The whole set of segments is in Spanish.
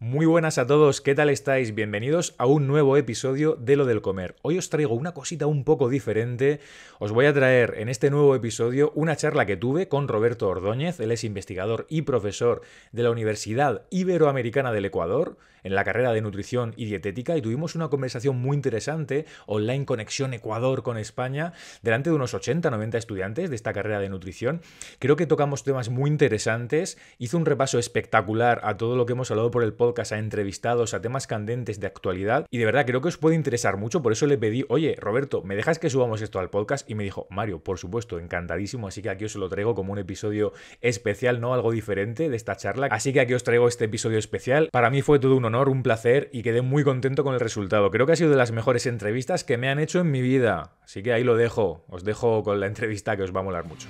Muy buenas a todos, ¿qué tal estáis? Bienvenidos a un nuevo episodio de Lo del Comer. Hoy os traigo una cosita un poco diferente. Os voy a traer en este nuevo episodio una charla que tuve con Roberto Ordóñez, él es investigador y profesor de la Universidad Iberoamericana del Ecuador en la carrera de nutrición y dietética y tuvimos una conversación muy interesante online Conexión Ecuador con España delante de unos 80, 90 estudiantes de esta carrera de nutrición. Creo que tocamos temas muy interesantes, hizo un repaso espectacular a todo lo que hemos hablado por el podcast, a entrevistados, a temas candentes de actualidad y de verdad creo que os puede interesar mucho, por eso le pedí, oye Roberto, ¿me dejas que subamos esto al podcast? Y me dijo, Mario, por supuesto, encantadísimo, así que aquí os lo traigo como un episodio especial, no algo diferente de esta charla, así que aquí os traigo este episodio especial. Para mí fue todo un honor, un placer y quedé muy contento con el resultado. Creo que ha sido de las mejores entrevistas que me han hecho en mi vida. Así que ahí lo dejo. Os dejo con la entrevista que os va a molar mucho.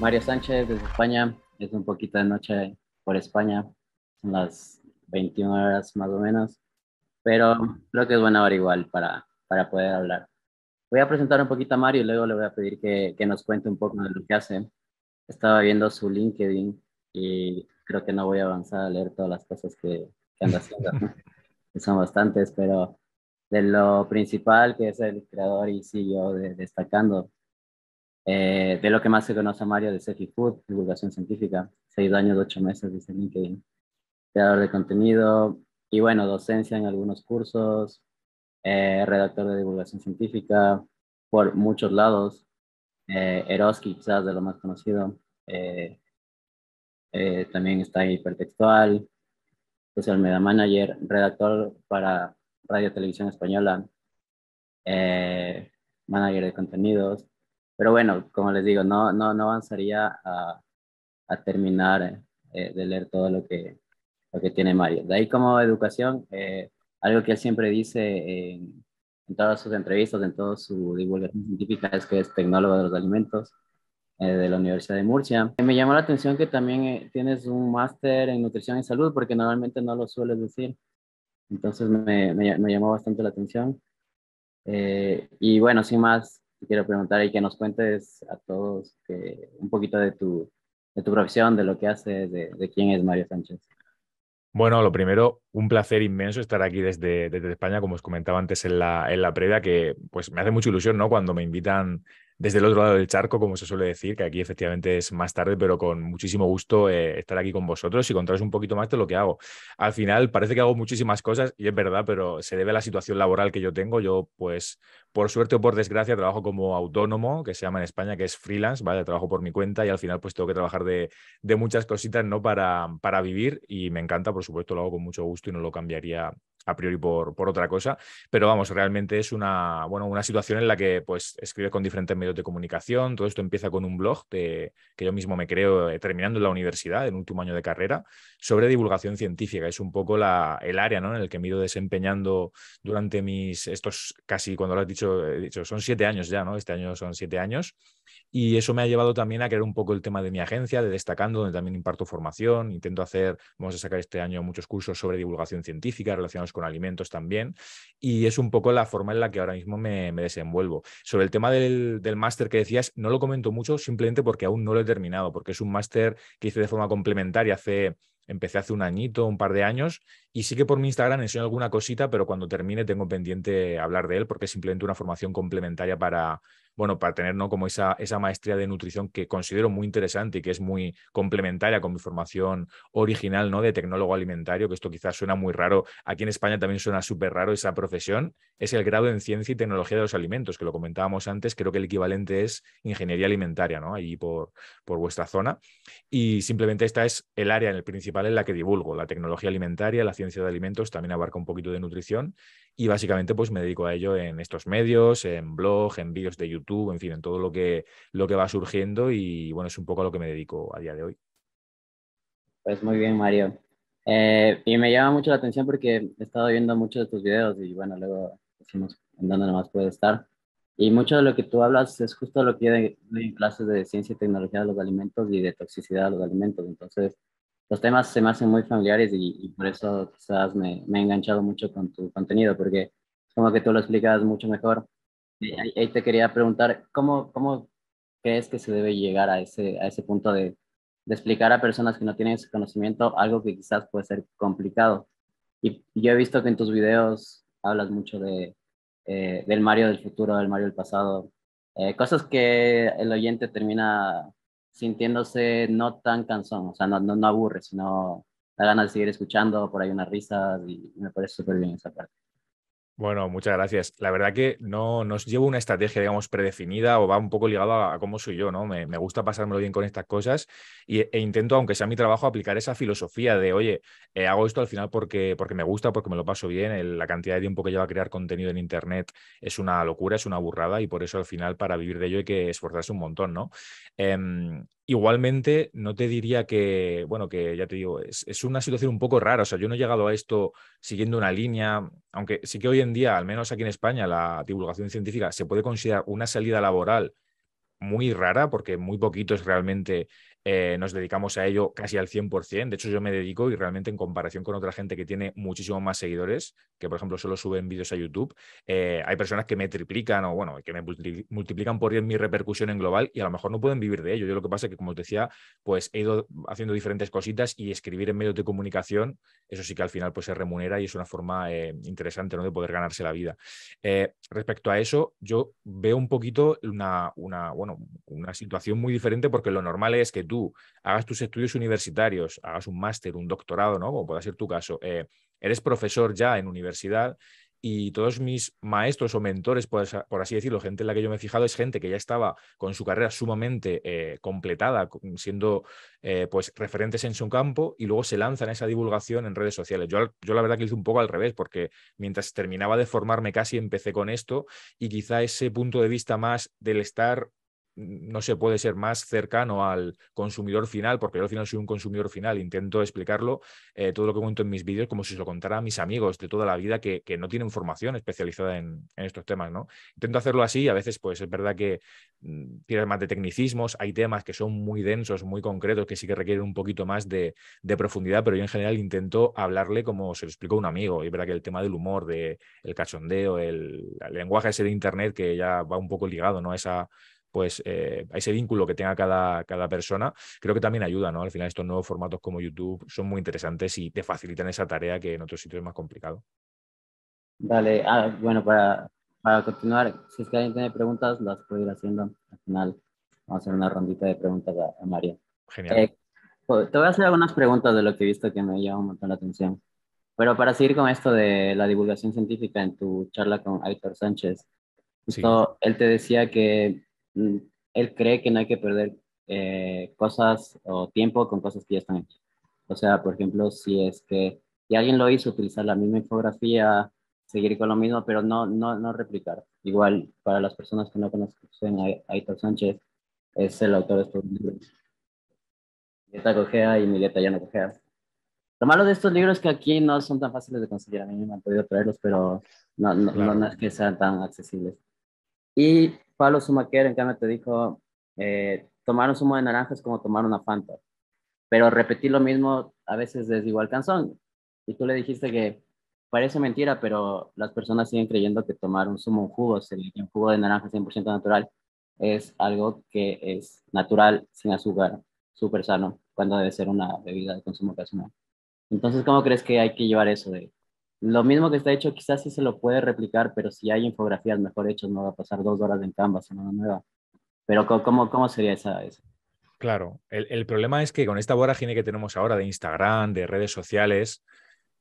Mario Sánchez desde España. Es un poquito de noche por España. Son las 21 horas más o menos. Pero creo que es buena hora igual para, para poder hablar. Voy a presentar un poquito a Mario y luego le voy a pedir que, nos cuente un poco de lo que hace. Estaba viendo su LinkedIn y creo que no voy a avanzar a leer todas las cosas que, que anda haciendo. Son bastantes, pero de lo principal que es el creador y CEO yo Destacando, eh, de lo que más se conoce a Mario de Cefi Food, divulgación científica, seis años, ocho meses, dice LinkedIn, creador de contenido y bueno, docencia en algunos cursos, eh, redactor de divulgación científica por muchos lados. Eh, Eroski quizás de lo más conocido. Eh, eh, también está Hipertextual, social media manager, redactor para Radio Televisión Española, manager de contenidos. Pero bueno, como les digo, no, no, no avanzaría a, terminar de leer todo lo que, lo que tiene Mario. De ahí como educación, algo que él siempre dice en todas sus entrevistas, en toda su divulgación científica, es que es tecnólogo de los alimentos eh, de la Universidad de Murcia. Me llamó la atención que también eh, tienes un máster en nutrición y salud, porque normalmente no lo sueles decir. Entonces me, me, llamó bastante la atención. Eh, y bueno, sin más, quiero preguntar y que nos cuentes a todos un poquito de tu, de tu profesión, de lo que haces, de, de quién es Mario Sánchez. Bueno, lo primero, un placer inmenso estar aquí desde, España, como os comentaba antes en la, en la previa, que pues me hace mucha ilusión, ¿no? Cuando me invitan desde el otro lado del charco, como se suele decir, que aquí efectivamente es más tarde, pero con muchísimo gusto eh, estar aquí con vosotros y contaros un poquito más de lo que hago. Al final parece que hago muchísimas cosas y es verdad, pero se debe a la situación laboral que yo tengo. Yo, pues, por suerte o por desgracia, trabajo como autónomo, que se llama en España, que es freelance, ¿vale? Trabajo por mi cuenta y al final pues tengo que trabajar de, muchas cositas, ¿no? Para, para vivir y me encanta, por supuesto, lo hago con mucho gusto y no lo cambiaría a priori por, por, otra cosa, pero vamos, realmente es una, bueno, una situación en la que pues escribes con diferentes medios de comunicación, todo esto empieza con un blog de, que yo mismo me creo eh, terminando en la universidad, en último año de carrera, sobre divulgación científica, es un poco el área ¿no? en el que me he ido desempeñando durante mis, estos casi, cuando lo has dicho, dicho, son siete años ya, ¿no? Este año son siete años. Y eso me ha llevado también a crear un poco el tema de mi agencia, de destacando, donde también imparto formación, intento hacer, vamos a sacar este año muchos cursos sobre divulgación científica relacionados con alimentos también. Y es un poco la forma en la que ahora mismo me, me desenvuelvo. Sobre el tema del, del máster que decías, no lo comento mucho simplemente porque aún no lo he terminado, porque es un máster que hice de forma complementaria hace empecé hace un añito, un par de años, y sí que por mi Instagram enseño alguna cosita, pero cuando termine tengo pendiente hablar de él porque es simplemente una formación complementaria para, bueno, para tener ¿no? como esa, esa maestría de nutrición que considero muy interesante y que es muy complementaria con mi formación original ¿no? de tecnólogo alimentario, que esto quizás suena muy raro. Aquí en España también suena súper raro esa profesión, es el grado en ciencia y tecnología de los alimentos, que lo comentábamos antes, creo que el equivalente es ingeniería alimentaria, ¿no? Allí por, por vuestra zona. Y simplemente esta es el área en el principal en la que divulgo, la tecnología alimentaria, la ciencia de alimentos, también abarca un poquito de nutrición y básicamente pues me dedico a ello en estos medios, en blog, en vídeos de YouTube, en fin, en todo lo que, lo que va surgiendo y bueno, es un poco a lo que me dedico a día de hoy. Pues muy bien, Mario. Eh, y me llama mucho la atención porque he estado viendo muchos de tus videos y bueno, luego decimos en dónde nomás puede estar. Y mucho de lo que tú hablas es justo lo que en clases de ciencia y tecnología de los alimentos y de toxicidad de los alimentos. Entonces, los temas se me hacen muy familiares y, por eso quizás me, he enganchado mucho con tu contenido, porque como que tú lo explicas mucho mejor. Y te quería preguntar, ¿cómo, cómo crees que se debe llegar a ese, a ese punto de, explicar a personas que no tienen ese conocimiento algo que quizás puede ser complicado? Y, yo he visto que en tus videos hablas mucho de, eh, del Mario del futuro, del Mario del pasado, eh, cosas que el oyente termina sintiéndose no tan cansón, o sea, no, no, aburre, sino da ganas de seguir escuchando, por ahí unas risas y me parece súper bien esa parte. Bueno, muchas gracias. La verdad que no nos llevo una estrategia, digamos, predefinida o va un poco ligado a, cómo soy yo, ¿no? Me, gusta pasármelo bien con estas cosas y, e, e intento, aunque sea mi trabajo, aplicar esa filosofía de, oye, eh, hago esto al final porque, porque me gusta, porque me lo paso bien, la cantidad de tiempo que lleva a crear contenido en Internet es una locura, es una burrada y por eso al final para vivir de ello hay que esforzarse un montón, ¿no? Em, Igualmente, no te diría que, bueno, que ya te digo, es, una situación un poco rara. O sea, yo no he llegado a esto siguiendo una línea, aunque sí que hoy en día, al menos aquí en España, la divulgación científica se puede considerar una salida laboral muy rara, porque muy poquitos realmente eh, nos dedicamos a ello casi al 100%. De hecho, yo me dedico y realmente en comparación con otra gente que tiene muchísimo más seguidores, que por ejemplo solo suben vídeos a YouTube, eh, hay personas que me triplican o bueno, que me multiplican por 10 mi repercusión en global y a lo mejor no pueden vivir de ello. Yo lo que pasa es que, como os decía, pues he ido haciendo diferentes cositas y escribir en medios de comunicación, eso sí que al final pues se remunera y es una forma eh, interesante de poder ganarse la vida. respecto a eso, yo veo un poquito una, una, bueno, una situación muy diferente porque lo normal es que tú tú hagas tus estudios universitarios, hagas un máster, un doctorado, ¿no? Como pueda ser tu caso, eh, eres profesor ya en universidad y todos mis maestros o mentores, por, así decirlo, gente en la que yo me he fijado, es gente que ya estaba con su carrera sumamente eh, completada, siendo eh, pues referentes en su campo y luego se lanzan a esa divulgación en redes sociales. Yo, yo la verdad que hice un poco al revés, porque mientras terminaba de formarme casi empecé con esto y quizá ese punto de vista más del estar no se puede ser más cercano al consumidor final, porque yo al final soy un consumidor final, intento explicarlo eh, todo lo que cuento en mis vídeos como si se lo contara a mis amigos de toda la vida que, no tienen formación especializada en, estos temas, ¿no? Intento hacerlo así, a veces pues es verdad que mm, tiene más de tecnicismos, hay temas que son muy densos, muy concretos, que sí que requieren un poquito más de, profundidad, pero yo en general intento hablarle como se lo explicó un amigo, y es verdad que el tema del humor, del cachondeo, el, lenguaje ese de internet que ya va un poco ligado, ¿no? A esa pues eh, ese vínculo que tenga cada, cada persona, creo que también ayuda, ¿no? Al final estos nuevos formatos como YouTube son muy interesantes y te facilitan esa tarea que en otros sitios es más complicado. Vale, ah, bueno, para, para continuar, si es que alguien tiene preguntas, las puede ir haciendo. Al final vamos a hacer una rondita de preguntas a, María. Genial. Eh, pues, te voy a hacer algunas preguntas de lo que he visto que me llama un montón la atención. Pero para seguir con esto de la divulgación científica en tu charla con Héctor Sánchez, él te decía que Mm, él cree que no hay que perder eh, cosas o tiempo con cosas que ya están hechas. O sea, por ejemplo, si es que alguien lo hizo, utilizar la misma infografía, seguir con lo mismo, pero no, no, no replicar. Igual, para las personas que no conocen a Aitor Sánchez, es el autor de estos libros. Migueta cogea y Mileta ya no cojea. Lo malo de estos libros es que aquí no son tan fáciles de conseguir. A mí me han podido traerlos, pero no es que sean tan accesibles. Y Pablo Sumaquer en cambio, te dijo, eh, tomar un zumo de naranja es como tomar una Fanta. Pero repetir lo mismo a veces desde igual canción. Y tú le dijiste que parece mentira, pero las personas siguen creyendo que tomar un zumo, un jugo, un jugo de naranja 100% natural, es algo que es natural, sin azúcar, súper sano, cuando debe ser una bebida de consumo ocasional. Entonces, ¿cómo crees que hay que llevar eso de lo mismo que está hecho quizás sí se lo puede replicar, pero si hay infografías mejor hechas, no va a pasar dos horas en Canvas en una nueva. Pero ¿cómo, cómo sería esa? esa? Claro, el, problema es que con esta vorágine que tenemos ahora de Instagram, de redes sociales,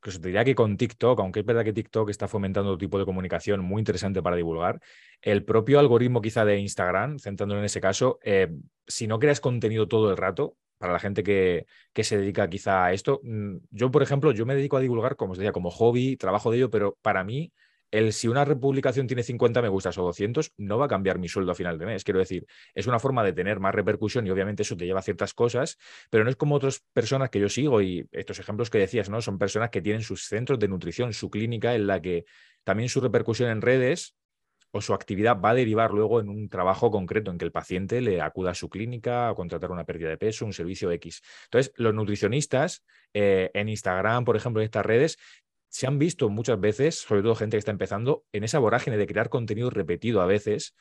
que os diría que con TikTok, aunque es verdad que TikTok está fomentando otro tipo de comunicación muy interesante para divulgar, el propio algoritmo quizá de Instagram, centrándolo en ese caso, eh, si no creas contenido todo el rato, para la gente que, que, se dedica quizá a esto. Mm, yo, por ejemplo, yo me dedico a divulgar, como os decía, como hobby, trabajo de ello, pero para mí, el si una republicación tiene 50 me gustas o 200, no va a cambiar mi sueldo a final de mes. Quiero decir, es una forma de tener más repercusión y obviamente eso te lleva a ciertas cosas, pero no es como otras personas que yo sigo y estos ejemplos que decías, ¿no? Son personas que tienen sus centros de nutrición, su clínica en la que también su repercusión en redes o su actividad va a derivar luego en un trabajo concreto en que el paciente le acuda a su clínica a contratar una pérdida de peso, un servicio X. Entonces, los nutricionistas eh, en Instagram, por ejemplo, en estas redes, se han visto muchas veces, sobre todo gente que está empezando, en esa vorágine de crear contenido repetido a veces,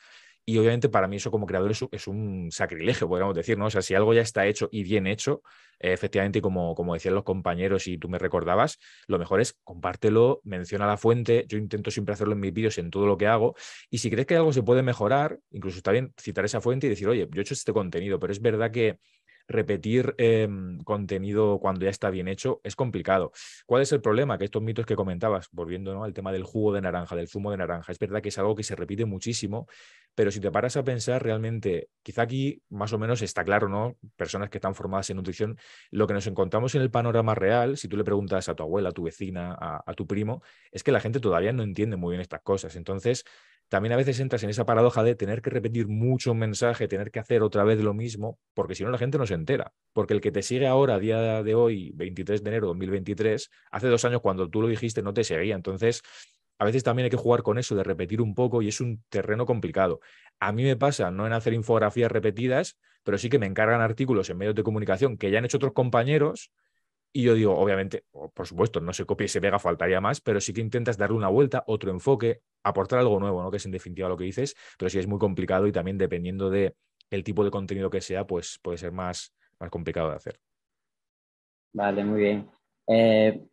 y obviamente para mí eso como creador es, un sacrilegio, podríamos decir, ¿no? O sea, si algo ya está hecho y bien hecho, efectivamente, como, como decían los compañeros y tú me recordabas, lo mejor es compártelo, menciona la fuente, yo intento siempre hacerlo en mis vídeos, en todo lo que hago, y si crees que algo se puede mejorar, incluso está bien citar esa fuente y decir, oye, yo he hecho este contenido, pero es verdad que repetir em, contenido cuando ya está bien hecho es complicado. ¿Cuál es el problema? Que estos mitos que comentabas, volviendo al tema del jugo de naranja, del zumo de naranja, es verdad que es algo que se repite muchísimo, pero si te paras a pensar realmente, quizá aquí más o menos está claro, ¿no? Personas que están formadas en nutrición, lo que nos encontramos en el panorama real, si tú le preguntas a tu abuela, a tu vecina, a tu primo, es que la gente todavía no entiende muy bien estas cosas. Entonces, también a veces entras en esa paradoja de tener que repetir mucho mensaje, tener que hacer otra vez lo mismo, porque si no la gente no se entera. Porque el que te sigue ahora, a día de hoy, 23 de enero de 2023, hace dos años cuando tú lo dijiste no te seguía. Entonces, a veces también hay que jugar con eso, de repetir un poco y es un terreno complicado. A mí me pasa no en hacer infografías repetidas, pero sí que me encargan artículos en medios de comunicación que ya han hecho otros compañeros y yo digo, obviamente, por supuesto, no se copia y se pega, faltaría más, pero sí que intentas darle una vuelta, otro enfoque, aportar algo nuevo, Que es en definitiva lo que dices, pero sí es muy complicado y también dependiendo de el tipo de contenido que sea, pues puede ser más, más complicado de hacer. Vale, muy bien. Eh,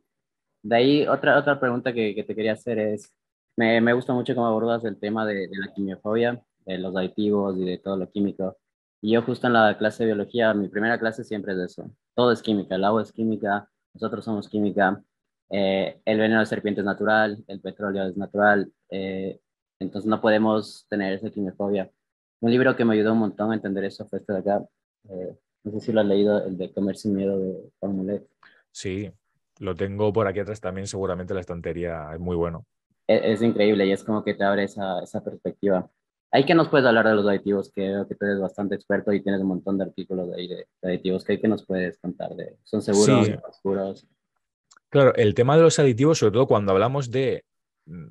de ahí otra, otra pregunta que, te quería hacer es, me, gusta mucho cómo abordas el tema de, de la quimiofobia, de los aditivos y de todo lo químico. Y yo justo en la clase de biología, mi primera clase siempre es de eso. Todo es química, el agua es química, nosotros somos química, eh, el veneno de serpiente es natural, el petróleo es natural, eh, entonces no podemos tener esa quimiofobia. Un libro que me ayudó un montón a entender eso fue este de acá, eh, no sé si lo has leído, el de Comer sin Miedo de Paul Sí, lo tengo por aquí atrás también, seguramente la estantería es muy bueno. Es, es increíble y es como que te abre esa, esa perspectiva. ¿Ahí que nos puedes hablar de los aditivos? Que que tú eres bastante experto y tienes un montón de artículos de, ahí de, hay aditivos. que nos puedes contar? De, ¿Son seguros, sí. oscuros? Claro, el tema de los aditivos, sobre todo cuando hablamos de mm,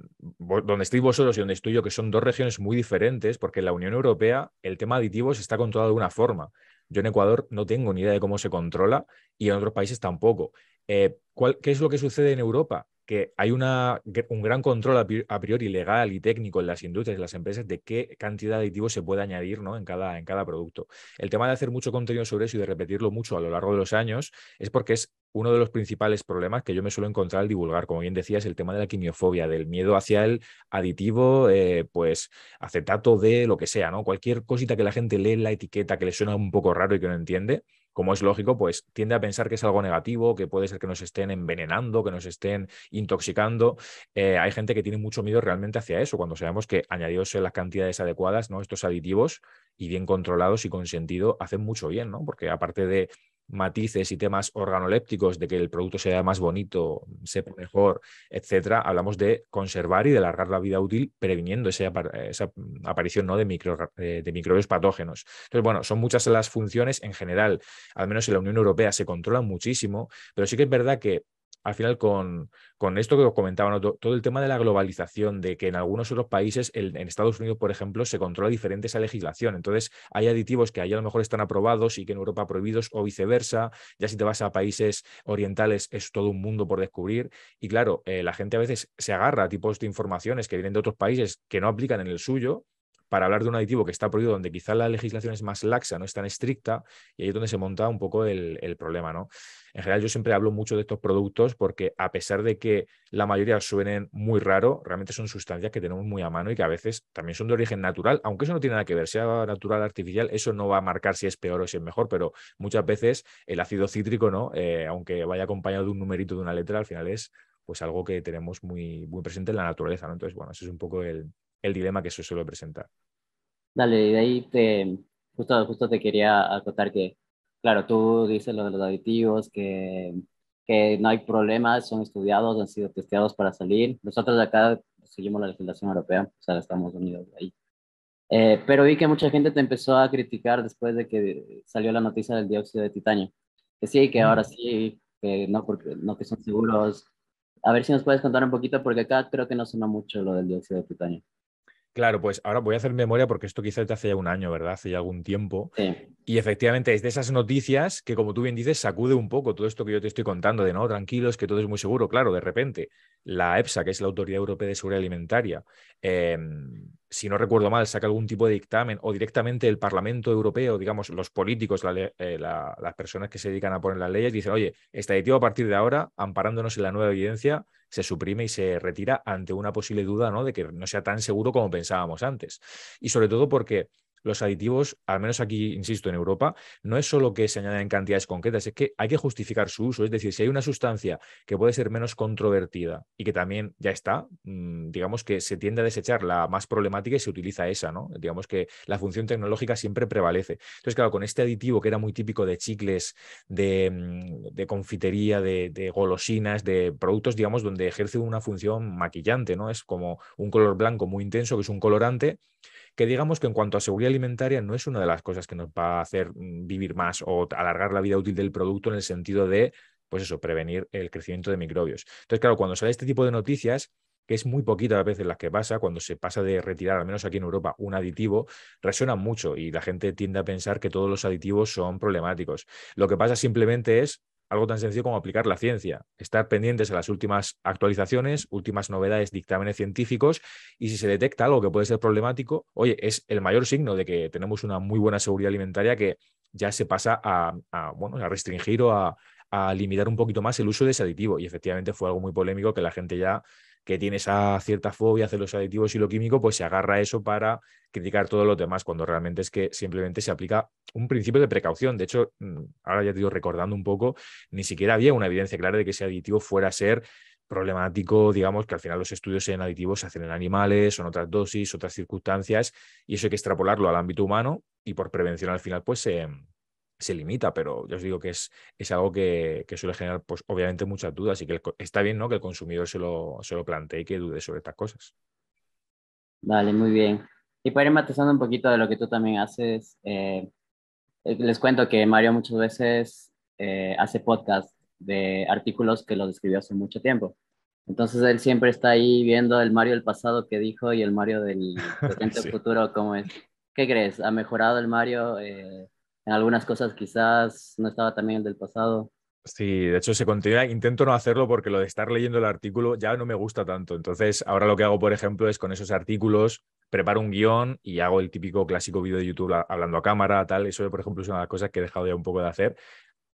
donde estéis vosotros y donde estoy yo, que son dos regiones muy diferentes, porque en la Unión Europea el tema de aditivos está controlado de una forma. Yo en Ecuador no tengo ni idea de cómo se controla y en otros países tampoco. Eh, ¿Qué es lo que sucede en Europa? que hay una, un gran control a priori legal y técnico en las industrias y las empresas de qué cantidad de aditivos se puede añadir ¿no? en, cada, en cada producto. El tema de hacer mucho contenido sobre eso y de repetirlo mucho a lo largo de los años es porque es uno de los principales problemas que yo me suelo encontrar al divulgar, como bien decías, el tema de la quimiofobia, del miedo hacia el aditivo, eh, pues acetato de lo que sea, ¿no? Cualquier cosita que la gente lee en la etiqueta que le suena un poco raro y que no entiende, como es lógico, pues tiende a pensar que es algo negativo, que puede ser que nos estén envenenando, que nos estén intoxicando. Eh, hay gente que tiene mucho miedo realmente hacia eso, cuando sabemos que añadidos las cantidades adecuadas, ¿no? Estos aditivos y bien controlados y con sentido hacen mucho bien, ¿no? Porque aparte de matices y temas organolépticos de que el producto sea más bonito, sepa mejor, etcétera, hablamos de conservar y de alargar la vida útil previniendo esa, aparición ¿no? de, eh, de microbios patógenos. Entonces, bueno, son muchas las funciones en general, al menos en la Unión Europea se controlan muchísimo, pero sí que es verdad que al final con, con esto que os comentaba, todo el tema de la globalización, de que en algunos otros países, en Estados Unidos, por ejemplo, se controla diferente esa legislación. Entonces, hay aditivos que allá a lo mejor están aprobados y que en Europa prohibidos o viceversa. Ya si te vas a países orientales, es todo un mundo por descubrir. Y claro, eh, la gente a veces se agarra a tipos de informaciones que vienen de otros países que no aplican en el suyo para hablar de un aditivo que está prohibido, donde quizá la legislación es más laxa, no es tan estricta, y ahí es donde se monta un poco el, problema. ¿no? En general, yo siempre hablo mucho de estos productos porque a pesar de que la mayoría suenen muy raro, realmente son sustancias que tenemos muy a mano y que a veces también son de origen natural, aunque eso no tiene nada que ver, sea natural, artificial, eso no va a marcar si es peor o si es mejor, pero muchas veces el ácido cítrico, ¿no? Eh, aunque vaya acompañado de un numerito de una letra, al final es pues algo que tenemos muy, muy presente en la naturaleza, ¿no? Entonces, bueno, eso es un poco el, el dilema que se suele presentar. Dale, y de ahí te, justo, justo te quería acotar que, claro, tú dices lo de los aditivos, que, que no hay problemas, son estudiados, han sido testeados para salir. Nosotros de acá seguimos la legislación europea, o sea, estamos unidos ahí. Eh, pero vi que mucha gente te empezó a criticar después de que salió la noticia del dióxido de titanio. Que sí, que ahora sí, que no, porque, no que son seguros. A ver si nos puedes contar un poquito, porque acá creo que no suena mucho lo del dióxido de titanio. Claro, pues ahora voy a hacer memoria porque esto quizás te hace ya un año, ¿verdad? Hace ya algún tiempo. Y efectivamente es de esas noticias que, como tú bien dices, sacude un poco todo esto que yo te estoy contando de no, tranquilos, que todo es muy seguro. Claro, de repente, la EPSA, que es la Autoridad Europea de Seguridad Alimentaria, eh, si no recuerdo mal, saca algún tipo de dictamen o directamente el Parlamento Europeo, digamos, los políticos, eh, las personas que se dedican a poner las leyes, dicen, oye, esta directiva a partir de ahora, amparándonos en la nueva evidencia, se suprime y se retira ante una posible duda ¿no? de que no sea tan seguro como pensábamos antes. Y sobre todo porque los aditivos, al menos aquí, insisto, en Europa, no es solo que se añaden cantidades concretas, es que hay que justificar su uso. Es decir, si hay una sustancia que puede ser menos controvertida y que también ya está, mm, digamos que se tiende a desechar la más problemática y se utiliza esa, ¿no? Digamos que la función tecnológica siempre prevalece. Entonces, claro, con este aditivo que era muy típico de chicles, de, mm, confitería, de, de, golosinas, de productos, digamos, donde ejerce una función maquillante, ¿no? Es como un color blanco muy intenso, que es un colorante que digamos que en cuanto a seguridad alimentaria no es una de las cosas que nos va a hacer mm, vivir más o alargar la vida útil del producto en el sentido de, pues eso, prevenir el crecimiento de microbios. Entonces, claro, cuando sale este tipo de noticias, que es muy poquita a veces las que pasa, cuando se pasa de retirar, al menos aquí en Europa, un aditivo, resuena mucho y la gente tiende a pensar que todos los aditivos son problemáticos. Lo que pasa simplemente es algo tan sencillo como aplicar la ciencia, estar pendientes a las últimas actualizaciones, últimas novedades, dictámenes científicos y si se detecta algo que puede ser problemático, oye, es el mayor signo de que tenemos una muy buena seguridad alimentaria que ya se pasa a, bueno, a restringir o a, a limitar un poquito más el uso de ese aditivo. Y efectivamente fue algo muy polémico que la gente ya que tiene esa cierta fobia hacia los aditivos y lo químico, pues se agarra eso para criticar todo lo demás, cuando realmente es que simplemente se aplica un principio de precaución. De hecho, mm, ahora ya te digo, recordando un poco, ni siquiera había una evidencia clara de que ese aditivo fuera a ser problemático, digamos, que al final los estudios en aditivos se hacen en animales, son otras dosis, otras circunstancias, y eso hay que extrapolarlo al ámbito humano y por prevención al final, pues se se limita, pero yo os digo que es, es algo que, que, suele generar, pues obviamente, muchas dudas y que está bien, ¿no? Que el consumidor se lo, se lo plantee y que dude sobre estas cosas. Vale, muy bien. Y para ir matizando un poquito de lo que tú también haces, eh, eh, les cuento que Mario muchas veces eh, hace podcast de artículos que lo describió hace mucho tiempo. Entonces él siempre está ahí viendo el Mario del pasado que dijo y el Mario del presente futuro, cómo es. ¿Qué crees? ¿Ha mejorado el Mario? en algunas cosas quizás no estaba también el del pasado. Sí, de hecho se continúa, intento no hacerlo porque lo de estar leyendo el artículo ya no me gusta tanto. Entonces, ahora lo que hago, por ejemplo, es con esos artículos, preparo un guión y hago el típico clásico vídeo de YouTube hablando a cámara, tal. Eso, por ejemplo, es una de las cosas que he dejado ya un poco de hacer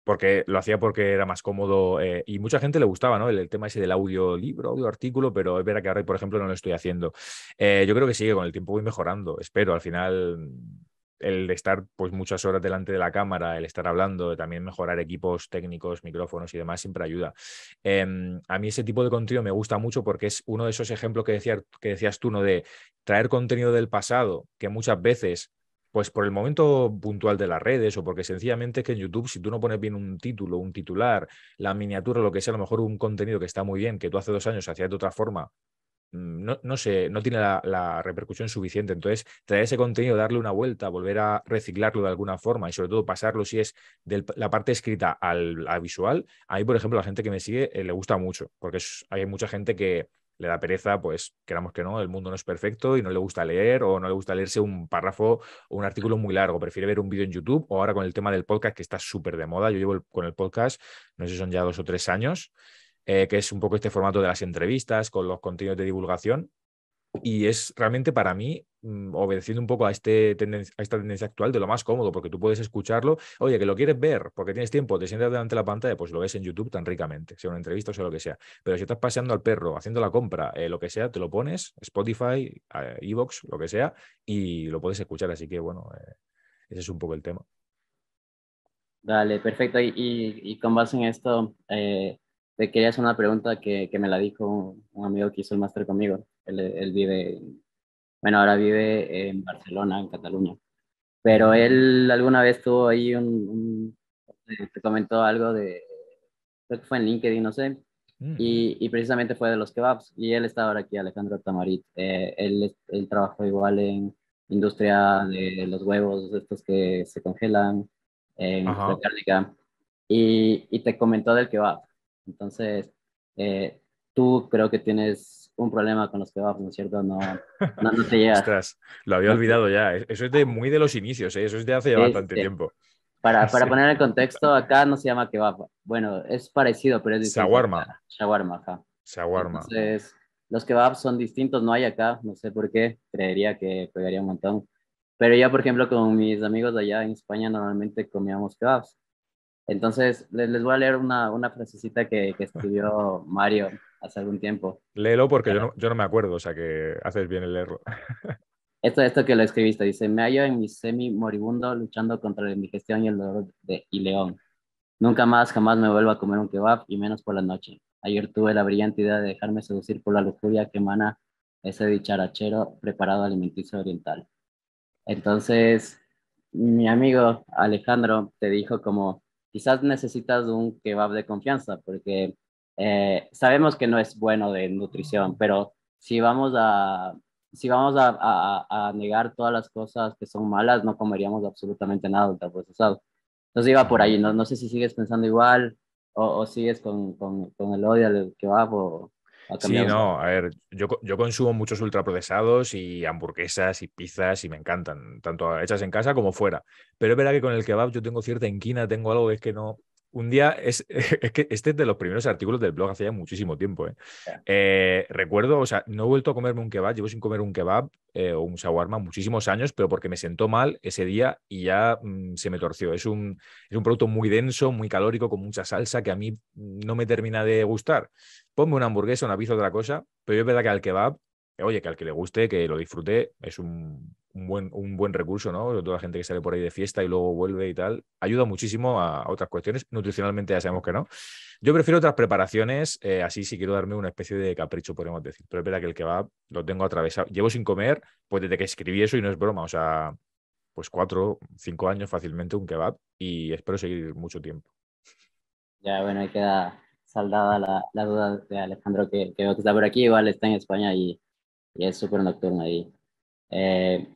porque lo hacía porque era más cómodo eh, y mucha gente le gustaba, ¿no? El, tema ese del audiolibro, libro, audio artículo, pero es verdad que ahora, por ejemplo, no lo estoy haciendo. Eh, yo creo que sigue, con el tiempo voy mejorando, espero. Al final el estar pues muchas horas delante de la cámara, el estar hablando, también mejorar equipos técnicos, micrófonos y demás, siempre ayuda. Em, a mí ese tipo de contenido me gusta mucho porque es uno de esos ejemplos que, que decías tú, ¿no? De traer contenido del pasado, que muchas veces, pues por el momento puntual de las redes o porque sencillamente es que en YouTube, si tú no pones bien un título, un titular, la miniatura, lo que sea, a lo mejor un contenido que está muy bien, que tú hace dos años hacías de otra forma, Mm, no, sé, no tiene la, repercusión suficiente. Entonces, traer ese contenido, darle una vuelta, volver a reciclarlo de alguna forma y sobre todo pasarlo si es de la parte escrita al, visual, ahí por ejemplo, la gente que me sigue eh, le gusta mucho, porque hay mucha gente que le da pereza, pues queramos que no, el mundo no es perfecto y no le gusta leer o no le gusta leerse un párrafo o un artículo muy largo, prefiere ver un vídeo en YouTube o ahora con el tema del podcast que está súper de moda, yo llevo con el podcast, no sé si son ya dos o tres años eh, que es un poco este formato de las entrevistas con los contenidos de divulgación. Y es realmente para mí, mm, obedeciendo un poco a, este a esta tendencia actual, de lo más cómodo, porque tú puedes escucharlo, oye, que lo quieres ver, porque tienes tiempo, te sientas delante de la pantalla, pues lo ves en YouTube tan ricamente, sea una entrevista o sea lo que sea. Pero si estás paseando al perro, haciendo la compra, eh, lo que sea, te lo pones, Spotify, eh, Evox, lo que sea, y lo puedes escuchar. Así que bueno, ese es un poco el tema. Dale, perfecto. Y, con base en esto, te quería hacer una pregunta que, me la dijo un, amigo que hizo el máster conmigo. Él, vive, bueno, ahora vive en Barcelona, en Cataluña. Pero él alguna vez tuvo ahí un, te comentó algo de, creo que fue en LinkedIn, no sé, mm. y, precisamente fue de los kebabs. Y él está ahora aquí, Alejandro Tamarit. Eh, él, él trabajó igual en industria de los huevos, estos que se congelan en la cárnica Y, y te comentó del kebab entonces, eh, tú creo que tienes un problema con los kebabs, ¿no es cierto? No, no, te llegas. Ostras, lo había olvidado ya. Eso es de muy de los inicios, ¿eh? eso es de hace ya bastante tiempo. Para, para poner el contexto, acá no se llama kebab. Bueno, es parecido, pero es distinto. Shawarma. Shawarma, ajá. Shawarma. Entonces, los kebabs son distintos, no hay acá, no sé por qué, creería que pegaría un montón. Pero yo, por ejemplo, con mis amigos de allá en España, normalmente comíamos kebabs. Entonces, les, voy a leer una, una frasecita que, escribió Mario hace algún tiempo. Léelo porque yo, no, me acuerdo, o sea que haces bien el leerlo. Esto, esto que lo escribiste, dice, me hallo en mi semi moribundo luchando contra la indigestión y el dolor de ileón. Nunca más, jamás me vuelvo a comer un kebab y menos por la noche. Ayer tuve la brillante idea de dejarme seducir por la lujuria que emana ese dicharachero preparado alimenticio oriental. Entonces, mi amigo Alejandro te dijo como, quizás necesitas un kebab de confianza, porque eh, sabemos que no es bueno de nutrición, pero si vamos a, si vamos a, a, negar todas las cosas que son malas, no comeríamos absolutamente nada ultraprocesado. Entonces iba por ahí, no, no sé si sigues pensando igual o, sigues con, con, con, el odio al kebab o... Sí, no, a ver, yo, yo, consumo muchos ultraprocesados y hamburguesas y pizzas y me encantan, tanto hechas en casa como fuera. Pero es verdad que con el kebab yo tengo cierta inquina, tengo algo que es que no. Un día, es, es que este es de los primeros artículos del blog hace ya muchísimo tiempo. ¿eh? ¿eh? recuerdo, o sea, no he vuelto a comerme un kebab, llevo sin comer un kebab eh, o un shawarma muchísimos años, pero porque me sentó mal ese día y ya mm, se me torció. Es un, es un producto muy denso, muy calórico, con mucha salsa que a mí no me termina de gustar ponme una hamburguesa, una pizza, otra cosa, pero es verdad que al kebab, oye, que al que le guste, que lo disfrute, es un, buen, recurso, ¿no? Toda la gente que sale por ahí de fiesta y luego vuelve y tal, ayuda muchísimo a otras cuestiones, nutricionalmente ya sabemos que no. Yo prefiero otras preparaciones, eh, así si quiero darme una especie de capricho, podemos decir, pero es verdad que el kebab lo tengo atravesado, llevo sin comer, pues desde que escribí eso y no es broma, o sea, pues cuatro, cinco años fácilmente un kebab y espero seguir mucho tiempo. Ya, bueno, hay que saldada la, duda de Alejandro que, que, está por aquí, igual está en España y, es súper nocturno ahí. Eh,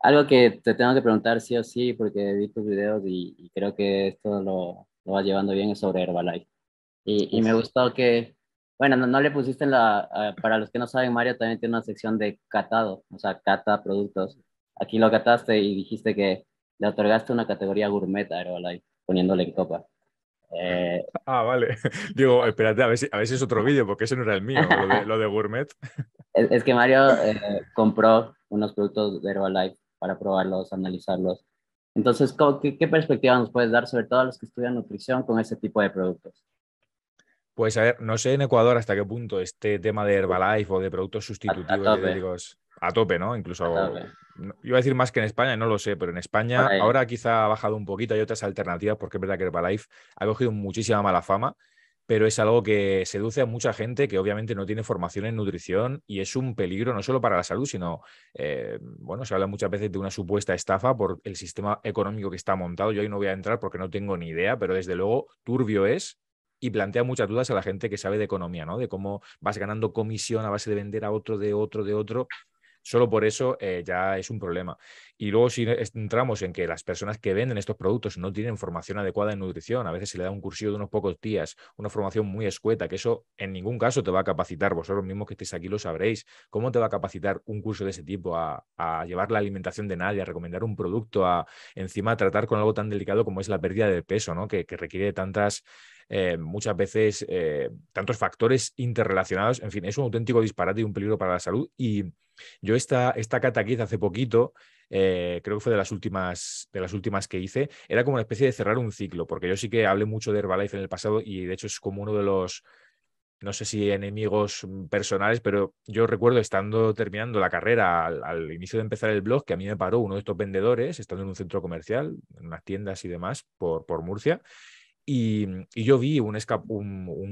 algo que te tengo que preguntar sí o sí, porque vi tus videos y, creo que esto lo, lo, vas llevando bien, es sobre Herbalife. Y, me gustó que, bueno, no, le pusiste en la, para los que no saben, Mario también tiene una sección de catado, o sea, cata productos. Aquí lo cataste y dijiste que le otorgaste una categoría gourmet a Herbalife, poniéndole en copa. Eh, ah, vale. Digo, espérate, a ver, si, a ver si es otro vídeo, porque ese no era el mío, lo de, lo gourmet. Es, que Mario eh, compró unos productos de Herbalife para probarlos, analizarlos. Entonces, ¿qué, ¿qué perspectiva nos puedes dar, sobre todo a los que estudian nutrición, con ese tipo de productos? Pues a ver, no sé en Ecuador hasta qué punto este tema de Herbalife o de productos sustitutivos a, a a tope, ¿no? Incluso a iba a decir más que en España, no lo sé, pero en España ahora quizá ha bajado un poquito, hay otras alternativas porque es verdad que Herbalife ha cogido muchísima mala fama, pero es algo que seduce a mucha gente que obviamente no tiene formación en nutrición y es un peligro no solo para la salud, sino, eh, bueno, se habla muchas veces de una supuesta estafa por el sistema económico que está montado. Yo ahí no voy a entrar porque no tengo ni idea, pero desde luego turbio es y plantea muchas dudas a la gente que sabe de economía, ¿no? De cómo vas ganando comisión a base de vender a otro, de otro, de otro. Solo por eso eh, ya es un problema. Y luego si entramos en que las personas que venden estos productos no tienen formación adecuada en nutrición, a veces se le da un cursillo de unos pocos días, una formación muy escueta, que eso en ningún caso te va a capacitar, vosotros mismos que estéis aquí lo sabréis, ¿cómo te va a capacitar un curso de ese tipo a, llevar la alimentación de nadie, a recomendar un producto, a encima tratar con algo tan delicado como es la pérdida de peso, ¿no? que, que requiere tantas eh, muchas veces eh, tantos factores interrelacionados. En fin, es un auténtico disparate y un peligro para la salud. Y yo esta, esta hace poquito, eh, creo que fue de las, últimas, de las últimas que hice, era como una especie de cerrar un ciclo, porque yo sí que hablé mucho de Herbalife en el pasado y de hecho es como uno de los no sé si enemigos mm, personales, pero yo recuerdo estando terminando la carrera al, inicio de empezar el blog, que a mí me paró uno de estos vendedores, estando en un centro comercial, en unas tiendas y demás, por, por Murcia, Mm, y, yo vi un,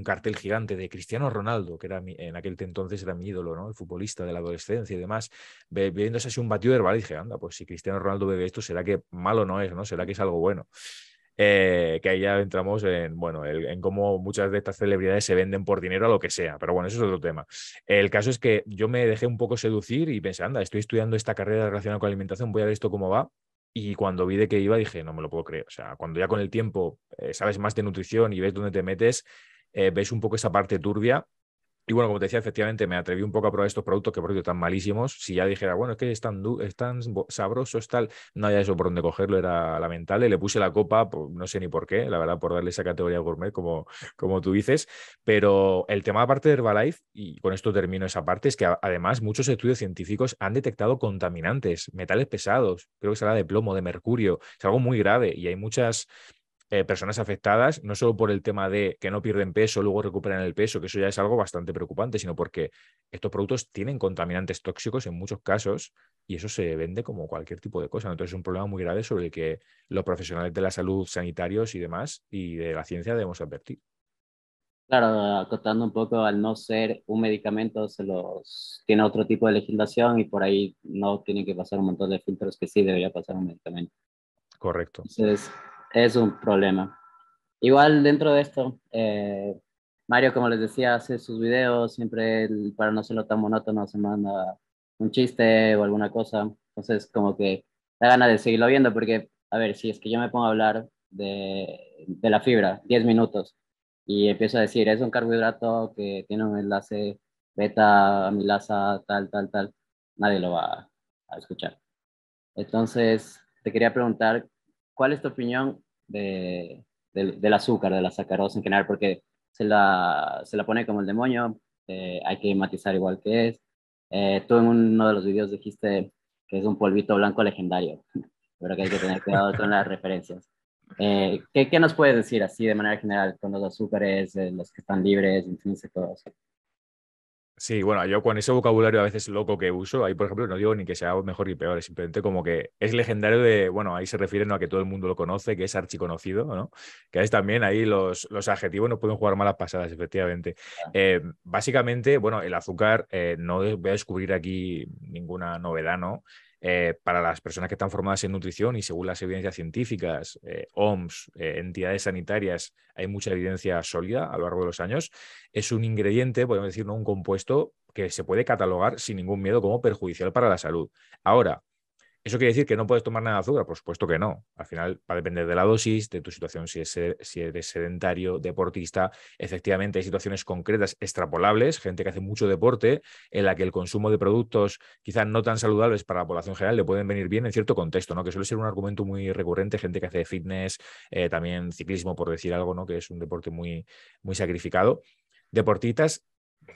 cartel gigante de Cristiano Ronaldo, que era en aquel entonces era mi ídolo, ¿no? el futbolista de la adolescencia y demás, viéndose así un batido herbal y dije, anda, pues si Cristiano Ronaldo bebe esto, ¿será que malo no es? ¿no? ¿Será que es algo bueno? Eh, que ahí ya entramos en, bueno, en cómo muchas de estas celebridades se venden por dinero a lo que sea, pero bueno, eso es otro tema. El caso es que yo me dejé un poco seducir y pensé, anda, estoy estudiando esta carrera relacionada con alimentación, voy a ver esto cómo va. Y cuando vi de qué iba, dije, no me lo puedo creer. O sea, cuando ya con el tiempo eh, sabes más de nutrición y ves dónde te metes, eh, ves un poco esa parte turbia y bueno, como te decía, efectivamente me atreví un poco a probar estos productos que por cierto están malísimos. Si ya dijera, bueno, es que están tan, tal, no había eso por dónde cogerlo, era lamentable. Le puse la copa, pues, no sé ni por qué, la verdad, por darle esa categoría gourmet, como, como tú dices. Pero el tema aparte de Herbalife, y con esto termino esa parte, es que además muchos estudios científicos han detectado contaminantes, metales pesados, creo que será de plomo, de mercurio, es algo muy grave y hay muchas eh, personas afectadas, no solo por el tema de que no pierden peso, luego recuperan el peso, que eso ya es algo bastante preocupante, sino porque estos productos tienen contaminantes tóxicos en muchos casos y eso se vende como cualquier tipo de cosa. Entonces es un problema muy grave sobre el que los profesionales de la salud, sanitarios y demás, y de la ciencia debemos advertir. Claro, acotando un poco, al no ser un medicamento, se los tiene otro tipo de legislación y por ahí no tienen que pasar un montón de filtros que sí debería pasar un medicamento. Correcto. Entonces, es un problema. Igual dentro de esto, eh, Mario, como les decía, hace sus videos, siempre para no serlo tan monótono, se manda un chiste o alguna cosa. Entonces, como que da ganas de seguirlo viendo, porque, a ver, si es que yo me pongo a hablar de, de la fibra, 10 minutos, y empiezo a decir, es un carbohidrato que tiene un enlace beta, amilasa, tal, tal, tal, nadie lo va a escuchar. Entonces, te quería preguntar, ¿cuál es tu opinión del, del, azúcar, de la sacarosa en general, porque se la, se la pone como el demonio, eh, hay que matizar igual que es. Eh, tú en uno de los videos dijiste que es un polvito blanco legendario, pero que hay que tener cuidado con las referencias. Eh, ¿qué, ¿qué, nos puedes decir así de manera general con los azúcares, los que están libres, en fin, todo Sí, bueno, yo con ese vocabulario a veces loco que uso, ahí por ejemplo no digo ni que sea mejor ni peor, es simplemente como que es legendario de, bueno, ahí se refieren a que todo el mundo lo conoce, que es archiconocido, ¿no? Que es también ahí los, adjetivos no pueden jugar malas pasadas, efectivamente. Eh, básicamente, bueno, el azúcar, eh, no voy a descubrir aquí ninguna novedad, ¿no? Eh, para las personas que están formadas en nutrición y según las evidencias científicas, eh, OMS, eh, entidades sanitarias, hay mucha evidencia sólida a lo largo de los años, es un ingrediente, podemos decir, un compuesto que se puede catalogar sin ningún miedo como perjudicial para la salud. Ahora, ¿Eso quiere decir que no puedes tomar nada de azúcar? Por supuesto que no. Al final va a depender de la dosis, de tu situación, si, es, si eres sedentario, deportista. Efectivamente, hay situaciones concretas extrapolables, gente que hace mucho deporte, en la que el consumo de productos quizás no tan saludables para la población general le pueden venir bien en cierto contexto, ¿no? que suele ser un argumento muy recurrente, gente que hace fitness, eh, también ciclismo, por decir algo, ¿no? que es un deporte muy, muy sacrificado. Deportistas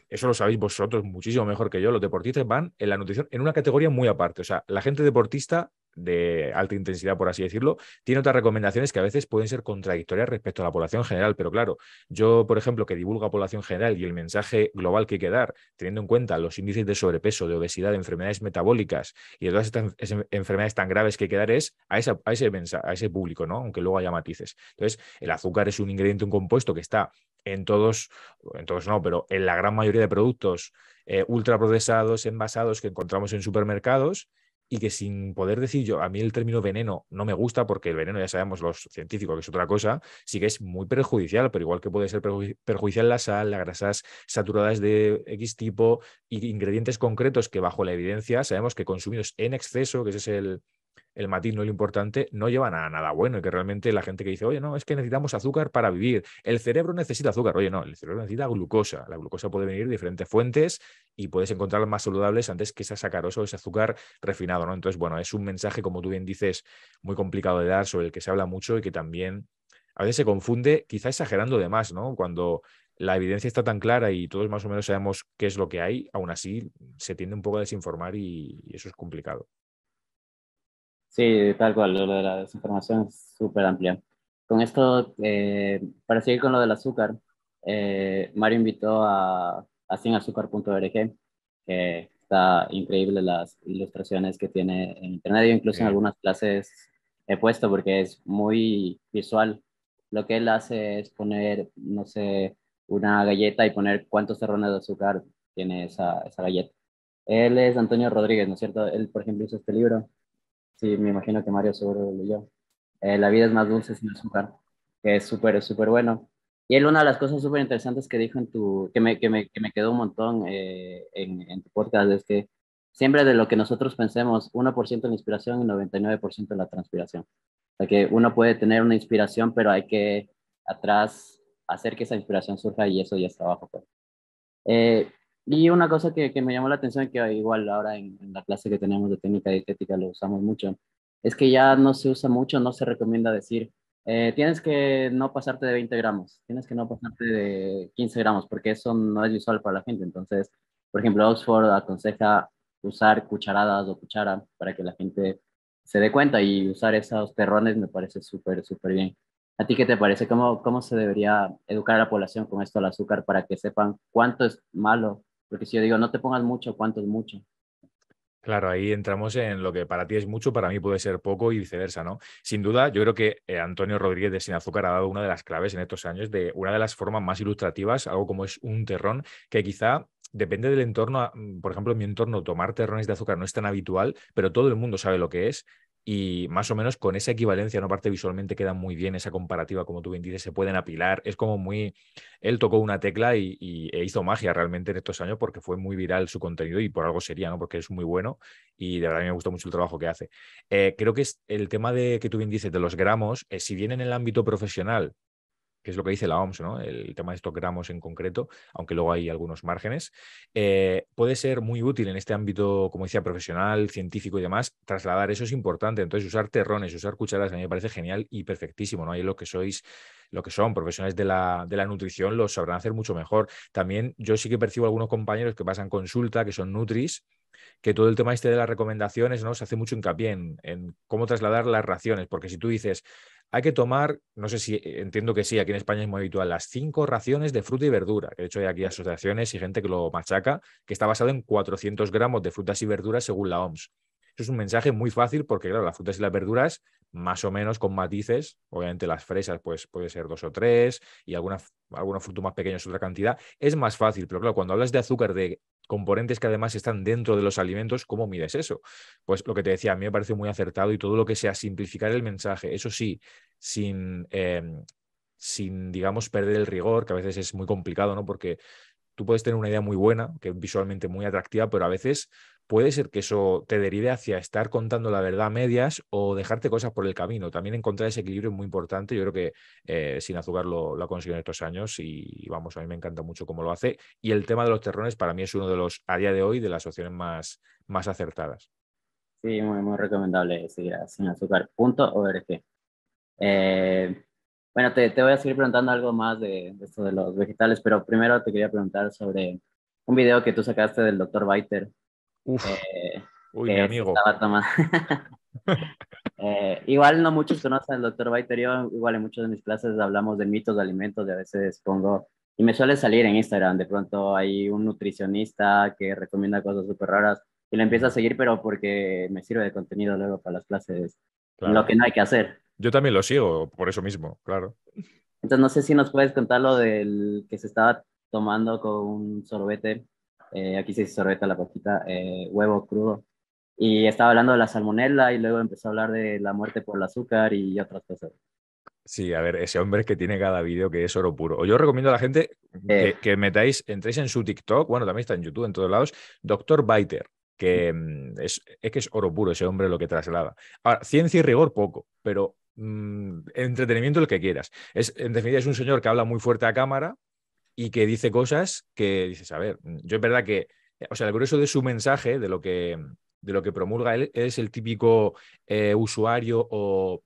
eso lo sabéis vosotros muchísimo mejor que yo. Los deportistas van en la nutrición en una categoría muy aparte. O sea, la gente deportista de alta intensidad, por así decirlo, tiene otras recomendaciones que a veces pueden ser contradictorias respecto a la población general. Pero claro, yo, por ejemplo, que divulga población general y el mensaje global que hay que dar, teniendo en cuenta los índices de sobrepeso, de obesidad, de enfermedades metabólicas y de todas estas enfermedades tan graves que hay que dar es a, a, ese, a ese público, ¿no? Aunque luego haya matices. Entonces, el azúcar es un ingrediente, un compuesto que está en todos, en todos no, pero en la gran mayoría de productos eh, ultraprocesados, envasados que encontramos en supermercados y que sin poder decir yo, a mí el término veneno no me gusta porque el veneno ya sabemos los científicos que es otra cosa, sí que es muy perjudicial, pero igual que puede ser perjudicial la sal, las grasas saturadas de X tipo y ingredientes concretos que bajo la evidencia sabemos que consumidos en exceso, que ese es el, el matiz no es lo importante, no llevan a nada bueno y que realmente la gente que dice, oye, no, es que necesitamos azúcar para vivir, el cerebro necesita azúcar, oye, no, el cerebro necesita glucosa, la glucosa puede venir de diferentes fuentes y puedes encontrar más saludables antes que esa sacarosa o ese azúcar refinado, ¿no? Entonces, bueno, es un mensaje, como tú bien dices, muy complicado de dar, sobre el que se habla mucho y que también a veces se confunde, quizá exagerando de más, ¿no? Cuando la evidencia está tan clara y todos más o menos sabemos qué es lo que hay, aún así se tiende un poco a desinformar y eso es complicado. Sí, tal cual, lo de la desinformación es súper amplia. Con esto, eh, para seguir con lo del azúcar, eh, Mario invitó a, a sinazúcar.org, que está increíble las ilustraciones que tiene en internet. Yo incluso en algunas clases he puesto porque es muy visual. Lo que él hace es poner, no sé, una galleta y poner cuántos terrones de azúcar tiene esa, esa galleta. Él es Antonio Rodríguez, ¿no es cierto? Él, por ejemplo, hizo este libro Sí, me imagino que Mario seguro lo leyó. Eh, la vida es más dulce sin azúcar, que es súper, súper bueno. Y él, una de las cosas súper interesantes que dijo en tu, que me, que me, que me quedó un montón eh, en, tu podcast, es que siempre de lo que nosotros pensemos, 1% la inspiración y 99% la transpiración. O sea que uno puede tener una inspiración, pero hay que atrás hacer que esa inspiración surja y eso ya es trabajo. Pues. Eh, y una cosa que, que, me llamó la atención, que igual ahora en, la clase que tenemos de técnica dietética lo usamos mucho, es que ya no se usa mucho, no se recomienda decir, eh, tienes que no pasarte de 20 gramos, tienes que no pasarte de 15 gramos, porque eso no es usual para la gente. Entonces, por ejemplo, Oxford aconseja usar cucharadas o cuchara para que la gente se dé cuenta y usar esos terrones me parece súper, súper bien. ¿A ti qué te parece? ¿Cómo, ¿Cómo se debería educar a la población con esto del azúcar para que sepan cuánto es malo porque si yo digo, no te pongas mucho, ¿cuánto es mucho? Claro, ahí entramos en lo que para ti es mucho, para mí puede ser poco y viceversa, ¿no? Sin duda, yo creo que eh, Antonio Rodríguez de Sin Azúcar ha dado una de las claves en estos años de una de las formas más ilustrativas, algo como es un terrón, que quizá depende del entorno, mm, por ejemplo, en mi entorno tomar terrones de azúcar no es tan habitual, pero todo el mundo sabe lo que es, y más o menos con esa equivalencia, ¿no? parte visualmente queda muy bien esa comparativa, como tú bien dices, se pueden apilar, es como muy, él tocó una tecla y, e hizo magia realmente en estos años porque fue muy viral su contenido y por algo sería, ¿no? Porque es muy bueno y de verdad me gusta mucho el trabajo que hace. Eh, creo que es el tema de que tú bien dices, de los gramos, es eh, si bien en el ámbito profesional que es lo que dice la OMS, ¿no? el tema de estos gramos en concreto, aunque luego hay algunos márgenes, eh, puede ser muy útil en este ámbito, como decía, profesional, científico y demás, trasladar eso es importante. Entonces, usar terrones, usar cucharadas, a mí me parece genial y perfectísimo, ¿no? Ahí lo que sois, lo que son profesionales de la, de la nutrición, lo sabrán hacer mucho mejor. También yo sí que percibo algunos compañeros que pasan consulta, que son nutris, que todo el tema este de las recomendaciones, ¿no? Se hace mucho hincapié en cómo trasladar las raciones, porque si tú dices, hay que tomar, no sé si eh, entiendo que sí, aquí en España es muy habitual, las cinco raciones de fruta y verdura. De hecho, hay aquí asociaciones y gente que lo machaca, que está basado en 400 gramos de frutas y verduras según la OMS. Eso es un mensaje muy fácil porque, claro, las frutas y las verduras, más o menos con matices, obviamente las fresas, pues puede ser dos o tres, y alguna, frutos más pequeños otra cantidad, es más fácil. Pero claro, cuando hablas de azúcar de componentes que además están dentro de los alimentos, ¿cómo mides eso? Pues lo que te decía, a mí me parece muy acertado y todo lo que sea simplificar el mensaje, eso sí, sin, em, sin digamos, perder el rigor, que a veces es muy complicado, ¿no? Porque tú puedes tener una idea muy buena, que es visualmente muy atractiva, pero a veces puede ser que eso te derive hacia estar contando la verdad a medias o dejarte cosas por el camino. También encontrar ese equilibrio es muy importante. Yo creo que eh, Sin Azúcar lo, ha conseguido en estos años y, vamos, a mí me encanta mucho cómo lo hace. Y el tema de los terrones para mí es uno de los, a día de hoy, de las opciones más, más acertadas. Sí, muy, muy recomendable seguir a Sin Azúcar.org. Eh, bueno, te, voy a seguir preguntando algo más de, esto de los vegetales, pero primero te quería preguntar sobre un video que tú sacaste del doctor Biter Uf. Eh, uy, mi eh, amigo. Eh, igual no muchos conocen al doctor Baiterio, igual en muchas de mis clases hablamos de mitos de alimentos De a veces pongo, y me suele salir en Instagram, de pronto hay un nutricionista que recomienda cosas súper raras y lo empiezo a seguir, pero porque me sirve de contenido luego para las clases, lo que no hay que hacer. Yo también lo sigo, por eso mismo, claro. Entonces no sé si nos puedes contar lo del que se estaba tomando con un sorbete eh, aquí se dice la poquita eh, huevo crudo. Y estaba hablando de la salmonella y luego empezó a hablar de la muerte por el azúcar y otras cosas. Sí, a ver, ese hombre que tiene cada vídeo que es oro puro. Yo recomiendo a la gente que, eh. metáis, entréis en su TikTok, bueno, también está en YouTube, en todos lados, Doctor Biter, que mm, es, que es oro puro ese hombre lo que traslada. Ahora, ciencia y rigor poco, pero mm, entretenimiento el que quieras. Es, en definitiva, es un señor que habla muy fuerte a cámara, y que dice cosas que dices, a ver, mm, yo es verdad que, eh, o sea, el grueso de su mensaje, de lo que, mm, de lo que promulga él, es el típico eh, usuario o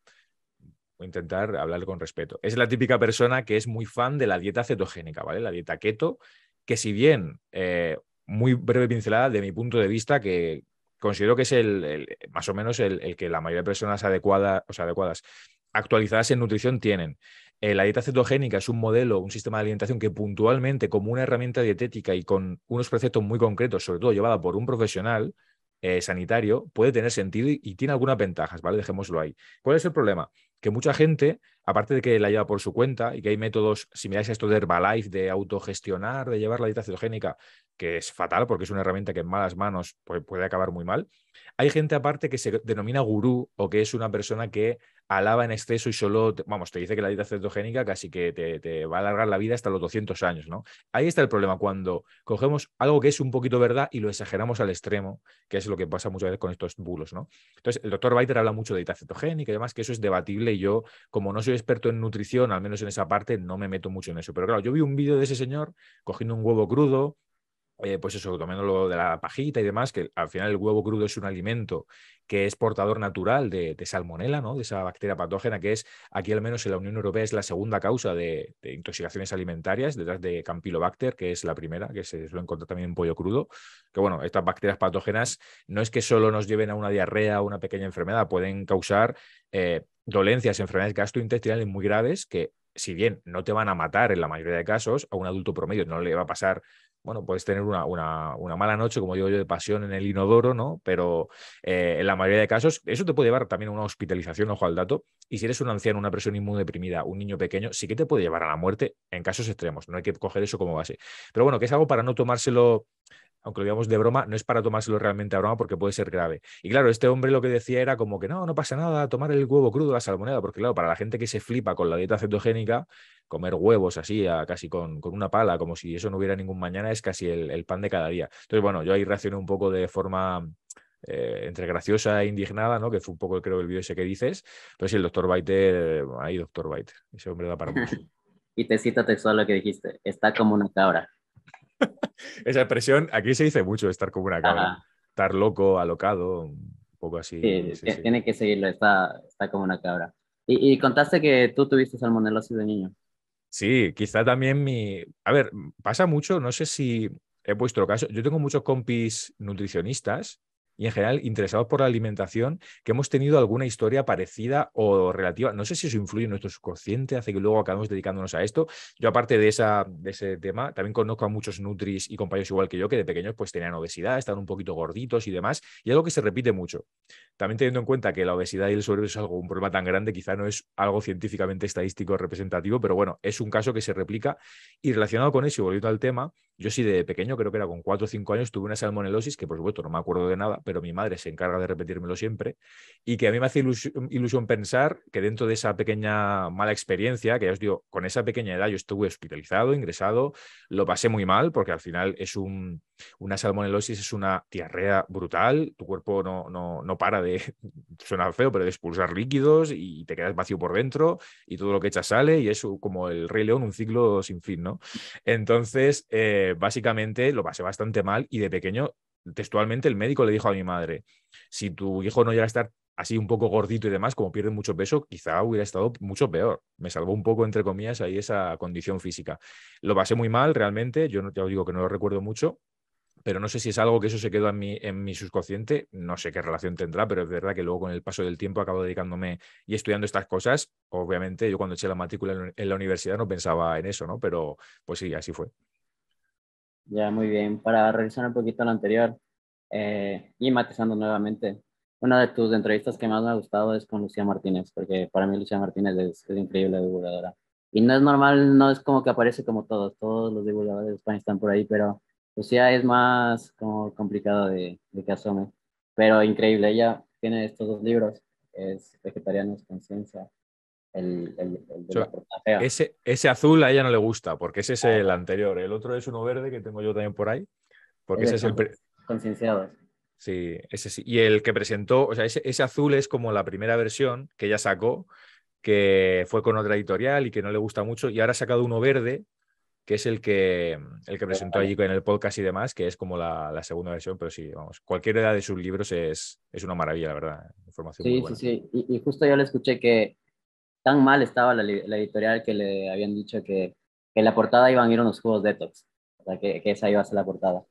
intentar hablar con respeto. Es la típica persona que es muy fan de la dieta cetogénica, ¿vale? La dieta keto, que si bien eh, muy breve pincelada de mi punto de vista, que considero que es el, más o menos el, que la mayoría de personas adecuadas, o adecuadas actualizadas en nutrición tienen. Eh, la dieta cetogénica es un modelo, un sistema de alimentación que puntualmente, como una herramienta dietética y con unos preceptos muy concretos, sobre todo llevada por un profesional eh, sanitario, puede tener sentido y, tiene algunas ventajas, ¿vale? Dejémoslo ahí. ¿Cuál es el problema? Que mucha gente, aparte de que la lleva por su cuenta y que hay métodos similares a esto de Herbalife, de autogestionar, de llevar la dieta cetogénica, que es fatal porque es una herramienta que en malas manos puede, puede acabar muy mal, hay gente aparte que se denomina gurú o que es una persona que alaba en exceso y solo, vamos, te dice que la dieta cetogénica casi que te, va a alargar la vida hasta los 200 años, ¿no? Ahí está el problema, cuando cogemos algo que es un poquito verdad y lo exageramos al extremo, que es lo que pasa muchas veces con estos bulos, ¿no? Entonces, el doctor Weiter habla mucho de dieta cetogénica y demás, que eso es debatible y yo, como no soy experto en nutrición, al menos en esa parte, no me meto mucho en eso. Pero claro, yo vi un vídeo de ese señor cogiendo un huevo crudo, eh, pues eso, tomando lo de la pajita y demás, que al final el huevo crudo es un alimento que es portador natural de, salmonela, ¿no? de esa bacteria patógena que es, aquí al menos en la Unión Europea, es la segunda causa de, intoxicaciones alimentarias, detrás de Campylobacter, que es la primera, que se lo encuentra también en pollo crudo, que bueno, estas bacterias patógenas no es que solo nos lleven a una diarrea o una pequeña enfermedad, pueden causar eh, dolencias, enfermedades gastrointestinales muy graves que si bien no te van a matar en la mayoría de casos, a un adulto promedio no le va a pasar, bueno, puedes tener una, una, una mala noche, como digo yo, de pasión en el inodoro, ¿no? Pero eh, en la mayoría de casos eso te puede llevar también a una hospitalización, ojo al dato, y si eres un anciano, una persona inmunodeprimida, un niño pequeño, sí que te puede llevar a la muerte en casos extremos, no hay que coger eso como base. Pero bueno, que es algo para no tomárselo aunque lo digamos de broma, no es para tomárselo realmente a broma porque puede ser grave. Y claro, este hombre lo que decía era como que no, no pasa nada, tomar el huevo crudo, la salmóneda, porque claro, para la gente que se flipa con la dieta cetogénica, comer huevos así, casi con, una pala, como si eso no hubiera ningún mañana, es casi el, pan de cada día. Entonces, bueno, yo ahí reaccioné un poco de forma eh, entre graciosa e indignada, ¿no? Que fue un poco, creo, el vídeo ese que dices. Entonces el doctor Baiter, ahí doctor Baiter, ese hombre da para mucho. Y te cita textual lo que dijiste, está como una cabra. Esa expresión, aquí se dice mucho estar como una cabra. Estar loco, alocado, un poco así. tiene que seguirlo, está, está como una cabra. Y, contaste que tú tuviste salmonelosis de niño. Sí, quizá también mi... A ver, pasa mucho, no sé si he vuestro caso. Yo tengo muchos compis nutricionistas y en general interesados por la alimentación, que hemos tenido alguna historia parecida o relativa. No sé si eso influye en nuestro subconsciente, hace que luego acabemos dedicándonos a esto. Yo, aparte de, esa, ese tema, también conozco a muchos nutris y compañeros igual que yo, que de pequeños pues tenían obesidad, estaban un poquito gorditos y demás, y algo que se repite mucho. También teniendo en cuenta que la obesidad y el sobrepeso es algo, un problema tan grande, quizá no es algo científicamente estadístico representativo, pero bueno, es un caso que se replica. Y relacionado con eso, y volviendo al tema, yo sí de pequeño, creo que era con 4 o 5 años, tuve una salmonelosis que por supuesto no me acuerdo de nada, pero mi madre se encarga de repetírmelo siempre, y que a mí me hace ilusión, pensar que dentro de esa pequeña mala experiencia, que ya os digo, con esa pequeña edad yo estuve hospitalizado, ingresado, lo pasé muy mal, porque al final es un, una salmonelosis, es una diarrea brutal, tu cuerpo no, no, para de, suena feo, pero de expulsar líquidos y te quedas vacío por dentro y todo lo que echas sale y es como el Rey León, un ciclo sin fin, ¿no? Entonces, eh, básicamente lo pasé bastante mal y de pequeño textualmente el médico le dijo a mi madre, si tu hijo no llega a estar así un poco gordito y demás, como pierde mucho peso, quizá hubiera estado mucho peor. Me salvó un poco, entre comillas, ahí esa condición física. Lo pasé muy mal realmente, yo no, te digo que no lo recuerdo mucho, pero no sé si es algo que eso se quedó en mi, en mi subconsciente, no sé qué relación tendrá, pero es verdad que luego con el paso del tiempo acabo dedicándome y estudiando estas cosas. Obviamente yo cuando eché la matrícula en la universidad no pensaba en eso, ¿no? Pero pues sí, así fue. Ya, muy bien. Para revisar un poquito lo anterior eh, y matizando nuevamente, una de tus entrevistas que más me ha gustado es con Lucía Martínez, porque para mí Lucía Martínez es, increíble divulgadora. Y no es normal, no es como que aparece como todos, todos los divulgadores de España están por ahí, pero Lucía es más como complicado de, de que asome. Pero increíble, ella tiene estos dos libros, es Vegetarianos Conciencia ese, ese, azul a ella no le gusta, porque ese es el anterior. El otro es uno verde que tengo yo también por ahí. Porque ese es el. Concienciados. Sí, ese sí. Y el que presentó, o sea, ese, ese, azul es como la primera versión que ella sacó, que fue con otra editorial y que no le gusta mucho. Y ahora ha sacado uno verde, que es el que, el que presentó allí en el podcast y demás, que es como la, segunda versión, pero sí, vamos, cualquier edad de sus libros es, es una maravilla, la verdad. Información sí, sí, sí. y, justo yo le escuché que, tan mal estaba la, editorial que le habían dicho que, en la portada iban a ir unos juegos detox, o sea, que, esa iba a ser la portada.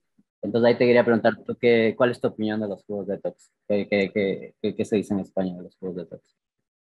Entonces ahí te quería preguntar, qué, ¿cuál es tu opinión de los juegos detox? ¿Qué, qué, qué se dice en España de los juegos detox?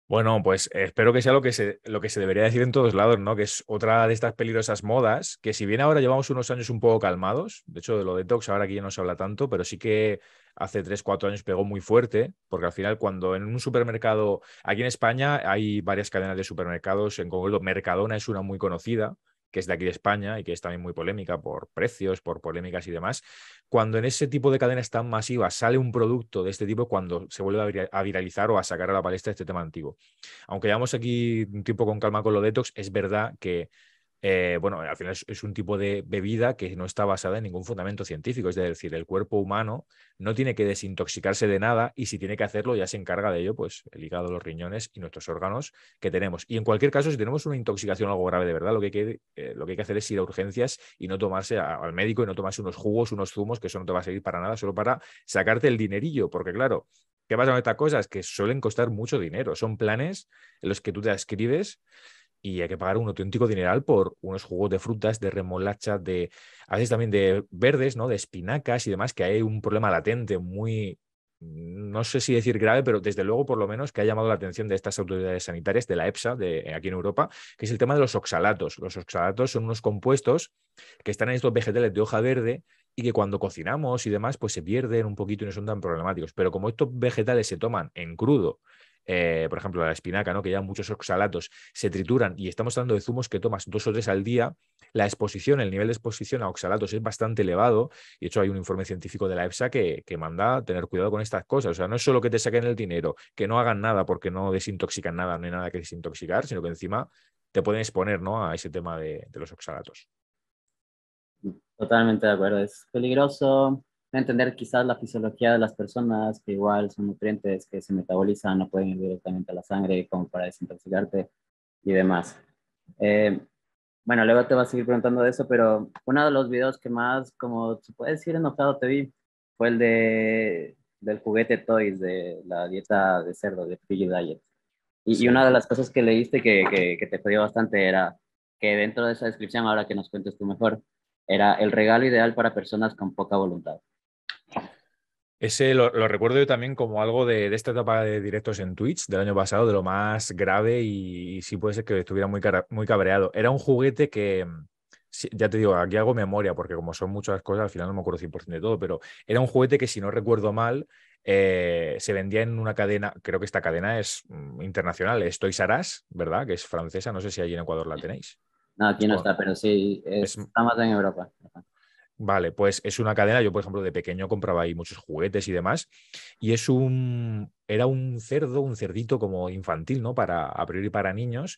Bueno, pues espero que sea lo que, se, lo que se debería decir en todos lados, ¿no? Que es otra de estas peligrosas modas, que si bien ahora llevamos unos años un poco calmados, de hecho de lo de detox ahora aquí ya no se habla tanto, pero sí que hace 3, 4 años pegó muy fuerte, porque al final cuando en un supermercado, aquí en España hay varias cadenas de supermercados, en concreto Mercadona es una muy conocida, que es de aquí de España y que es también muy polémica por precios, por polémicas y demás, cuando en ese tipo de cadenas tan masivas sale un producto de este tipo, cuando se vuelve a, a viralizar o a sacar a la palestra este tema antiguo. Aunque llevamos aquí un tiempo con calma con lo detox, es verdad que eh, bueno, al final es, un tipo de bebida que no está basada en ningún fundamento científico, es decir, el cuerpo humano no tiene que desintoxicarse de nada y si tiene que hacerlo ya se encarga de ello, pues el hígado, los riñones y nuestros órganos que tenemos. Y en cualquier caso, si tenemos una intoxicación algo grave de verdad, lo que hay que, eh, lo que, hay que hacer es ir a urgencias y no tomarse al médico y no tomarse unos jugos, unos zumos, que eso no te va a servir para nada, solo para sacarte el dinerillo, porque claro, ¿Qué pasa con estas cosas? Que suelen costar mucho dinero. Son planes en los que tú te adscribes y hay que pagar un auténtico dineral por unos jugos de frutas, de remolacha, de a veces también de verdes, ¿no? De espinacas y demás, que hay un problema latente muy no sé si decir grave, pero desde luego por lo menos que ha llamado la atención de estas autoridades sanitarias de la EPSA de aquí en Europa, que es el tema de los oxalatos. Los oxalatos son unos compuestos que están en estos vegetales de hoja verde y que cuando cocinamos y demás, pues se pierden un poquito y no son tan problemáticos. Pero como estos vegetales se toman en crudo eh, por ejemplo, la espinaca, ¿no? que ya muchos oxalatos se trituran y estamos hablando de zumos que tomas dos o tres al día, la exposición, el nivel de exposición a oxalatos es bastante elevado. Y de hecho, hay un informe científico de la EFSA que, manda tener cuidado con estas cosas. O sea, no es solo que te saquen el dinero, que no hagan nada porque no desintoxican nada, no hay nada que desintoxicar, sino que encima te pueden exponer a ese tema de, de los oxalatos. Totalmente de acuerdo, es peligroso, entender quizás la fisiología de las personas, que igual son nutrientes que se metabolizan, no pueden ir directamente a la sangre como para desintoxicarte y demás. Eh, bueno, luego te va a seguir preguntando de eso, pero uno de los videos que más, como se puede decir, enojado te vi fue el de, del juguete Toys, de la dieta de cerdo, de Piggy Diet. Y, una de las cosas que leíste que, que, te jodió bastante era que dentro de esa descripción, ahora que nos cuentes tú mejor, era el regalo ideal para personas con poca voluntad. Ese lo, recuerdo yo también como algo de, esta etapa de directos en Twitch del año pasado, de lo más grave y, sí puede ser que estuviera muy, muy cabreado. Era un juguete que, mm, ya te digo, aquí hago memoria porque como son muchas cosas, al final no me acuerdo 100% de todo, pero era un juguete que si no recuerdo mal, eh, se vendía en una cadena, creo que esta cadena es mm, internacional, estoy Saras ¿verdad? Que es francesa, no sé si allí en Ecuador la tenéis. No, aquí no está, pero sí, está más en Europa. Vale, pues es una cadena. Yo, por ejemplo, de pequeño compraba ahí muchos juguetes y demás. Y es un. Era un cerdo, un cerdito como infantil, ¿no? Para, a priori para niños,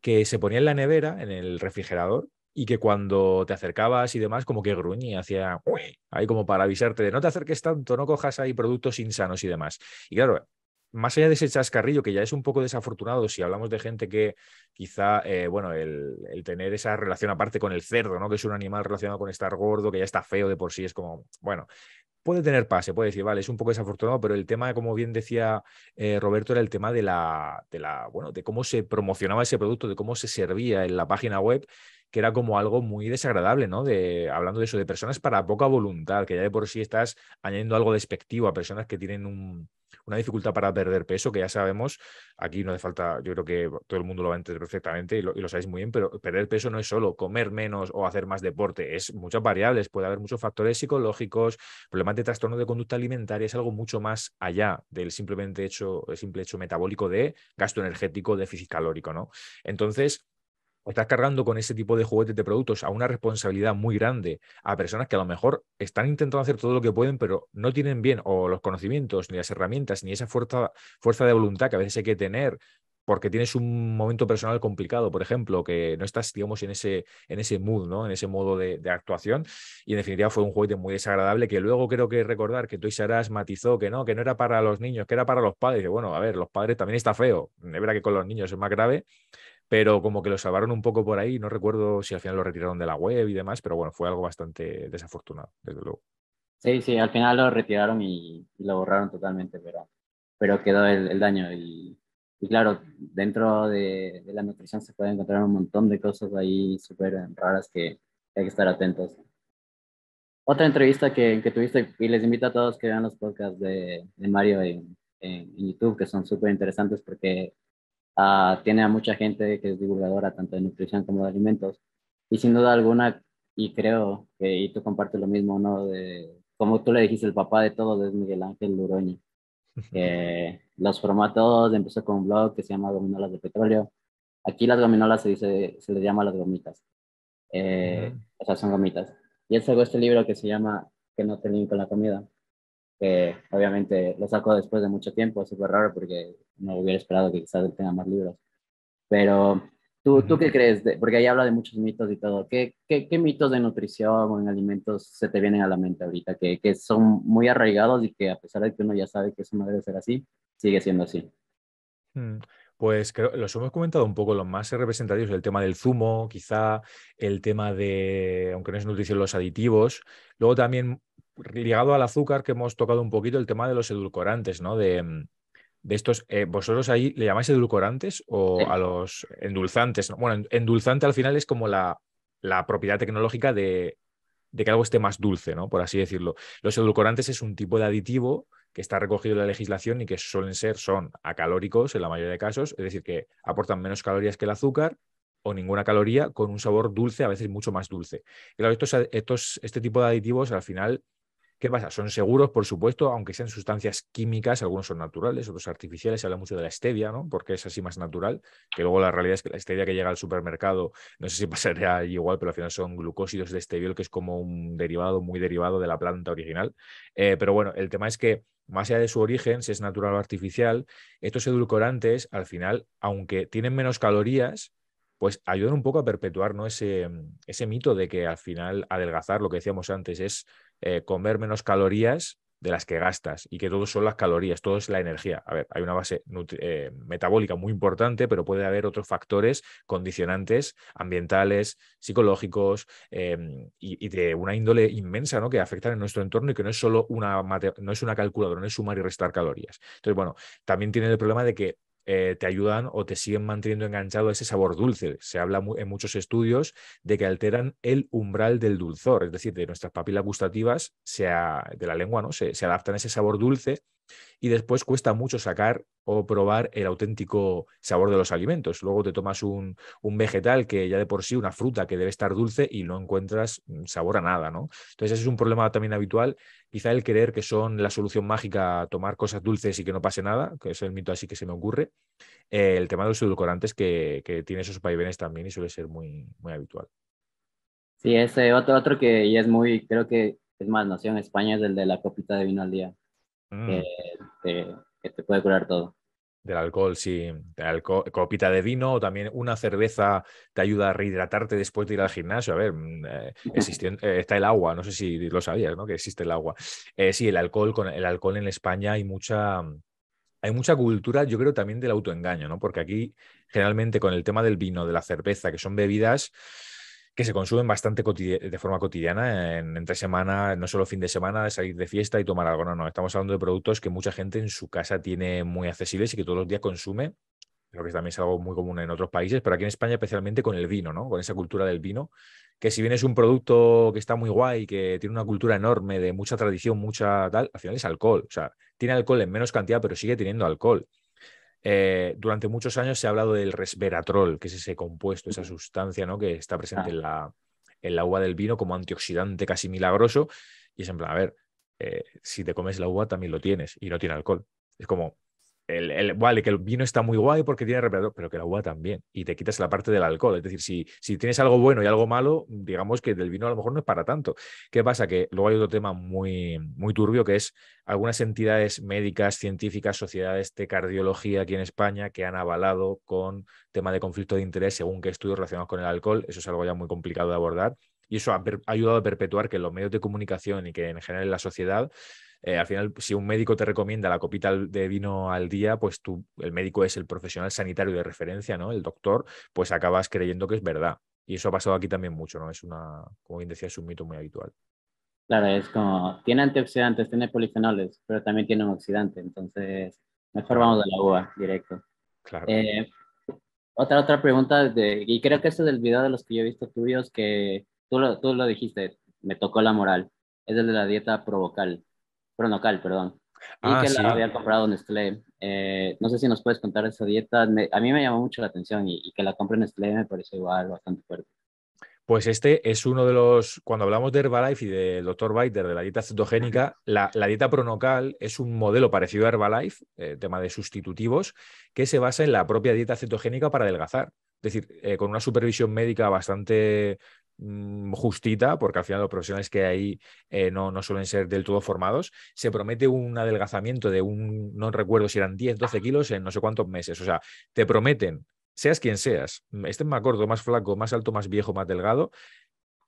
que se ponía en la nevera, en el refrigerador, y que cuando te acercabas y demás, como que gruñía, hacía. Ahí como para avisarte de no te acerques tanto, no cojas ahí productos insanos y demás. Y claro, más allá de ese chascarrillo, que ya es un poco desafortunado, si hablamos de gente que quizá, eh, bueno, el, tener esa relación aparte con el cerdo, ¿no? Que es un animal relacionado con estar gordo, que ya está feo de por sí, es como, bueno, puede tener pase, puede decir, vale, es un poco desafortunado, pero el tema, como bien decía eh, Roberto, era el tema de de la, bueno, de cómo se promocionaba ese producto, de cómo se servía en la página web que era como algo muy desagradable, ¿no? De, hablando de eso, de personas para poca voluntad, que ya de por sí estás añadiendo algo despectivo a personas que tienen una dificultad para perder peso, que ya sabemos, aquí no hace falta, yo creo que todo el mundo lo va a entender perfectamente y lo, sabéis muy bien, pero perder peso no es solo comer menos o hacer más deporte, es muchas variables, puede haber muchos factores psicológicos, problemas de trastorno de conducta alimentaria, es algo mucho más allá del simplemente hecho, el simple hecho metabólico de gasto energético, de déficit calórico, ¿no? Entonces, estás cargando con ese tipo de juguetes de productos a una responsabilidad muy grande a personas que a lo mejor están intentando hacer todo lo que pueden, pero no tienen bien o los conocimientos, ni las herramientas, ni esa fuerza, fuerza de voluntad que a veces hay que tener porque tienes un momento personal complicado, por ejemplo, que no estás, digamos, en ese, en ese mood, ¿no? En ese modo de, actuación. Y en definitiva fue un juguete muy desagradable que luego creo que recordar que Toys R matizó que no, que no era para los niños, que era para los padres. Y bueno, a ver, los padres también está feo. Es verdad que con los niños es más grave, pero como que lo salvaron un poco por ahí, no recuerdo si al final lo retiraron de la web y demás, pero bueno, fue algo bastante desafortunado, desde luego. Sí, sí, al final lo retiraron y, lo borraron totalmente, pero, pero quedó el, daño. Y, claro, dentro de, la nutrición se puede encontrar un montón de cosas ahí súper raras que hay que estar atentos. Otra entrevista que, que, tuviste, y les invito a todos que vean los podcasts de, Mario en, en YouTube, que son súper interesantes porque Ah, tiene a mucha gente que es divulgadora tanto de nutrición como de alimentos. Y sin duda alguna, y creo que y tú compartes lo mismo, ¿no? De, como tú le dijiste, el papá de todos es Miguel Ángel Luroño Eh, los todos, empezó con un blog que se llama Gominolas de Petróleo. Aquí las gominolas se, dice, se les llama las gomitas. Eh, O sea, son gomitas. Y él sacó este libro que se llama Que no te con la comida que obviamente lo saco después de mucho tiempo, súper raro porque no hubiera esperado que quizás tenga más libros. Pero ¿tú, ¿tú qué crees? porque ahí habla de muchos mitos y todo. ¿Qué, qué, mitos de nutrición o en alimentos se te vienen a la mente ahorita que, que, son muy arraigados y que a pesar de que uno ya sabe que eso no debe ser así, sigue siendo así? Hmm, pues creo, los hemos comentado un poco, los más representativos, el tema del zumo, quizá el tema de, aunque no es nutrición, los aditivos. Luego también ligado al azúcar que hemos tocado un poquito el tema de los edulcorantes, ¿no? De, mm, estos, eh, ¿vosotros ahí le llamáis edulcorantes o a los endulzantes? Bueno, endulzante al final es como la, la propiedad tecnológica de, que algo esté más dulce, ¿no? Por así decirlo. Los edulcorantes es un tipo de aditivo que está recogido en la legislación y que suelen ser, son acalóricos en la mayoría de casos, es decir, que aportan menos calorías que el azúcar o ninguna caloría con un sabor dulce, a veces mucho más dulce. Claro, estos, estos, este tipo de aditivos al final ¿Qué pasa? Son seguros, por supuesto, aunque sean sustancias químicas, algunos son naturales, otros artificiales. Se habla mucho de la stevia, ¿no? Porque es así más natural. Que luego la realidad es que la stevia que llega al supermercado, no sé si pasaría igual, pero al final son glucósidos de esteviol, que es como un derivado, muy derivado de la planta original. Eh, pero bueno, el tema es que más allá de su origen, si es natural o artificial, estos edulcorantes, al final, aunque tienen menos calorías, pues ayudan un poco a perpetuar ¿no? ese, ese mito de que al final adelgazar, lo que decíamos antes, es eh, comer menos calorías de las que gastas y que todo son las calorías, todo es la energía. A ver, hay una base eh, metabólica muy importante, pero puede haber otros factores condicionantes ambientales, psicológicos em, y, de una índole inmensa ¿no? que afectan en nuestro entorno y que no es solo una, no es una calculadora, no es sumar y restar calorías. Entonces, bueno, también tiene el problema de que eh, te ayudan o te siguen manteniendo enganchado a ese sabor dulce. Se habla en muchos estudios de que alteran el umbral del dulzor, es decir, de nuestras papilas gustativas, sea, de la lengua, ¿no? Se, se adaptan a ese sabor dulce y después cuesta mucho sacar o probar el auténtico sabor de los alimentos. Luego te tomas un, vegetal que ya de por sí, una fruta que debe estar dulce y no encuentras mm, sabor a nada, ¿no? Entonces ese es un problema también habitual, quizá el creer que son la solución mágica tomar cosas dulces y que no pase nada, que es el mito así que se me ocurre. Eh, el tema de los edulcorantes que, que tiene esos vaivenes también y suele ser muy, muy habitual. Sí, ese otro, otro que ya es muy, creo que es más noción en España, es el de la copita de vino al día. Mm. que, te, puede curar todo. Del alcohol, sí. copita de vino o también una cerveza te ayuda a rehidratarte después de ir al gimnasio. A ver, mm, eh, existe, eh, está el agua, no sé si lo sabías, ¿no? Que existe el agua. Eh, sí, el alcohol, con el alcohol en España hay mucha, hay mucha cultura, yo creo, también del autoengaño, ¿no? Porque aquí, generalmente, con el tema del vino, de la cerveza, que son bebidas, que se consumen bastante de forma cotidiana, en, entre semana, no solo fin de semana, de salir de fiesta y tomar algo. No, no, estamos hablando de productos que mucha gente en su casa tiene muy accesibles y que todos los días consume, lo que también es algo muy común en otros países, pero aquí en España especialmente con el vino, ¿no? Con esa cultura del vino, que si bien es un producto que está muy guay, que tiene una cultura enorme, de mucha tradición, mucha tal, al final es alcohol. O sea, tiene alcohol en menos cantidad, pero sigue teniendo alcohol. Eh, durante muchos años se ha hablado del resveratrol, que es ese compuesto, esa sustancia ¿no? que está presente ah. en, la, en, la, uva del vino como antioxidante casi milagroso. Y es en plan, a ver, eh, si te comes la uva también lo tienes y no tiene alcohol. Es como, el, vale, que el vino está muy guay porque tiene reparador, pero que la uva también. Y te quitas la parte del alcohol. Es decir, si, si tienes algo bueno y algo malo, digamos que del vino a lo mejor no es para tanto. ¿Qué pasa? Que luego hay otro tema muy, muy turbio que es algunas entidades médicas, científicas, sociedades de cardiología aquí en España que han avalado con tema de conflicto de interés según qué estudios relacionados con el alcohol. Eso es algo ya muy complicado de abordar. Y eso ha, ayudado a perpetuar que los medios de comunicación y que en general en la sociedad eh, al final, si un médico te recomienda la copita de vino al día, pues tú, el médico es el profesional sanitario de referencia, ¿no? El doctor, pues acabas creyendo que es verdad. Y eso ha pasado aquí también mucho, ¿no? Es una, como bien decía, es un mito muy habitual. Claro, es como, tiene antioxidantes, tiene polifenoles, pero también tiene un oxidante, entonces mejor vamos a la uva directo. Claro. Eh, otra, otra pregunta, y creo que es del video de los que yo he visto tuyos, que tú lo, tú lo dijiste, me tocó la moral, es el de la dieta provocal. Pronocal, perdón. Y ah, que la había comprado Nestlé. Eh, no sé si nos puedes contar esa dieta. a mí me llamó mucho la atención y, que la compre Nestlé me parece igual bastante fuerte. Pues este es uno de los, cuando hablamos de Herbalife y del doctor Biter, de la dieta cetogénica, la, dieta pronocal es un modelo parecido a Herbalife, eh, tema de sustitutivos, que se basa en la propia dieta cetogénica para adelgazar. Es decir, eh, con una supervisión médica bastante Mm, justita, porque al final los profesionales que hay eh, no, no, suelen ser del todo formados, se promete un adelgazamiento de un, no recuerdo si eran 10, 12 kilos en no sé cuántos meses. O sea, te prometen, seas quien seas, este más gordo, más flaco, más alto, más viejo, más delgado,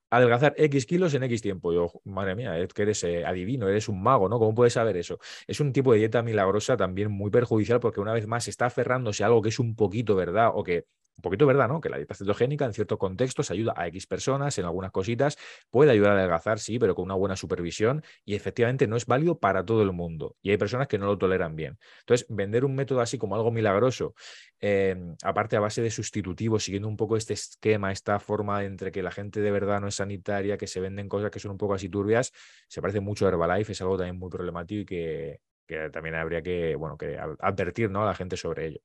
adelgazar X kilos en X tiempo. Yo, madre mía, que eres eh, adivino, eres un mago, ¿no? ¿Cómo puedes saber eso? Es un tipo de dieta milagrosa también muy perjudicial porque una vez más está aferrándose a algo que es un poquito verdad o que un poquito verdad, ¿no? Que la dieta cetogénica en ciertos contextos ayuda a X personas en algunas cositas, puede ayudar a adelgazar, sí, pero con una buena supervisión y efectivamente no es válido para todo el mundo y hay personas que no lo toleran bien. Entonces, vender un método así como algo milagroso, em, aparte a base de sustitutivos, siguiendo un poco este esquema, esta forma entre que la gente de verdad no es sanitaria, que se venden cosas que son un poco así turbias, se parece mucho a Herbalife, es algo también muy problemático y que, que también habría que, bueno, que advertir ¿no? a la gente sobre ello.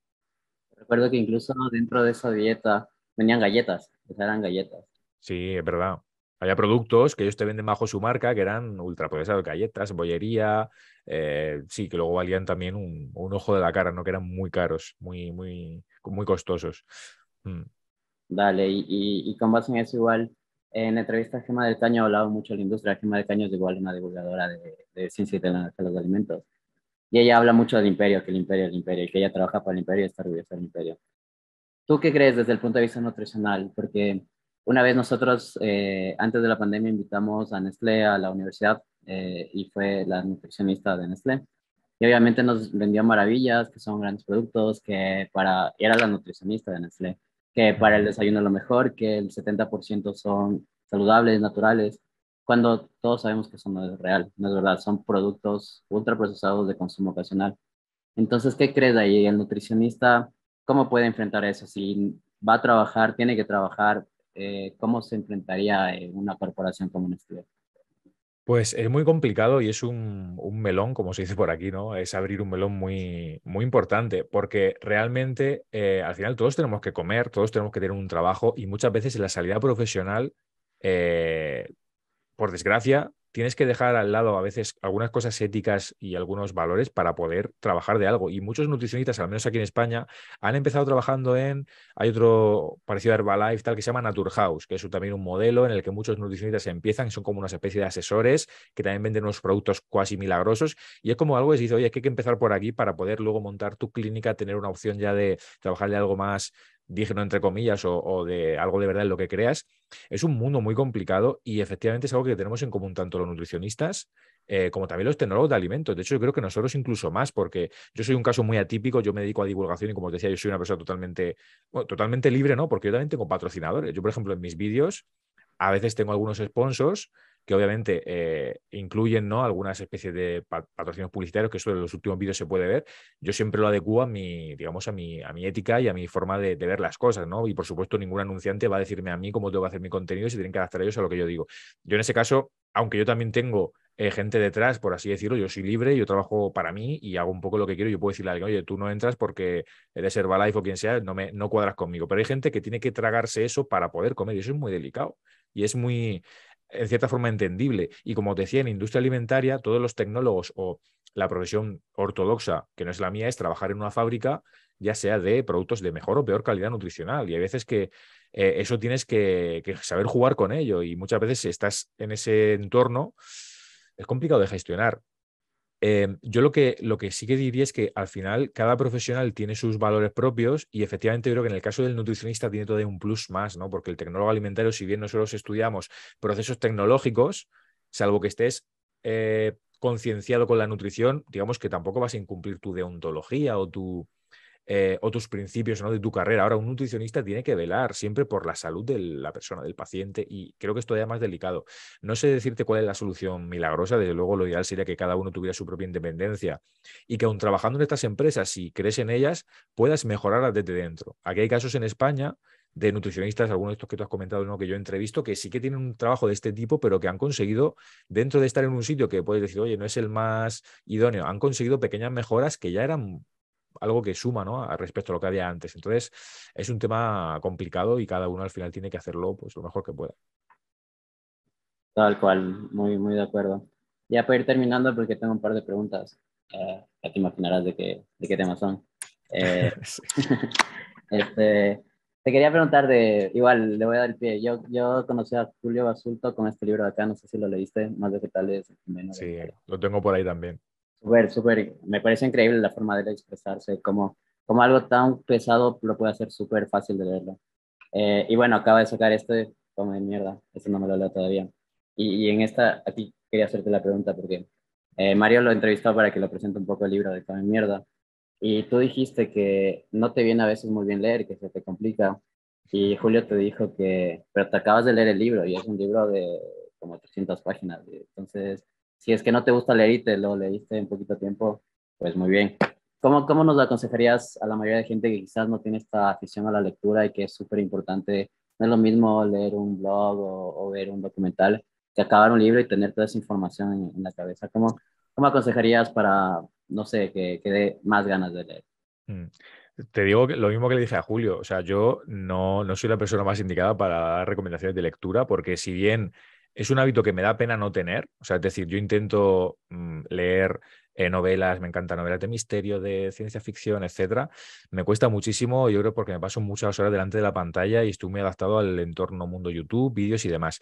Recuerdo que incluso dentro de esa dieta venían galletas, pues eran galletas. Sí, es verdad. Había productos que ellos te venden bajo su marca que eran ultraprocesados, galletas, bollería, eh, sí, que luego valían también un, ojo de la cara, ¿no? Que eran muy caros, muy, muy, muy costosos. Mm. Dale, y, con base en eso igual, en entrevistas Gema del Caño hablado mucho de la industria, Gema del Caño es igual una divulgadora de, ciencia y de los alimentos. Y ella habla mucho del imperio, que el imperio, el imperio, y que ella trabaja para el imperio y está orgullosa del imperio. ¿Tú qué crees desde el punto de vista nutricional? Porque una vez nosotros, eh, antes de la pandemia, invitamos a Nestlé a la universidad eh, y fue la nutricionista de Nestlé. Y obviamente nos vendió maravillas, que son grandes productos, que para, era la nutricionista de Nestlé, que para el desayuno lo mejor, que el 70% son saludables, naturales cuando todos sabemos que eso no es real, no es verdad, son productos ultraprocesados de consumo ocasional. Entonces, ¿qué crees ahí? ¿El nutricionista cómo puede enfrentar eso? Si va a trabajar, tiene que trabajar, eh, ¿cómo se enfrentaría una corporación como estudiante Pues es muy complicado y es un, melón, como se dice por aquí, ¿no? Es abrir un melón muy, muy importante, porque realmente eh, al final todos tenemos que comer, todos tenemos que tener un trabajo y muchas veces en la salida profesional eh, por desgracia, tienes que dejar al lado a veces algunas cosas éticas y algunos valores para poder trabajar de algo. Y muchos nutricionistas, al menos aquí en España, han empezado trabajando en, hay otro parecido a Herbalife, tal, que se llama Naturhaus, que es también un modelo en el que muchos nutricionistas empiezan, son como una especie de asesores que también venden unos productos cuasi milagrosos. Y es como algo que se dice, oye, hay que empezar por aquí para poder luego montar tu clínica, tener una opción ya de trabajar de algo más no entre comillas, o, de algo de verdad en lo que creas, es un mundo muy complicado y efectivamente es algo que tenemos en común tanto los nutricionistas eh, como también los tecnólogos de alimentos. De hecho, yo creo que nosotros incluso más, porque yo soy un caso muy atípico, yo me dedico a divulgación y como os decía, yo soy una persona totalmente, totalmente libre, ¿no? Porque yo también tengo patrocinadores. Yo, por ejemplo, en mis vídeos a veces tengo algunos sponsors que obviamente eh, incluyen ¿no? algunas especies de patrocinios publicitarios que eso en los últimos vídeos se puede ver. Yo siempre lo adecuo a mi, digamos, a mi, a mi ética y a mi forma de, ver las cosas, ¿no? Y por supuesto, ningún anunciante va a decirme a mí cómo tengo que hacer mi contenido y tienen que adaptar ellos a lo que yo digo. Yo en ese caso, aunque yo también tengo eh, gente detrás, por así decirlo, yo soy libre, yo trabajo para mí y hago un poco lo que quiero, yo puedo decirle a alguien, oye, tú no entras porque eres Herbalife o quien sea, no, me, no cuadras conmigo, pero hay gente que tiene que tragarse eso para poder comer y eso es muy delicado y es muy, en cierta forma entendible. Y como te decía, en industria alimentaria, todos los tecnólogos o la profesión ortodoxa, que no es la mía, es trabajar en una fábrica, ya sea de productos de mejor o peor calidad nutricional. Y hay veces que eh, eso tienes que, que, saber jugar con ello. Y muchas veces si estás en ese entorno, es complicado de gestionar. Em, yo lo que, lo que sí que diría es que al final cada profesional tiene sus valores propios y efectivamente yo creo que en el caso del nutricionista tiene todavía un plus más, ¿no? Porque el tecnólogo alimentario, si bien nosotros estudiamos procesos tecnológicos, salvo que estés eh, concienciado con la nutrición, digamos que tampoco vas a incumplir tu deontología o tu, otros eh, o tus principios ¿no? de tu carrera. Ahora, un nutricionista tiene que velar siempre por la salud de la persona, del paciente, y creo que es todavía más delicado. No sé decirte cuál es la solución milagrosa, desde luego lo ideal sería que cada uno tuviera su propia independencia y que aun trabajando en estas empresas, si crees en ellas, puedas mejorar desde dentro. Aquí hay casos en España de nutricionistas, algunos de estos que tú has comentado, no que yo he entrevisto, que sí que tienen un trabajo de este tipo, pero que han conseguido, dentro de estar en un sitio que puedes decir, oye, no es el más idóneo, han conseguido pequeñas mejoras que ya eran algo que suma ¿no? respecto a lo que había antes. Entonces, es un tema complicado y cada uno al final tiene que hacerlo pues, lo mejor que pueda. Tal cual, muy, muy de acuerdo. Ya para ir terminando, porque tengo un par de preguntas. Eh, te imaginarás de qué, de qué temas son. Eh, este, te quería preguntar de, igual, le voy a dar el pie. Yo, yo conocí a Julio Basulto con este libro de acá, no sé si lo leíste, más de qué tal Menos sí, lo tengo por ahí también. Súper, súper, me parece increíble la forma de expresarse, como, como algo tan pesado lo puede hacer súper fácil de leerlo. Eh, y bueno, acaba de sacar este, como de mierda, este no me lo leo todavía. Y, y en esta, aquí quería hacerte la pregunta porque eh, Mario lo entrevistó para que lo presente un poco el libro de de Mierda. Y tú dijiste que no te viene a veces muy bien leer, que se te complica. Y Julio te dijo que, pero te acabas de leer el libro y es un libro de como 300 páginas. Entonces, si es que no te gusta leer y te lo leíste en poquito tiempo, pues muy bien. ¿Cómo, ¿Cómo nos aconsejarías a la mayoría de gente que quizás no tiene esta afición a la lectura y que es súper importante? No es lo mismo leer un blog o, ver un documental que acabar un libro y tener toda esa información en, la cabeza. ¿Cómo, ¿Cómo aconsejarías para, no sé, que, que dé más ganas de leer? Mm. te digo lo mismo que le dije a Julio, o sea, yo no, no, soy la persona más indicada para dar recomendaciones de lectura, porque si bien es un hábito que me da pena no tener. O sea, es decir, yo intento mm, leer eh, novelas, me encantan novelas de misterio, de ciencia ficción, etcétera. Me cuesta muchísimo, yo creo, porque me paso muchas horas delante de la pantalla y estoy muy adaptado al entorno mundo YouTube, vídeos y demás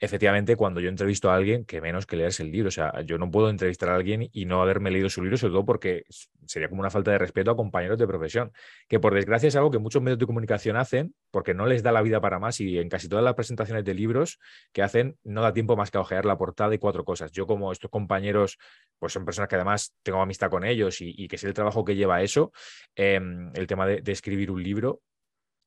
efectivamente, cuando yo entrevisto a alguien, que menos que leerse el libro. O sea, yo no puedo entrevistar a alguien y no haberme leído su libro, sobre todo porque sería como una falta de respeto a compañeros de profesión, que por desgracia es algo que muchos medios de comunicación hacen porque no les da la vida para más y en casi todas las presentaciones de libros que hacen no da tiempo más que ojear la portada y cuatro cosas. Yo como estos compañeros, pues son personas que además tengo amistad con ellos y, que sé el trabajo que lleva eso, em, el tema de escribir un libro,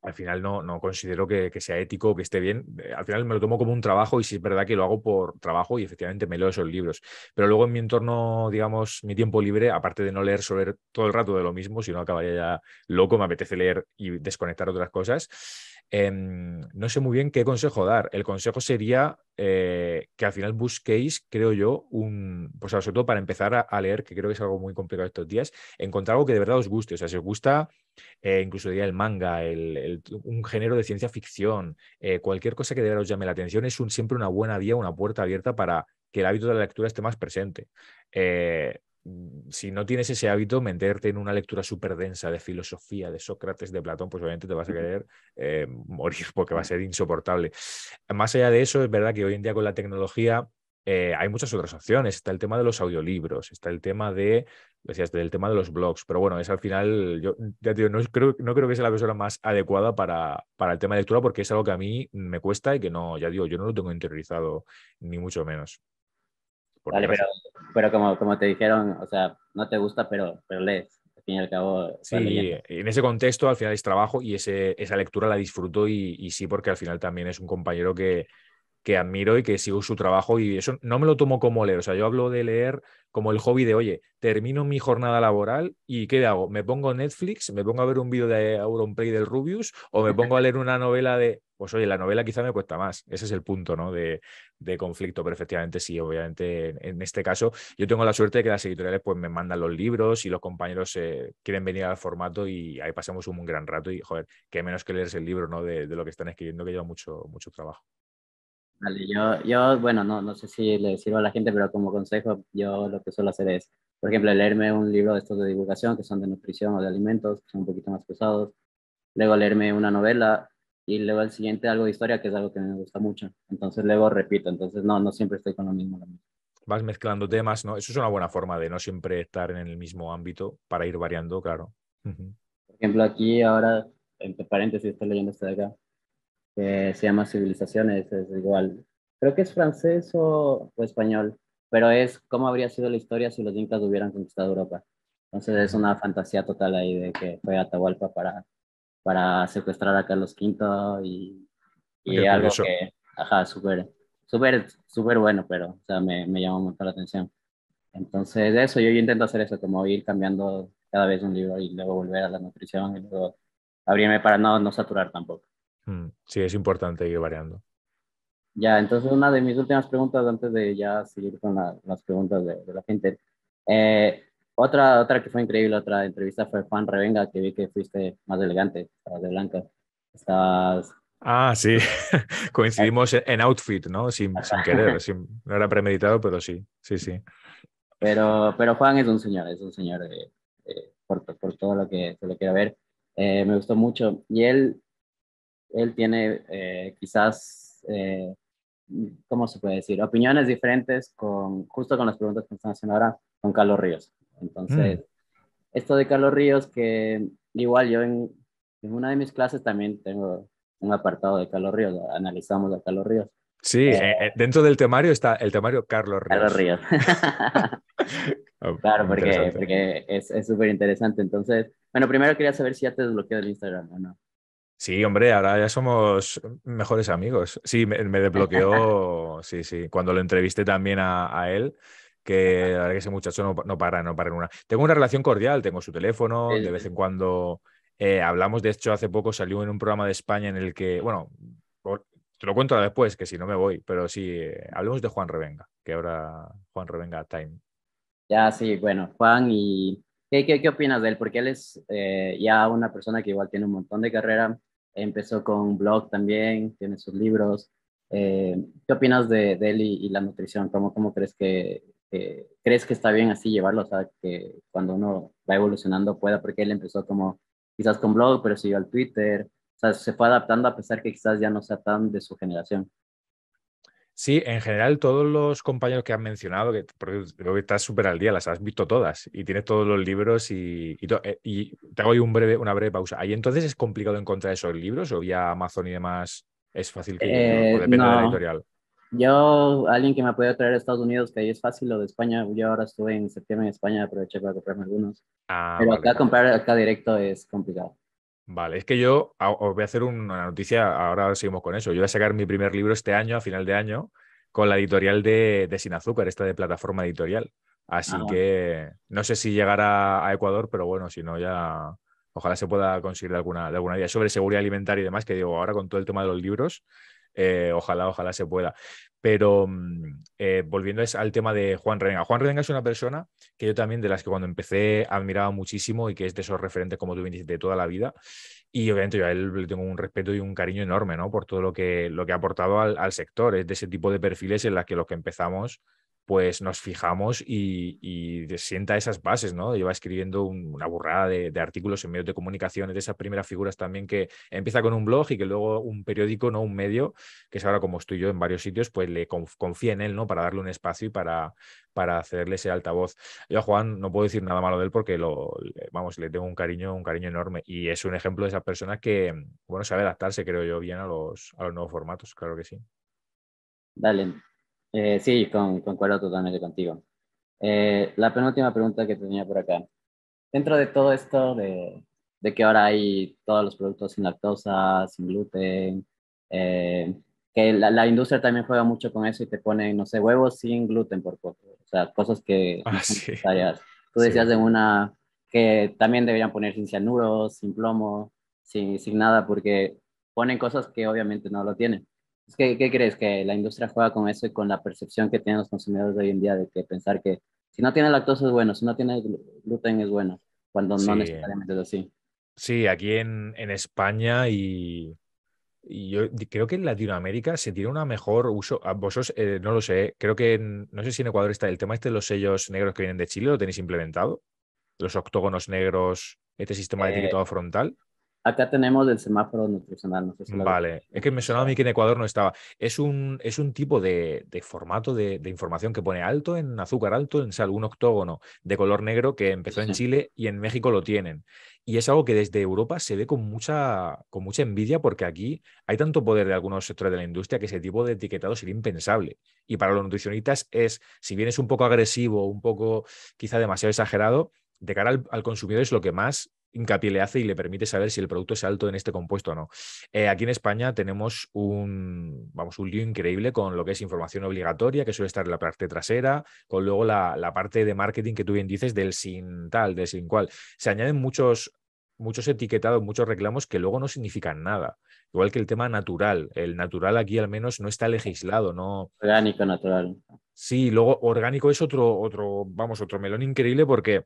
al final no, no considero que, sea ético que esté bien. Eh, al final me lo tomo como un trabajo y si es verdad que lo hago por trabajo y efectivamente me leo esos libros. Pero luego en mi entorno, digamos, mi tiempo libre, aparte de no leer sobre todo el rato de lo mismo, si no acabaría ya loco, me apetece leer y desconectar otras cosas. Em, no sé muy bien qué consejo dar. El consejo sería eh, que al final busquéis, creo yo, un, pues sobre todo para empezar a, leer, que creo que es algo muy complicado estos días, encontrar algo que de verdad os guste. O sea, si os gusta, eh, incluso diría el manga, un género de ciencia ficción, eh, cualquier cosa que de verdad os llame la atención, es un, siempre una buena vía, una puerta abierta para que el hábito de la lectura esté más presente. Mm, si no tienes ese hábito, meterte en una lectura súper densa de filosofía, de Sócrates, de Platón, pues obviamente te vas a querer eh, morir porque va a ser insoportable. Más allá de eso, es verdad que hoy en día con la tecnología eh, hay muchas otras opciones. Está el tema de los audiolibros, está el tema de, decías, del tema de los blogs, pero bueno, es al final, yo ya digo, no creo, no creo que sea la persona más adecuada para, para el tema de lectura porque es algo que a mí me cuesta y que no, ya digo, yo no lo tengo interiorizado ni mucho menos. Vale, pero, como, te dijeron, o sea, no te gusta, pero, pero lees. Al fin y al cabo. Sí, en ese contexto al final es trabajo y ese, esa lectura la disfruto y, sí, porque al final también es un compañero que, que admiro y que sigo su trabajo y eso no me lo tomo como leer. O sea, yo hablo de leer como el hobby de, oye, termino mi jornada laboral y ¿qué hago? ¿Me pongo Netflix? ¿Me pongo a ver un vídeo de Play del Rubius? ¿O me pongo a leer una novela de pues oye, la novela quizá me cuesta más. Ese es el punto ¿no? de, conflicto, pero efectivamente sí, obviamente en, este caso yo tengo la suerte de que las editoriales pues me mandan los libros y los compañeros eh, quieren venir al formato y ahí pasamos un, gran rato y joder, que menos que leerse el libro ¿no? de, lo que están escribiendo que lleva mucho, mucho trabajo. Vale, yo, bueno, no, no sé si le sirvo a la gente, pero como consejo, yo lo que suelo hacer es, por ejemplo, leerme un libro de estos de divulgación, que son de nutrición o de alimentos, que son un poquito más pesados. Luego leerme una novela, y luego el siguiente algo de historia, que es algo que me gusta mucho. Entonces luego repito, entonces no, no siempre estoy con lo mismo. Vas mezclando temas, ¿no? Eso es una buena forma de no siempre estar en el mismo ámbito para ir variando, claro. Por ejemplo, aquí ahora, entre paréntesis, estoy leyendo este de acá, que se llama Civilizaciones, es igual. Creo que es francés o, o español, pero es cómo habría sido la historia si los incas hubieran conquistado Europa. Entonces es una fantasía total ahí de que fue Atahualpa para para secuestrar a Carlos V y, algo que, ajá, súper, súper, súper bueno, pero, o sea, me, me llamó mucho la atención. Entonces, eso, yo, intento hacer eso, como ir cambiando cada vez un libro y luego volver a la nutrición y luego abrirme para no, no saturar tampoco. Mm, sí, es importante ir variando. Ya, entonces una de mis últimas preguntas antes de ya seguir con las preguntas de, de la gente. Eh, otra, otra que fue increíble, otra entrevista fue Juan Revenga, que vi que fuiste más elegante, estabas de blanca. Estabas. Ah, sí. Coincidimos en outfit, ¿no? Sin, sin querer. Sin, no era premeditado, pero sí. Sí, sí. Pero, pero Juan es un señor, es un señor eh, eh, por, por, todo lo que se le quiera ver. Eh, me gustó mucho. Y él, él tiene quizás. ¿cómo se puede decir? Opiniones diferentes con, justo con las preguntas que están haciendo ahora, con Carlos Ríos. Entonces, mm. esto de Carlos Ríos, que igual yo en, una de mis clases también tengo un apartado de Carlos Ríos, analizamos a Carlos Ríos. Sí, eh, eh, eh, dentro del temario está el temario Carlos Ríos. Carlos Ríos. Oh, claro, porque, porque es súper interesante. Entonces, bueno, primero quería saber si ya te desbloqueó el Instagram o no. Sí, hombre, ahora ya somos mejores amigos. Sí, me, desbloqueó, sí, sí. Cuando lo entrevisté también a, a él, que la verdad que ese muchacho no, para, no para en una. Tengo una relación cordial, tengo su teléfono, de vez en cuando eh, hablamos, de hecho hace poco salió en un programa de España en el que, bueno, te lo cuento después, que si no me voy, pero sí, hablamos eh, hablemos de Juan Revenga, que ahora Juan Revenga Time. Ya, sí, bueno, Juan, ¿y qué, qué, opinas de él? Porque él es eh, ya una persona que igual tiene un montón de carrera, empezó con un blog también, tiene sus libros. ¿Qué opinas de, él y, y, la nutrición? ¿Cómo, ¿Cómo crees que eh, crees que está bien así llevarlo, o sea, que cuando uno va evolucionando pueda, porque él empezó como quizás con blog, pero siguió al Twitter, o sea, se fue adaptando a pesar que quizás ya no sea tan de su generación. Sí, en general todos los compañeros que han mencionado, que creo que estás súper al día, las has visto todas y tienes todos los libros y, y, eh, te hago un breve, una breve pausa. ¿Ahí entonces es complicado encontrar esos libros o vía Amazon y demás es fácil que eh, depende de la editorial? Yo, alguien que me ha traer a Estados Unidos, que ahí es fácil, o de España, yo ahora estuve en septiembre en España, aproveché para comprarme algunos. Ah, pero acá comprar acá directo es complicado. Vale, es que yo os voy a hacer una noticia, ahora seguimos con eso. Yo voy a sacar mi primer libro este año, a final de año, con la editorial de, de Sin Azúcar, esta de plataforma editorial. Así ah, que no sé si llegará a Ecuador, pero bueno, si no ya ojalá se pueda conseguir alguna, de alguna idea sobre seguridad alimentaria y demás, que digo, ahora con todo el tema de los libros, eh, ojalá, ojalá se pueda. Pero mm, eh, volviendo al tema de Juan Redenga, Juan Redenga es una persona que yo también, de las que cuando empecé admiraba muchísimo y que es de esos referentes, como tú bien dices, de toda la vida. Y obviamente yo a él le tengo un respeto y un cariño enorme, ¿no? Por todo lo que, lo que ha aportado al, al sector. Es de ese tipo de perfiles en las que los que empezamos pues nos fijamos y, sienta esas bases, ¿no? Lleva escribiendo una burrada de, artículos en medios de comunicación, de esas primeras figuras también que empieza con un blog y que luego un periódico, no un medio, que es ahora como estoy yo en varios sitios, pues le confía en él, ¿no? Para darle un espacio y para, para hacerle ese altavoz. Yo a Juan no puedo decir nada malo de él porque lo, vamos, le tengo un cariño, un cariño enorme y es un ejemplo de esa persona que, bueno, sabe adaptarse, creo yo, bien a los, a los nuevos formatos, claro que sí. Dale, eh, sí, con, concuerdo totalmente contigo. Eh, la penúltima pregunta que tenía por acá. Dentro de todo esto de, de que ahora hay todos los productos sin lactosa, sin gluten, eh, que la, la, industria también juega mucho con eso y te pone, no sé, huevos sin gluten, por poco. O sea, cosas que ah, necesarias. Tú decías en de una que también deberían poner sin cianuro, sin plomo, sin, sin nada, porque ponen cosas que obviamente no lo tienen. ¿Qué, crees? ¿Que la industria juega con eso y con la percepción que tienen los consumidores de hoy en día de que pensar que si no tiene lactosa es bueno, si no tiene gluten es bueno, cuando no necesariamente es así? Sí, aquí en, en España y, yo creo que en Latinoamérica se tiene una mejor uso. Ah, vosotros, eh, no lo sé, creo que en, no sé si en Ecuador está el tema este de los sellos negros que vienen de Chile, ¿lo tenéis implementado? Los octógonos negros, este sistema de eh, etiquetado frontal. Acá tenemos el semáforo nutricional. vale, es que me sonaba a mí que en Ecuador no estaba. Es un, es un tipo de, formato de, información que pone alto en azúcar, alto en sal, un octógono de color negro que empezó en Chile y en México lo tienen. Y es algo que desde Europa se ve con mucha, con mucha envidia porque aquí hay tanto poder de algunos sectores de la industria que ese tipo de etiquetado sería impensable. Y para los nutricionistas es, si bien es un poco agresivo, un poco quizá demasiado exagerado, de cara al consumidor es lo que más hincapié le hace y le permite saber si el producto es alto en este compuesto o no. Eh, aquí en España tenemos un, vamos, un lío increíble con lo que es información obligatoria, que suele estar en la parte trasera, con luego la, parte de marketing que tú bien dices del sin tal, del sin cual. Se añaden muchos muchos etiquetados, muchos reclamos que luego no significan nada. Igual que el tema natural. El natural aquí al menos no está legislado, no. Orgánico, natural. Sí, luego orgánico es otro, otro, vamos, otro melón increíble porque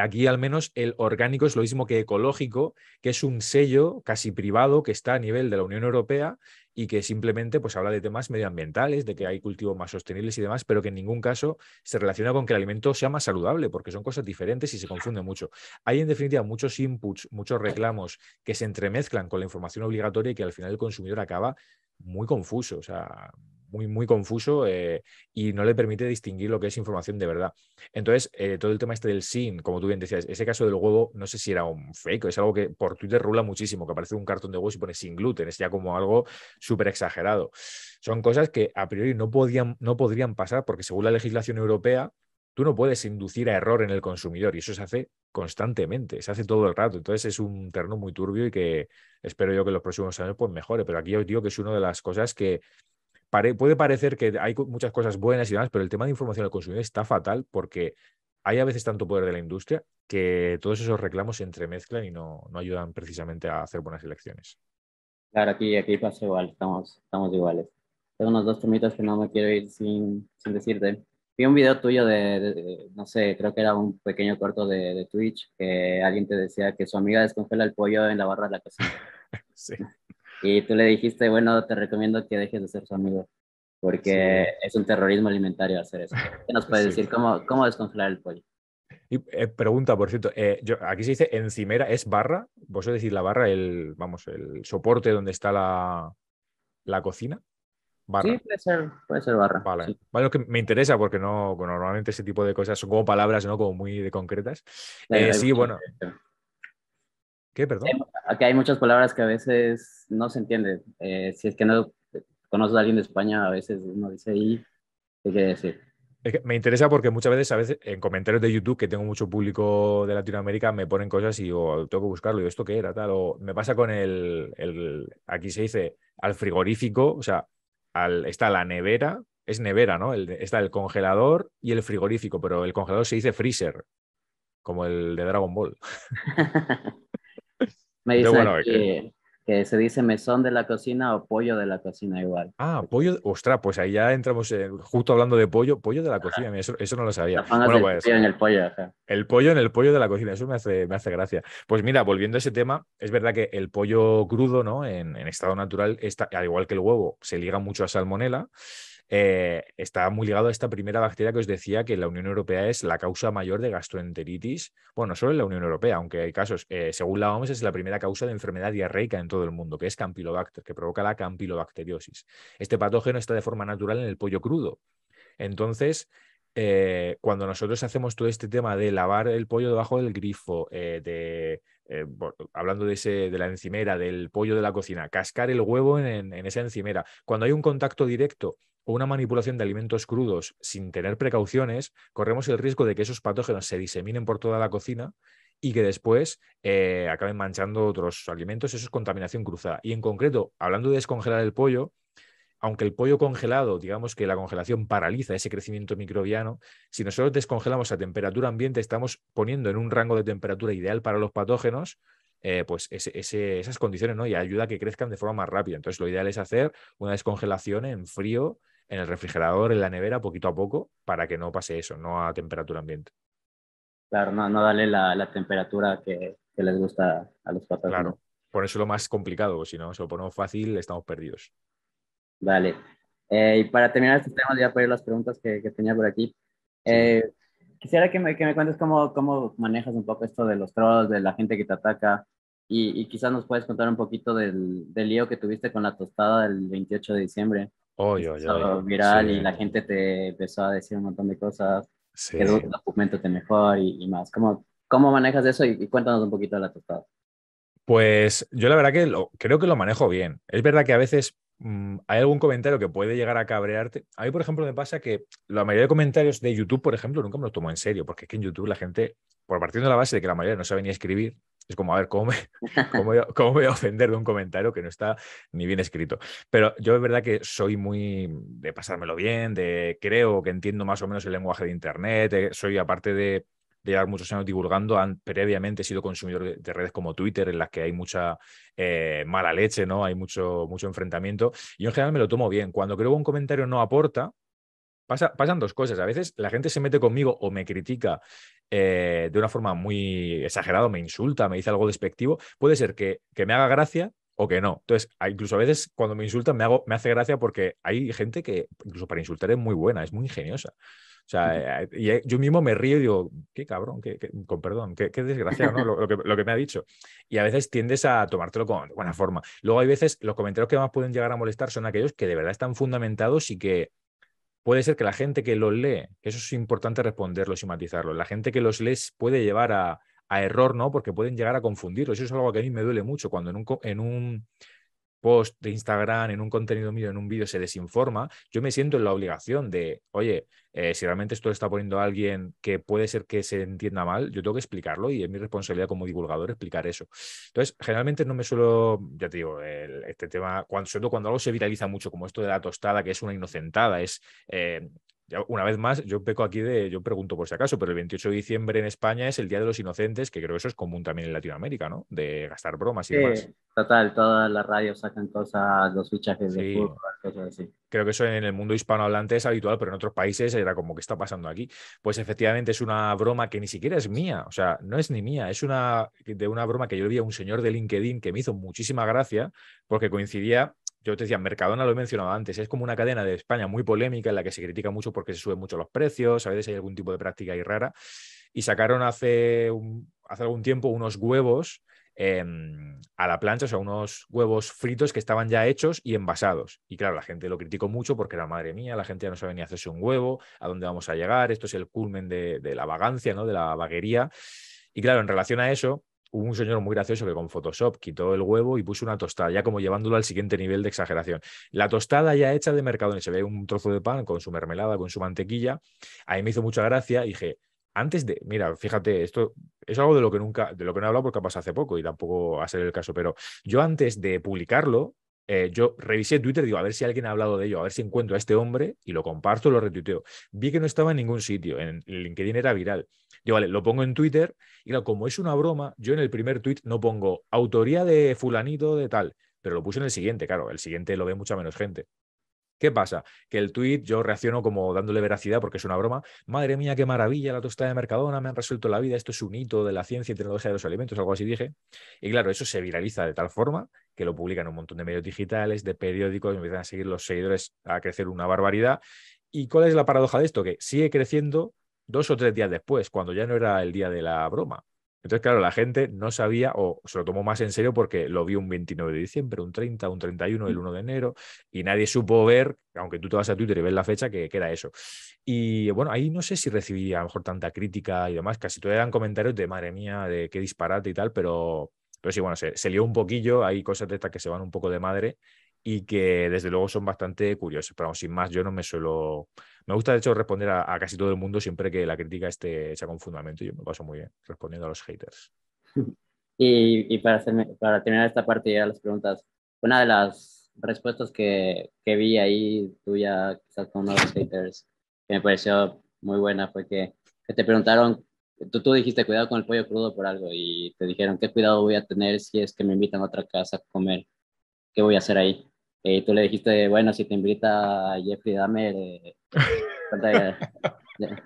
aquí al menos el orgánico es lo mismo que ecológico, que es un sello casi privado que está a nivel de la Unión Europea y que simplemente pues, habla de temas medioambientales, de que hay cultivos más sostenibles y demás, pero que en ningún caso se relaciona con que el alimento sea más saludable, porque son cosas diferentes y se confunde mucho. Hay en definitiva muchos inputs, muchos reclamos que se entremezclan con la información obligatoria y que al final el consumidor acaba muy confuso. O sea, muy, confuso eh, y no le permite distinguir lo que es información de verdad. Entonces, eh, todo el tema este del SIN, como tú bien decías, ese caso del huevo, no sé si era un fake, es algo que por Twitter rula muchísimo, que aparece un cartón de huevos y pone sin gluten, es ya como algo súper exagerado. Son cosas que a priori no, podían, no podrían pasar porque según la legislación europea, tú no puedes inducir a error en el consumidor y eso se hace constantemente, se hace todo el rato. Entonces es un terreno muy turbio y que espero yo que en los próximos años pues mejore, pero aquí os digo que es una de las cosas que puede parecer que hay muchas cosas buenas y demás, pero el tema de información al consumidor está fatal porque hay a veces tanto poder de la industria que todos esos reclamos se entremezclan y no, no ayudan precisamente a hacer buenas elecciones. Claro, aquí, aquí pasa igual, estamos, estamos iguales. Tengo unos dos temitas que no me quiero ir sin, sin decirte. Vi un video tuyo de, no sé, creo que era un pequeño corto de, de, Twitch, que alguien te decía que su amiga descongela el pollo en la barra de la cocina. sí. Y tú le dijiste, bueno, te recomiendo que dejes de ser su amigo, porque es un terrorismo alimentario hacer eso. ¿Qué nos puedes decir? ¿Cómo, cómo descongelar el pollo? Eh, pregunta, por cierto, eh, aquí se dice encimera, ¿es barra? ¿Vos decís decir la barra, el, vamos, el soporte donde está la, cocina? Sí, puede ser, puede ser barra. Vale. que me interesa porque no, normalmente ese tipo de cosas son como palabras, ¿no? Como muy de concretas. Eh, sí, bueno. Aquí hay muchas palabras que a veces no se entiende. Eh, si es que no conoces a alguien de España, a veces uno dice y me interesa porque muchas veces, a veces, en comentarios de YouTube, que tengo mucho público de Latinoamérica, me ponen cosas y digo, tengo que buscarlo, y esto qué era, tal, o me pasa con el, aquí se dice, al frigorífico, o sea, está la nevera, es nevera, ¿no? está el congelador y el frigorífico, pero el congelador se dice freezer, como el de Dragon Ball. Me dice ¿eh? que se dice mesón de la cocina o pollo de la cocina igual. Ah, pollo, ostras, pues ahí ya entramos justo hablando de pollo, pollo de la cocina, eso, no lo sabía. el pues, pollo en el pollo, El pollo en el pollo de la cocina, eso me hace, me hace gracia. Pues mira, volviendo a ese tema, es verdad que el pollo crudo, ¿no? En, estado natural, está, al igual que el huevo, se liga mucho a salmonela. Eh, está muy ligado a esta primera bacteria que os decía que la Unión Europea es la causa mayor de gastroenteritis. Bueno, solo en la Unión Europea, aunque hay casos. Eh, según la OMS, es la primera causa de enfermedad diarreica en todo el mundo, que es Campylobacter, que provoca la Campylobacteriosis Este patógeno está de forma natural en el pollo crudo. Entonces, eh, cuando nosotros hacemos todo este tema de lavar el pollo debajo del grifo, de, hablando de, la encimera, del pollo de la cocina, cascar el huevo en, esa encimera, cuando hay un contacto directo o una manipulación de alimentos crudos sin tener precauciones, corremos el riesgo de que esos patógenos se diseminen por toda la cocina y que después eh, acaben manchando otros alimentos. Eso es contaminación cruzada. Y en concreto, hablando de descongelar el pollo, aunque el pollo congelado, digamos que la congelación paraliza ese crecimiento microbiano, si nosotros descongelamos a temperatura ambiente, estamos poniendo en un rango de temperatura ideal para los patógenos, eh, pues esas condiciones, ¿no? Y ayuda a que crezcan de forma más rápida. Entonces, lo ideal es hacer una descongelación en frío en el refrigerador, en la nevera, poquito a poco, para que no pase eso, no a temperatura ambiente. Claro, no, no darle la, la temperatura que, que, les gusta a los patatas Claro, por eso es lo más complicado, si no, si lo ponemos fácil, estamos perdidos. Vale. Eh, y para terminar este tema, voy a ir las preguntas que, que tenía por aquí. Eh, quisiera que me, que me cuentes cómo, cómo, manejas un poco esto de los trolls, de la gente que te ataca, y, quizás nos puedes contar un poquito del, del, lío que tuviste con la tostada del 28 de diciembre viral y la gente te empezó a decir un montón de cosas, sí. que te mejor y, y, más. ¿Cómo, ¿Cómo manejas eso y, cuéntanos un poquito de la tostada? Pues yo la verdad que lo, creo que lo manejo bien. Es verdad que a veces mm, hay algún comentario que puede llegar a cabrearte. A mí, por ejemplo, me pasa que la mayoría de comentarios de YouTube, por ejemplo, nunca me lo tomo en serio, porque es que en YouTube la gente, por partiendo de la base de que la mayoría no sabe ni escribir, es como, a ver, ¿cómo me, cómo, voy a ofender de un comentario que no está ni bien escrito? Pero yo es verdad que soy muy de pasármelo bien, de creo que entiendo más o menos el lenguaje de Internet, eh, soy aparte de de llevar muchos años divulgando. Han, previamente he sido consumidor de, redes como Twitter, en las que hay mucha eh, mala leche, ¿no? Hay mucho, mucho enfrentamiento. Y en general me lo tomo bien. Cuando creo que un comentario no aporta, pasan dos cosas. A veces la gente se mete conmigo o me critica eh, de una forma muy exagerada, me insulta, me dice algo despectivo. Puede ser que, que me haga gracia o que no. Entonces, incluso a veces cuando me insultan me, hago, me hace gracia porque hay gente que incluso para insultar es muy buena, es muy ingeniosa. O sea, eh, eh, yo mismo me río y digo, qué cabrón, qué, con perdón, qué, desgracia desgraciado, lo, que, lo, que, me ha dicho. Y a veces tiendes a tomártelo con buena forma. Luego hay veces, los comentarios que más pueden llegar a molestar son aquellos que de verdad están fundamentados y que puede ser que la gente que los lee, eso es importante responderlo y matizarlo, la gente que los lee puede llevar a, error, ¿no? Porque pueden llegar a confundirlos. Eso es algo que a mí me duele mucho cuando en un post de Instagram, en un contenido mío, en un vídeo, se desinforma, yo me siento en la obligación de, oye, eh, si realmente esto lo está poniendo a alguien que puede ser que se entienda mal, yo tengo que explicarlo y es mi responsabilidad como divulgador explicar eso. Entonces, generalmente no me suelo, ya te digo, este tema, cuando, sobre todo cuando algo se viraliza mucho, como esto de la tostada, que es una inocentada, es eh, una vez más, yo peco aquí de, yo pregunto por si acaso, pero el 28 de diciembre en España es el Día de los Inocentes, que creo que eso es común también en Latinoamérica, ¿no? De gastar bromas y demás. Total, todas las radios sacan cosas, los fichajes de fútbol, cosas así. Creo que eso en el mundo hispanohablante es habitual, pero en otros países era como que está pasando aquí. Pues efectivamente es una broma que ni siquiera es mía, o sea, no es ni mía, es una de una broma que yo le vi a un señor de LinkedIn que me hizo muchísima gracia porque coincidía yo te decía, Mercadona lo he mencionado antes, es como una cadena de España muy polémica en la que se critica mucho porque se suben mucho los precios, a veces hay algún tipo de práctica ahí rara, y sacaron hace, hace algún tiempo unos huevos em, a la plancha, o sea, unos huevos fritos que estaban ya hechos y envasados. Y claro, la gente lo criticó mucho porque era madre mía, la gente ya no sabe ni hacerse un huevo, a dónde vamos a llegar, esto es el culmen de, la vagancia, ¿no? de la vaguería. Y claro, en relación a eso, un señor muy gracioso que con Photoshop quitó el huevo y puso una tostada, ya como llevándolo al siguiente nivel de exageración. La tostada ya hecha de y se ve un trozo de pan con su mermelada, con su mantequilla. Ahí me hizo mucha gracia dije, antes de, mira, fíjate, esto es algo de lo que nunca, de lo que no he hablado porque ha pasado hace poco y tampoco va a ser el caso, pero yo antes de publicarlo, eh, yo revisé Twitter, digo, a ver si alguien ha hablado de ello, a ver si encuentro a este hombre y lo comparto, lo retuiteo. Vi que no estaba en ningún sitio, en LinkedIn era viral. Digo, vale, lo pongo en Twitter y como es una broma, yo en el primer tweet no pongo autoría de fulanito de tal, pero lo puse en el siguiente, claro, el siguiente lo ve mucha menos gente. ¿Qué pasa? Que el tweet yo reacciono como dándole veracidad porque es una broma. Madre mía, qué maravilla la tostada de Mercadona, me han resuelto la vida, esto es un hito de la ciencia y tecnología de los alimentos, algo así dije. Y claro, eso se viraliza de tal forma que lo publican un montón de medios digitales, de periódicos, empiezan a seguir los seguidores a crecer una barbaridad. ¿Y cuál es la paradoja de esto? Que sigue creciendo dos o tres días después, cuando ya no era el día de la broma. Entonces, claro, la gente no sabía o se lo tomó más en serio porque lo vio un 29 de diciembre, un 30, un 31, mm. el 1 de enero, y nadie supo ver, aunque tú te vas a Twitter y ves la fecha, que, queda era eso. Y bueno, ahí no sé si recibía a lo mejor tanta crítica y demás, casi todos eran comentarios de madre mía, de qué disparate y tal, pero, pero sí, bueno, se, lió un poquillo, hay cosas de estas que se van un poco de madre y que desde luego son bastante curiosas, pero sin más, yo no me suelo me gusta, de hecho, responder a, casi todo el mundo siempre que la crítica esté hecha con fundamento. Yo me paso muy bien respondiendo a los haters. Y, para, para terminar esta parte a las preguntas, una de las respuestas que, vi ahí tuya, quizás con los haters, que me pareció muy buena fue que, que te preguntaron Tú, tú, dijiste cuidado con el pollo crudo por algo y te dijeron qué cuidado voy a tener si es que me invitan a otra casa a comer, qué voy a hacer ahí. Y tú le dijiste, bueno, si te invita Jeffrey Dahmer, eh,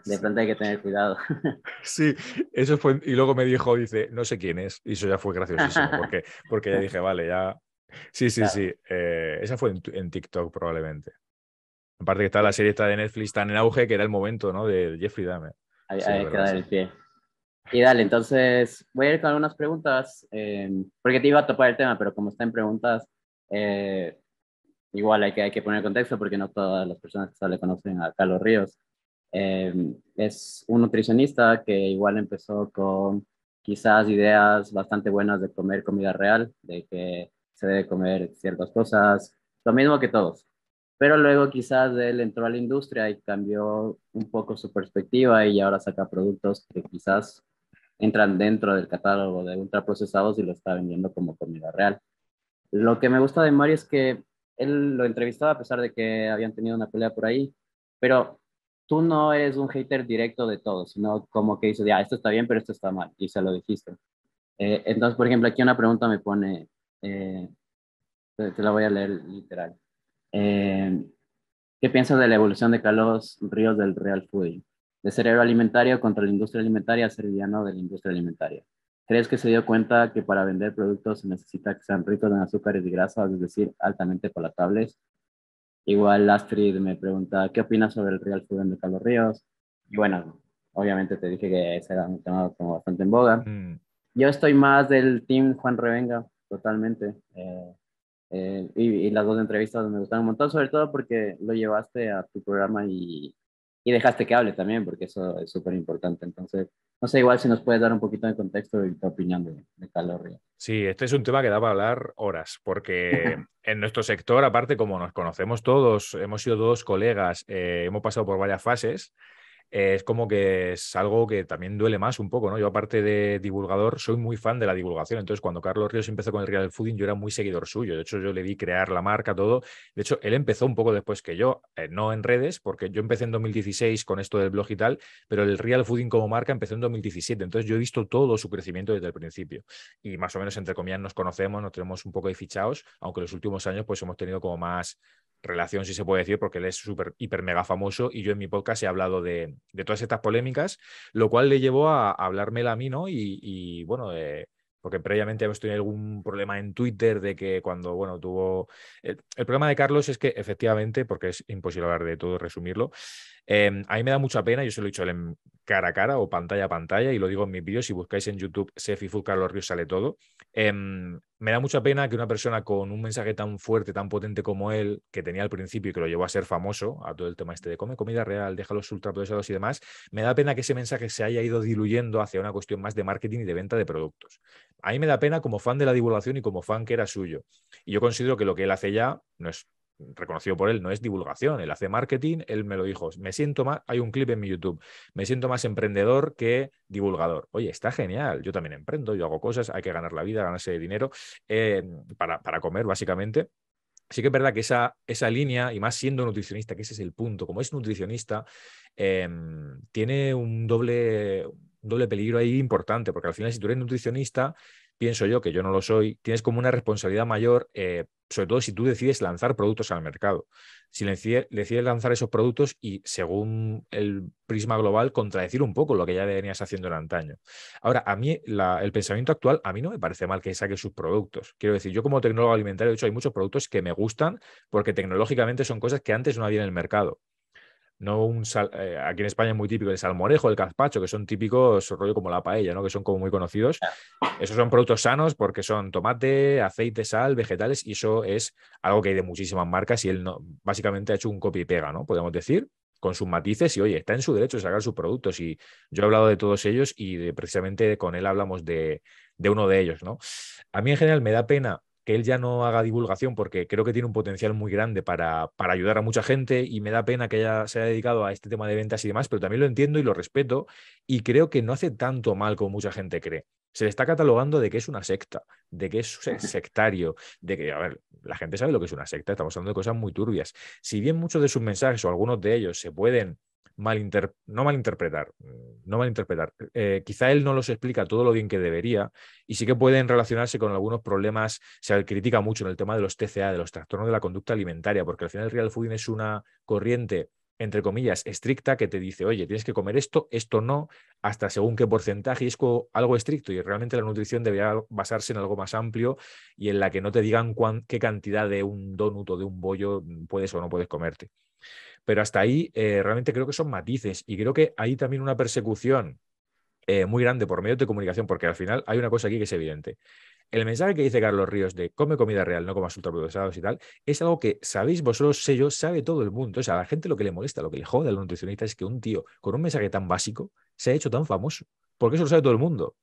de pronto hay que tener cuidado. Sí, eso fue. Y luego me dijo, dice, no sé quién es. Y eso ya fue graciosísimo, porque, porque ya dije, vale, ya. Sí, sí, sí. Eh, esa fue en, TikTok probablemente. Aparte que está la serie de Netflix tan en auge que era el momento, ¿no? De Jeffrey Dahmer. Ahí queda el pie. Y dale, entonces voy a ir con algunas preguntas, eh, porque te iba a topar el tema, pero como está en preguntas, igual hay que, hay que poner contexto porque no todas las personas que le conocen a Carlos Ríos. Em, es un nutricionista que igual empezó con quizás ideas bastante buenas de comer comida real, de que se debe comer ciertas cosas, lo mismo que todos. Pero luego quizás él entró a la industria y cambió un poco su perspectiva y ahora saca productos que quizás entran dentro del catálogo de ultraprocesados y lo está vendiendo como comida real. Lo que me gusta de Mario es que él lo entrevistaba a pesar de que habían tenido una pelea por ahí, pero tú no eres un hater directo de todo, sino como que dices, ya, esto está bien, pero esto está mal, y se lo dijiste. Eh, entonces, por ejemplo, aquí una pregunta me pone, eh, te, la voy a leer literal. Eh, ¿Qué piensas de la evolución de Carlos Ríos del Real Food? De cerebro alimentario contra la industria alimentaria a ser de la industria alimentaria. ¿Crees que se dio cuenta que para vender productos se necesita que sean ricos en azúcares y grasas, es decir, altamente palatables? Igual Astrid me pregunta, ¿qué opinas sobre el real food de Carlos Ríos? Y bueno, obviamente te dije que ese era un tema como bastante en boga. Mm. Yo estoy más del team Juan Revenga, totalmente. Eh, eh, y, y, las dos entrevistas me gustaron un montón, sobre todo porque lo llevaste a tu programa y y dejaste que hable también, porque eso es súper importante. Entonces, no sé, igual si nos puedes dar un poquito de contexto y tu opinión de, de Sí, este es un tema que da para hablar horas, porque en nuestro sector, aparte, como nos conocemos todos, hemos sido dos colegas, eh, hemos pasado por varias fases es como que es algo que también duele más un poco, ¿no? Yo aparte de divulgador, soy muy fan de la divulgación, entonces cuando Carlos Ríos empezó con el Real Fooding yo era muy seguidor suyo, de hecho yo le vi crear la marca, todo, de hecho él empezó un poco después que yo, eh, no en redes, porque yo empecé en 2016 con esto del blog y tal, pero el Real Fooding como marca empezó en 2017, entonces yo he visto todo su crecimiento desde el principio y más o menos entre comillas nos conocemos, nos tenemos un poco de fichados, aunque los últimos años pues hemos tenido como más relación, si se puede decir, porque él es súper, hiper, mega famoso y yo en mi podcast he hablado de, todas estas polémicas, lo cual le llevó a, hablarme hablármela a mí, ¿no? Y, bueno, eh, porque previamente hemos tenido algún problema en Twitter de que cuando, bueno, tuvo... El, problema de Carlos es que efectivamente, porque es imposible hablar de todo, resumirlo, em, a mí me da mucha pena, yo se lo he dicho cara a cara o pantalla a pantalla y lo digo en mis vídeos, si buscáis en YouTube Sefi Carlos Ríos sale todo. Em, me da mucha pena que una persona con un mensaje tan fuerte, tan potente como él, que tenía al principio y que lo llevó a ser famoso, a todo el tema este de come comida real, deja los ultraprocesados y demás, me da pena que ese mensaje se haya ido diluyendo hacia una cuestión más de marketing y de venta de productos. A mí me da pena como fan de la divulgación y como fan que era suyo. Y yo considero que lo que él hace ya no es reconocido por él, no es divulgación, él hace marketing, él me lo dijo, me siento más, hay un clip en mi YouTube, me siento más emprendedor que divulgador. Oye, está genial, yo también emprendo, yo hago cosas, hay que ganar la vida, ganarse dinero eh, para, comer básicamente. Sí que es verdad que esa, esa, línea, y más siendo nutricionista, que ese es el punto, como es nutricionista, em, tiene un doble, un doble peligro ahí importante, porque al final si tú eres nutricionista, pienso yo, que yo no lo soy, tienes como una responsabilidad mayor, eh, sobre todo si tú decides lanzar productos al mercado. Si decides lanzar esos productos y, según el prisma global, contradecir un poco lo que ya venías haciendo en antaño. Ahora, a mí, el pensamiento actual, a mí no me parece mal que saque sus productos. Quiero decir, yo como tecnólogo alimentario, de hecho, hay muchos productos que me gustan porque tecnológicamente son cosas que antes no había en el mercado. No un sal, eh, aquí en España es muy típico el salmorejo, el gazpacho, que son típicos, rollo como la paella, ¿no? que son como muy conocidos. Esos son productos sanos porque son tomate, aceite, sal, vegetales, y eso es algo que hay de muchísimas marcas y él no, básicamente ha hecho un copy y pega, ¿no? Podemos decir, con sus matices y oye, está en su derecho de sacar sus productos y yo he hablado de todos ellos y precisamente con él hablamos de, de uno de ellos, ¿no? A mí en general me da pena que él ya no haga divulgación porque creo que tiene un potencial muy grande para, para ayudar a mucha gente y me da pena que haya se haya dedicado a este tema de ventas y demás, pero también lo entiendo y lo respeto y creo que no hace tanto mal como mucha gente cree. Se le está catalogando de que es una secta, de que es sectario, de que, a ver, la gente sabe lo que es una secta, estamos hablando de cosas muy turbias. Si bien muchos de sus mensajes o algunos de ellos se pueden no malinterpretar, mm, no malinterpretar. Eh, quizá él no los explica todo lo bien que debería y sí que pueden relacionarse con algunos problemas, se critica mucho en el tema de los TCA, de los trastornos de la conducta alimentaria, porque al final el real fooding es una corriente entre comillas, estricta que te dice, oye, tienes que comer esto, esto no, hasta según qué porcentaje, es algo estricto. Y realmente la nutrición debería basarse en algo más amplio y en la que no te digan qué cantidad de un donut o de un bollo mm, puedes o no puedes comerte. Pero hasta ahí eh, realmente creo que son matices y creo que hay también una persecución eh, muy grande por medio de comunicación, porque al final hay una cosa aquí que es evidente. El mensaje que dice Carlos Ríos de come comida real, no comas ultraprocesados y tal, es algo que sabéis vosotros, sé yo, sabe todo el mundo. O sea, a la gente lo que le molesta, lo que le jode al nutricionista es que un tío con un mensaje tan básico se ha hecho tan famoso, porque eso lo sabe todo el mundo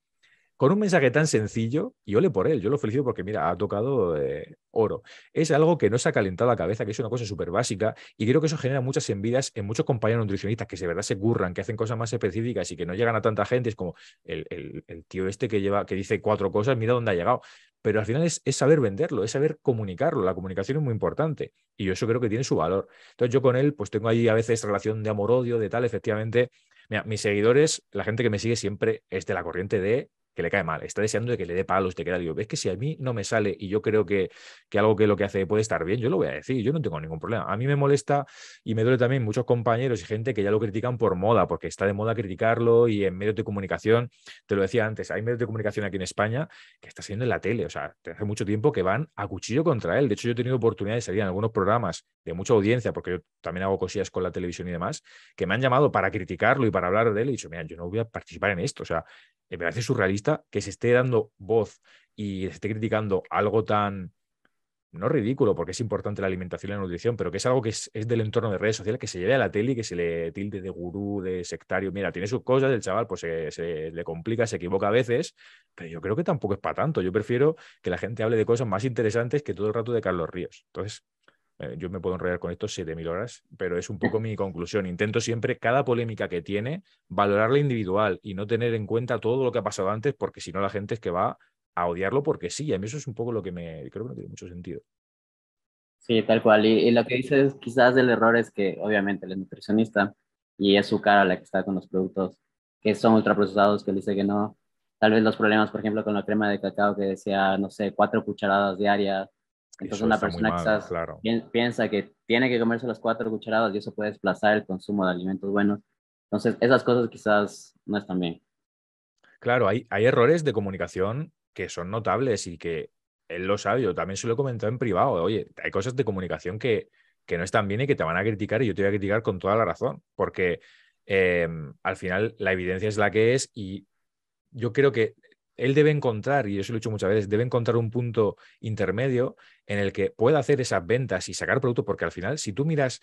con un mensaje tan sencillo, y ole por él, yo lo felicito porque mira, ha tocado eh, oro. Es algo que no se ha calentado la cabeza, que es una cosa súper básica, y creo que eso genera muchas envidias en muchos compañeros nutricionistas que de verdad se curran, que hacen cosas más específicas y que no llegan a tanta gente. Es como el, tío este que lleva, que dice cuatro cosas, mira dónde ha llegado. Pero al final es, es, saber venderlo, es saber comunicarlo. La comunicación es muy importante y yo eso creo que tiene su valor. Entonces yo con él pues tengo ahí a veces relación de amor-odio, de tal, efectivamente. Mira, mis seguidores, la gente que me sigue siempre es de la corriente de que le cae mal, está deseando de que le dé palos, de que le digo, ves que si a mí no me sale y yo creo que, que algo que lo que hace puede estar bien, yo lo voy a decir, yo no tengo ningún problema. A mí me molesta y me duele también muchos compañeros y gente que ya lo critican por moda, porque está de moda criticarlo y en medios de comunicación, te lo decía antes, hay medios de comunicación aquí en España que está siendo en la tele, o sea, hace mucho tiempo que van a cuchillo contra él. De hecho, yo he tenido oportunidad de salir en algunos programas mucha audiencia, porque yo también hago cosillas con la televisión y demás, que me han llamado para criticarlo y para hablar de él y he dicho, mira, yo no voy a participar en esto. O sea, eh, me parece surrealista que se esté dando voz y se esté criticando algo tan, no ridículo, porque es importante la alimentación y la nutrición, pero que es algo que es, del entorno de redes sociales, que se lleve a la tele y que se le tilde de gurú, de sectario. Mira, tiene sus cosas, el chaval pues se le complica, se equivoca a veces, pero yo creo que tampoco es para tanto. Yo prefiero que la gente hable de cosas más interesantes que todo el rato de Carlos Ríos. Entonces, eh, yo me puedo enredar con esto 7.000 horas, pero es un poco mi conclusión. Intento siempre cada polémica que tiene valorarla individual y no tener en cuenta todo lo que ha pasado antes, porque si no la gente es que va a odiarlo porque sí. A mí eso es un poco lo que me creo que no tiene mucho sentido. Sí, tal cual. Y, lo que dices quizás el error es que obviamente el nutricionista y es su cara la que está con los productos que son ultraprocesados, que dice que no. Tal vez los problemas, por ejemplo, con la crema de cacao que decía, no sé, cuatro cucharadas diarias entonces una persona quizás piensa que tiene que comerse las cuatro cucharadas y eso puede desplazar el consumo de alimentos buenos. Entonces esas cosas quizás no están bien. Claro, hay, hay errores de comunicación que son notables y que él lo sabe, yo también se lo he comentado en privado, oye, hay cosas de comunicación que, que no están bien y que te van a criticar y yo te voy a criticar con toda la razón, porque em, al final la evidencia es la que es y yo creo que él debe encontrar, y yo se lo he dicho muchas veces, debe encontrar un punto intermedio en el que pueda hacer esas ventas y sacar producto, porque al final, si tú miras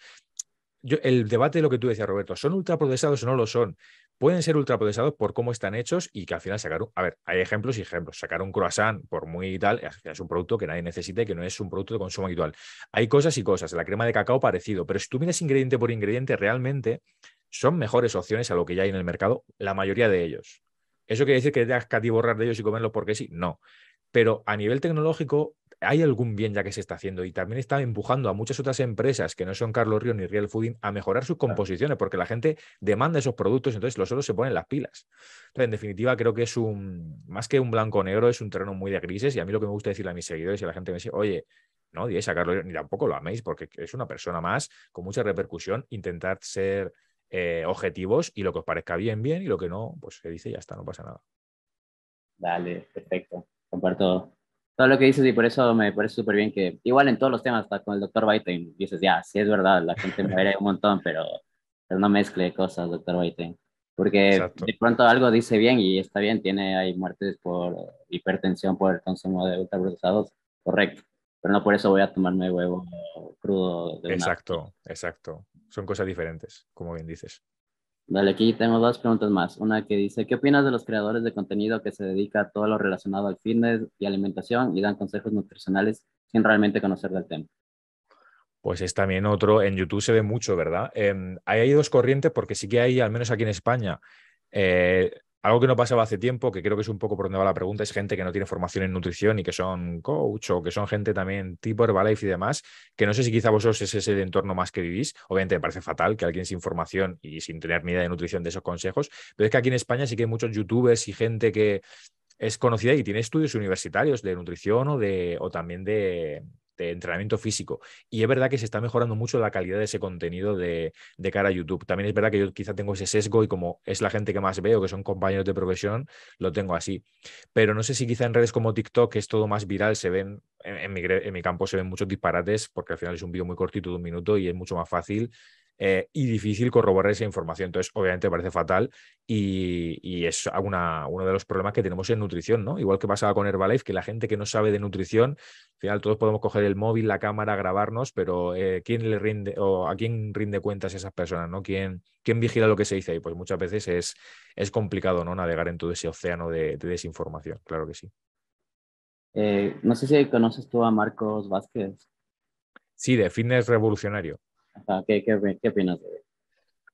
el debate de lo que tú decías, Roberto, ¿son ultraprocesados o no lo son? Pueden ser ultraprocesados por cómo están hechos y que al final sacar a ver, hay ejemplos y ejemplos, sacar un croissant por muy tal, es un producto que nadie necesita y que no es un producto de consumo habitual. Hay cosas y cosas, la crema de cacao parecido, pero si tú miras ingrediente por ingrediente, realmente son mejores opciones a lo que ya hay en el mercado, la mayoría de ellos. ¿Eso quiere decir que tengas que borrar de ellos y comerlo porque sí? No. Pero a nivel tecnológico, hay algún bien ya que se está haciendo y también está empujando a muchas otras empresas que no son Carlos Río ni Real Fooding a mejorar sus composiciones porque la gente demanda esos productos, entonces los otros se ponen las pilas. en definitiva, creo que es un, más que un blanco negro, es un terreno muy de grises y a mí lo que me gusta decirle a mis seguidores y a la gente me dice, oye, no diréis a Carlos Río, ni tampoco lo améis porque es una persona más con mucha repercusión, intentar ser eh, objetivos y lo que os parezca bien, bien, y lo que no, pues se dice y ya está, no pasa nada. Dale, perfecto. Comparto todo lo que dices y por eso me parece súper bien que, igual en todos los temas, hasta con el doctor Baiten, dices, ya, sí es verdad, la gente me verá un montón, pero, no mezcle cosas, doctor Baiten Porque de pronto algo dice bien y está bien, tiene, hay muertes por hipertensión, por el consumo de ultraprocesados, correcto pero no por eso voy a tomarme huevo crudo. exacto, exacto. Son cosas diferentes, como bien dices. Dale, aquí tengo dos preguntas más. Una que dice, ¿qué opinas de los creadores de contenido que se dedica a todo lo relacionado al fitness y alimentación y dan consejos nutricionales sin realmente conocer del tema? Pues es también otro, en YouTube se ve mucho, ¿verdad? Em, hay dos corrientes porque sí que hay, al menos aquí en España, eh, algo que no pasaba hace tiempo, que creo que es un poco por donde va la pregunta, es gente que no tiene formación en nutrición y que son coach o que son gente también tipo Herbalife y demás, que no sé si quizá vosotros ese es el entorno más que vivís. Obviamente me parece fatal que alguien sin formación y sin tener ni idea de nutrición de esos consejos, pero es que aquí en España sí que hay muchos youtubers y gente que es conocida y tiene estudios universitarios de nutrición o, de, o también de, de entrenamiento físico. Y es verdad que se está mejorando mucho la calidad de ese contenido de, cara a YouTube. También es verdad que yo quizá tengo ese sesgo y como es la gente que más veo, que son compañeros de profesión, lo tengo así. Pero no sé si quizá en redes como TikTok, que es todo más viral, se ven, en, mi, en mi campo se ven muchos disparates, porque al final es un vídeo muy cortito de un minuto y es mucho más fácil eh, y difícil corroborar esa información. Entonces, obviamente parece fatal y, es uno de los problemas que tenemos en nutrición, ¿no? Igual que pasaba con Herbalife, que la gente que no sabe de nutrición, al final todos podemos coger el móvil, la cámara, grabarnos, pero eh, ¿quién le rinde o a quién rinde cuentas esas personas, ¿no? ¿Quién, quién vigila lo que se dice ahí? Pues muchas veces es, es complicado, ¿no? Navegar en todo ese océano de, desinformación, claro que sí. Eh, no sé si conoces tú a Marcos Vázquez. Sí, de fitness revolucionario. ¿Qué, opinas de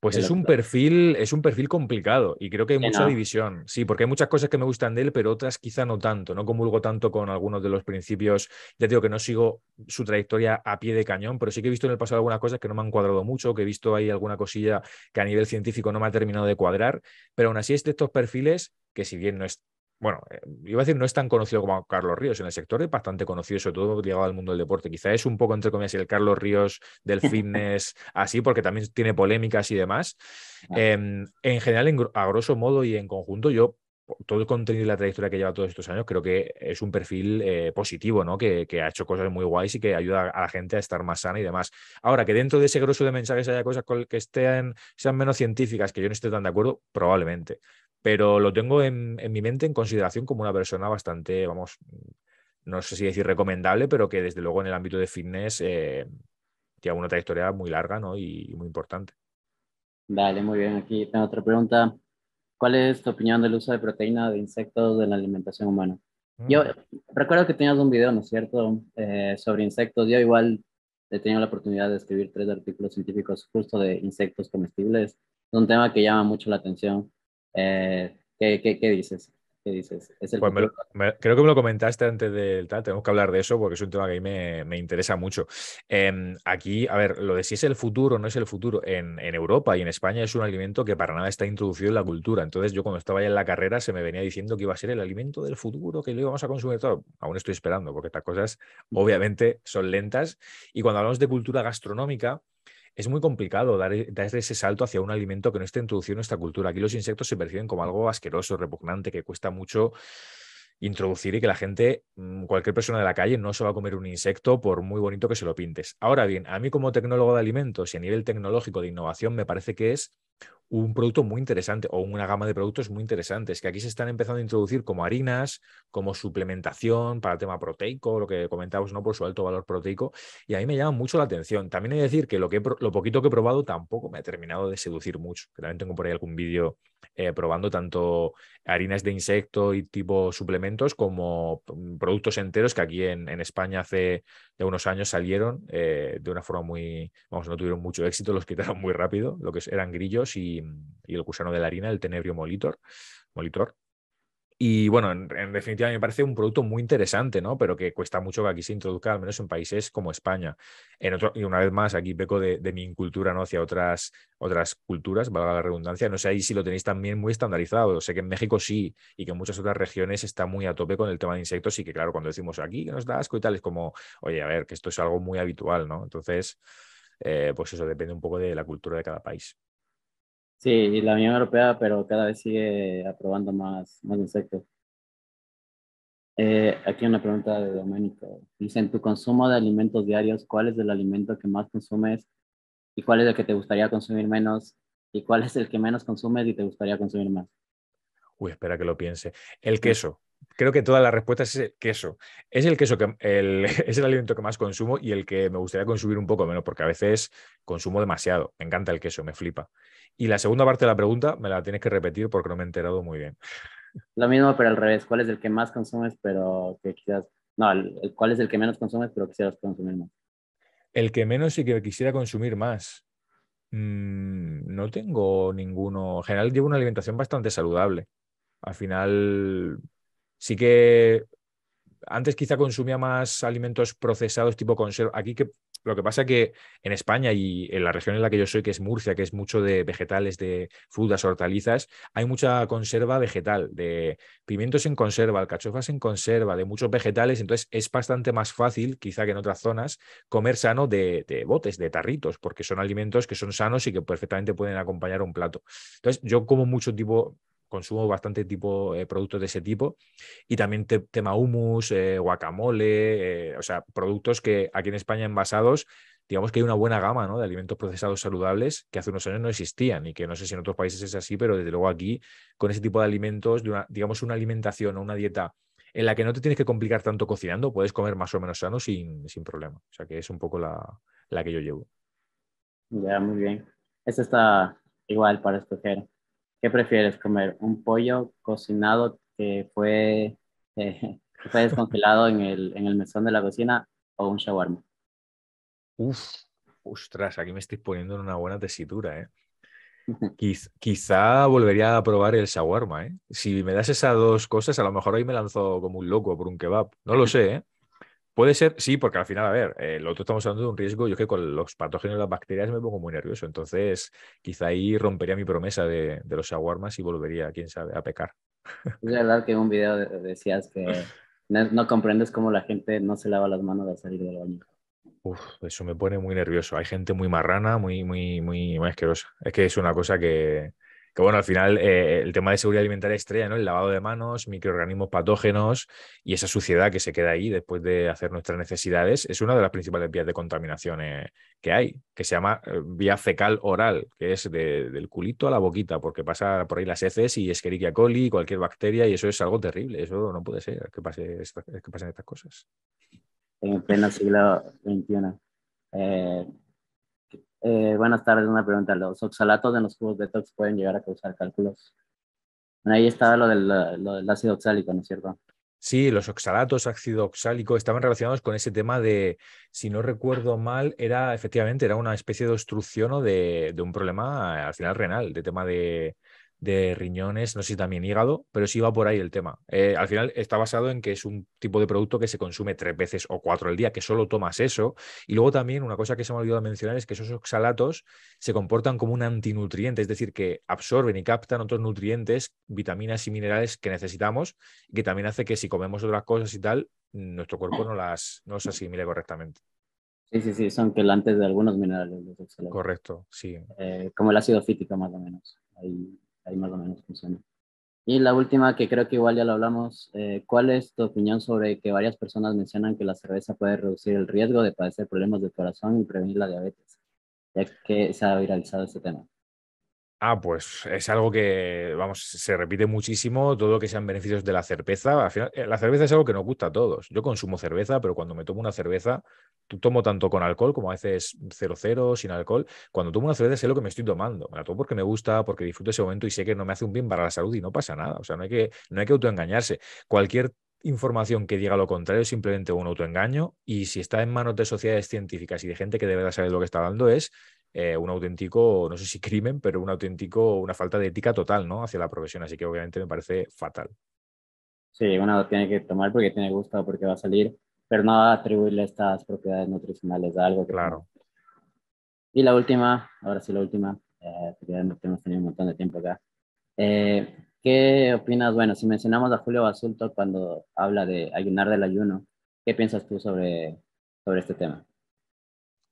Pues es un, perfil, es un perfil complicado y creo que hay mucha división. Sí, porque hay muchas cosas que me gustan de él, pero otras quizá no tanto. No comulgo tanto con algunos de los principios. Ya digo que no sigo su trayectoria a pie de cañón, pero sí que he visto en el pasado algunas cosas que no me han cuadrado mucho, que he visto ahí alguna cosilla que a nivel científico no me ha terminado de cuadrar. Pero aún así es de estos perfiles que si bien no es bueno, eh, iba a decir, no es tan conocido como Carlos Ríos en el sector, es bastante conocido, sobre todo llegado al mundo del deporte. Quizá es un poco, entre comillas, el Carlos Ríos del fitness, así, porque también tiene polémicas y demás. Em, en general, a grosso modo y en conjunto, yo todo el contenido y la trayectoria que lleva todos estos años, creo que es un perfil eh, positivo, ¿no? Que, ha hecho cosas muy guays y que ayuda a la gente a estar más sana y demás. Ahora, que dentro de ese grosso de mensajes haya cosas que estén, sean menos científicas, que yo no esté tan de acuerdo, probablemente pero lo tengo en, mi mente en consideración como una persona bastante, vamos, no sé si decir recomendable, pero que desde luego en el ámbito de fitness eh, tiene una trayectoria muy larga ¿no? y, muy importante. Vale, muy bien. Aquí tengo otra pregunta. ¿Cuál es tu opinión del uso de proteína de insectos en la alimentación humana? Yo mm. recuerdo que tenías un video, ¿no es cierto?, eh, sobre insectos. Yo igual he tenido la oportunidad de escribir tres artículos científicos justo de insectos comestibles. Es un tema que llama mucho la atención eh, ¿qué, dices? ¿Qué dices? Pues creo que me lo comentaste antes del tal, tenemos que hablar de eso porque es un tema que a mí me, interesa mucho. Em, aquí, a ver, lo de si es el futuro o no es el futuro, en, en, Europa y en España es un alimento que para nada está introducido en la cultura. Entonces yo cuando estaba ya en la carrera se me venía diciendo que iba a ser el alimento del futuro, que lo íbamos a consumir todo. Aún estoy esperando porque estas cosas obviamente son lentas. Y cuando hablamos de cultura gastronómica, es muy complicado e, dar, ese salto hacia un alimento que no esté introducido en nuestra cultura. Aquí los insectos se perciben como algo asqueroso, repugnante, que cuesta mucho introducir y que la gente, mm, cualquier persona de la calle, no se va a comer un insecto por muy bonito que se lo pintes. Ahora bien, a mí como tecnólogo de alimentos y a nivel tecnológico de innovación me parece que es un producto muy interesante o una gama de productos muy interesantes que aquí se están empezando a introducir como harinas, como suplementación para el tema proteico, lo que comentábamos, ¿no? Por su alto valor proteico. Y a mí me llama mucho la atención. También hay que decir que lo, que lo poquito que he probado tampoco me ha terminado de seducir mucho. también tengo por ahí algún vídeo eh, probando tanto harinas de insecto y tipo suplementos como mm, productos enteros que aquí en España hace unos años salieron eh, de una forma muy, vamos, no tuvieron mucho éxito, los quitaron muy rápido, lo que eran grillos y, el gusano de la harina, el tenebrio molitor, molitor y bueno, en, definitiva, me parece un producto muy interesante, ¿no? Pero que cuesta mucho que aquí se introduzca, al menos en países como España. En otro, y una vez más, aquí peco de, mi incultura, ¿no? Hacia otras, otras culturas, valga la redundancia. No sé ahí si lo tenéis también muy estandarizado. Sé que en México sí, y que en muchas otras regiones está muy a tope con el tema de insectos, y que claro, cuando decimos aquí que nos da asco y tal, es como, oye, a ver, que esto es algo muy habitual, ¿no? Entonces, eh, pues eso depende un poco de la cultura de cada país. Sí, la Unión Europea, pero cada vez sigue aprobando más, más insectos. Eh, aquí una pregunta de Domenico. Dicen, tu consumo de alimentos diarios, ¿cuál es el alimento que más consumes y cuál es el que te gustaría consumir menos y cuál es el que menos consumes y te gustaría consumir más? Uy, espera que lo piense. El queso creo que toda la respuesta es el queso. Es el queso que es el alimento que más consumo y el que me gustaría consumir un poco menos, porque a veces consumo demasiado. Me encanta el queso, me flipa. Y la segunda parte de la pregunta me la tienes que repetir porque no me he enterado muy bien. Lo mismo, pero al revés. ¿Cuál es el que más consumes, pero que quizás. No, el, ¿cuál es el que menos consumes, pero quisieras consumir más? El que menos y que quisiera consumir más. Mm, no tengo ninguno. En general, llevo una alimentación bastante saludable. Al final, Sí que antes quizá consumía más alimentos procesados tipo conserva. Aquí que lo que pasa es que en España y en la región en la que yo soy, que es Murcia, que es mucho de vegetales, de frutas, hortalizas, hay mucha conserva vegetal, de pimientos en conserva, alcachofas en conserva, de muchos vegetales. Entonces es bastante más fácil, quizá que en otras zonas, comer sano de, de botes, de tarritos, porque son alimentos que son sanos y que perfectamente pueden acompañar un plato. Entonces yo como mucho tipo, consumo bastante tipo, eh, productos de ese tipo. Y también tema humus eh, guacamole, eh, o sea, productos que aquí en España envasados, digamos que hay una buena gama de alimentos procesados saludables que hace unos años no existían y que no sé si en otros países es así, pero desde luego aquí, con ese tipo de alimentos, de una, digamos una alimentación o una dieta en la que no te tienes que complicar tanto cocinando, puedes comer más o menos sano sin, problema. O sea que es un poco la, que yo llevo. Ya, muy bien. eso está igual para escoger. ¿Qué prefieres comer? ¿Un pollo cocinado que fue, eh, descongelado en el, mesón de la cocina o un shawarma? Uf, ostras, aquí me estoy poniendo en una buena tesitura, ¿eh? quizá volvería a probar el shawarma, ¿eh? Si me das esas dos cosas, a lo mejor hoy me lanzo como un loco por un kebab. No lo sé, ¿eh? Puede ser, sí, porque al final, a ver, eh, lo otro estamos hablando de un riesgo. Yo que con los patógenos y las bacterias me pongo muy nervioso. Entonces, quizá ahí rompería mi promesa de, los shawarmas y volvería, quién sabe, a pecar. Es verdad que en un video decías que no, comprendes cómo la gente no se lava las manos al salir del baño. Uf, eso me pone muy nervioso. Hay gente muy marrana, muy, muy, muy asquerosa. Es que es una cosa que, que bueno, al final eh, el tema de seguridad alimentaria estrella, ¿no? El lavado de manos, microorganismos patógenos y esa suciedad que se queda ahí después de hacer nuestras necesidades es una de las principales vías de contaminación eh, que hay, que se llama eh, vía fecal oral, que es del culito a la boquita, porque pasa por ahí las heces y Escherichia coli, cualquier bacteria, y eso es algo terrible, eso no puede ser que, pase, que pasen estas cosas. En pleno siglo XXI. Eh, buenas tardes, una pregunta. ¿Los oxalatos de los jugos detox pueden llegar a causar cálculos? ahí estaba lo del, ácido oxálico, ¿no es cierto? Sí, los oxalatos, ácido oxálico, estaban relacionados con ese tema de, si no recuerdo mal, era efectivamente era una especie de obstrucción o de un problema eh, al final renal, de tema de, de riñones, no sé si también hígado, pero sí va por ahí el tema. Eh, al final está basado en que es un tipo de producto que se consume tres veces o cuatro al día, que solo tomas eso. Y luego también una cosa que se me ha olvidado mencionar es que esos oxalatos se comportan como un antinutriente, es decir, que absorben y captan otros nutrientes, vitaminas y minerales que necesitamos, que también hace que si comemos otras cosas y tal, nuestro cuerpo no las, no asimile correctamente. Sí, sí, sí, son quelantes de algunos minerales. Correcto, sí. Eh, como el ácido fítico, más o menos ahí más o menos funciona. Y la última, que creo que igual ya lo hablamos, eh, ¿cuál es tu opinión sobre que varias personas mencionan que la cerveza puede reducir el riesgo de padecer problemas de corazón y prevenir la diabetes? Ya que se ha viralizado este tema. Ah, pues es algo que, vamos, se repite muchísimo, todo lo que sean beneficios de la cerveza. Al final, eh, la cerveza es algo que nos gusta a todos. Yo consumo cerveza, pero cuando me tomo una cerveza, tomo tanto con alcohol como a veces cero-cero, sin alcohol. Cuando tomo una cerveza sé lo que me estoy tomando. Me porque me gusta, porque disfruto ese momento y sé que no me hace un bien para la salud y no pasa nada. O sea, no hay que, no hay que autoengañarse. Cualquier información que diga lo contrario es simplemente un autoengaño y si está en manos de sociedades científicas y de gente que de verdad sabe lo que está dando es eh, un auténtico, no sé si crimen, pero un auténtico, una falta de ética total, ¿no? Hacia la profesión, así que obviamente me parece fatal. Sí, uno tiene que tomar porque tiene gusto, porque va a salir, pero no atribuirle estas propiedades nutricionales a algo Claro. Y la última, ahora sí la última, eh, porque ya hemos tenido un montón de tiempo acá. Eh, ¿Qué opinas? Bueno, si mencionamos a Julio Basulto cuando habla de ayunar del ayuno, ¿qué piensas tú sobre, sobre este tema?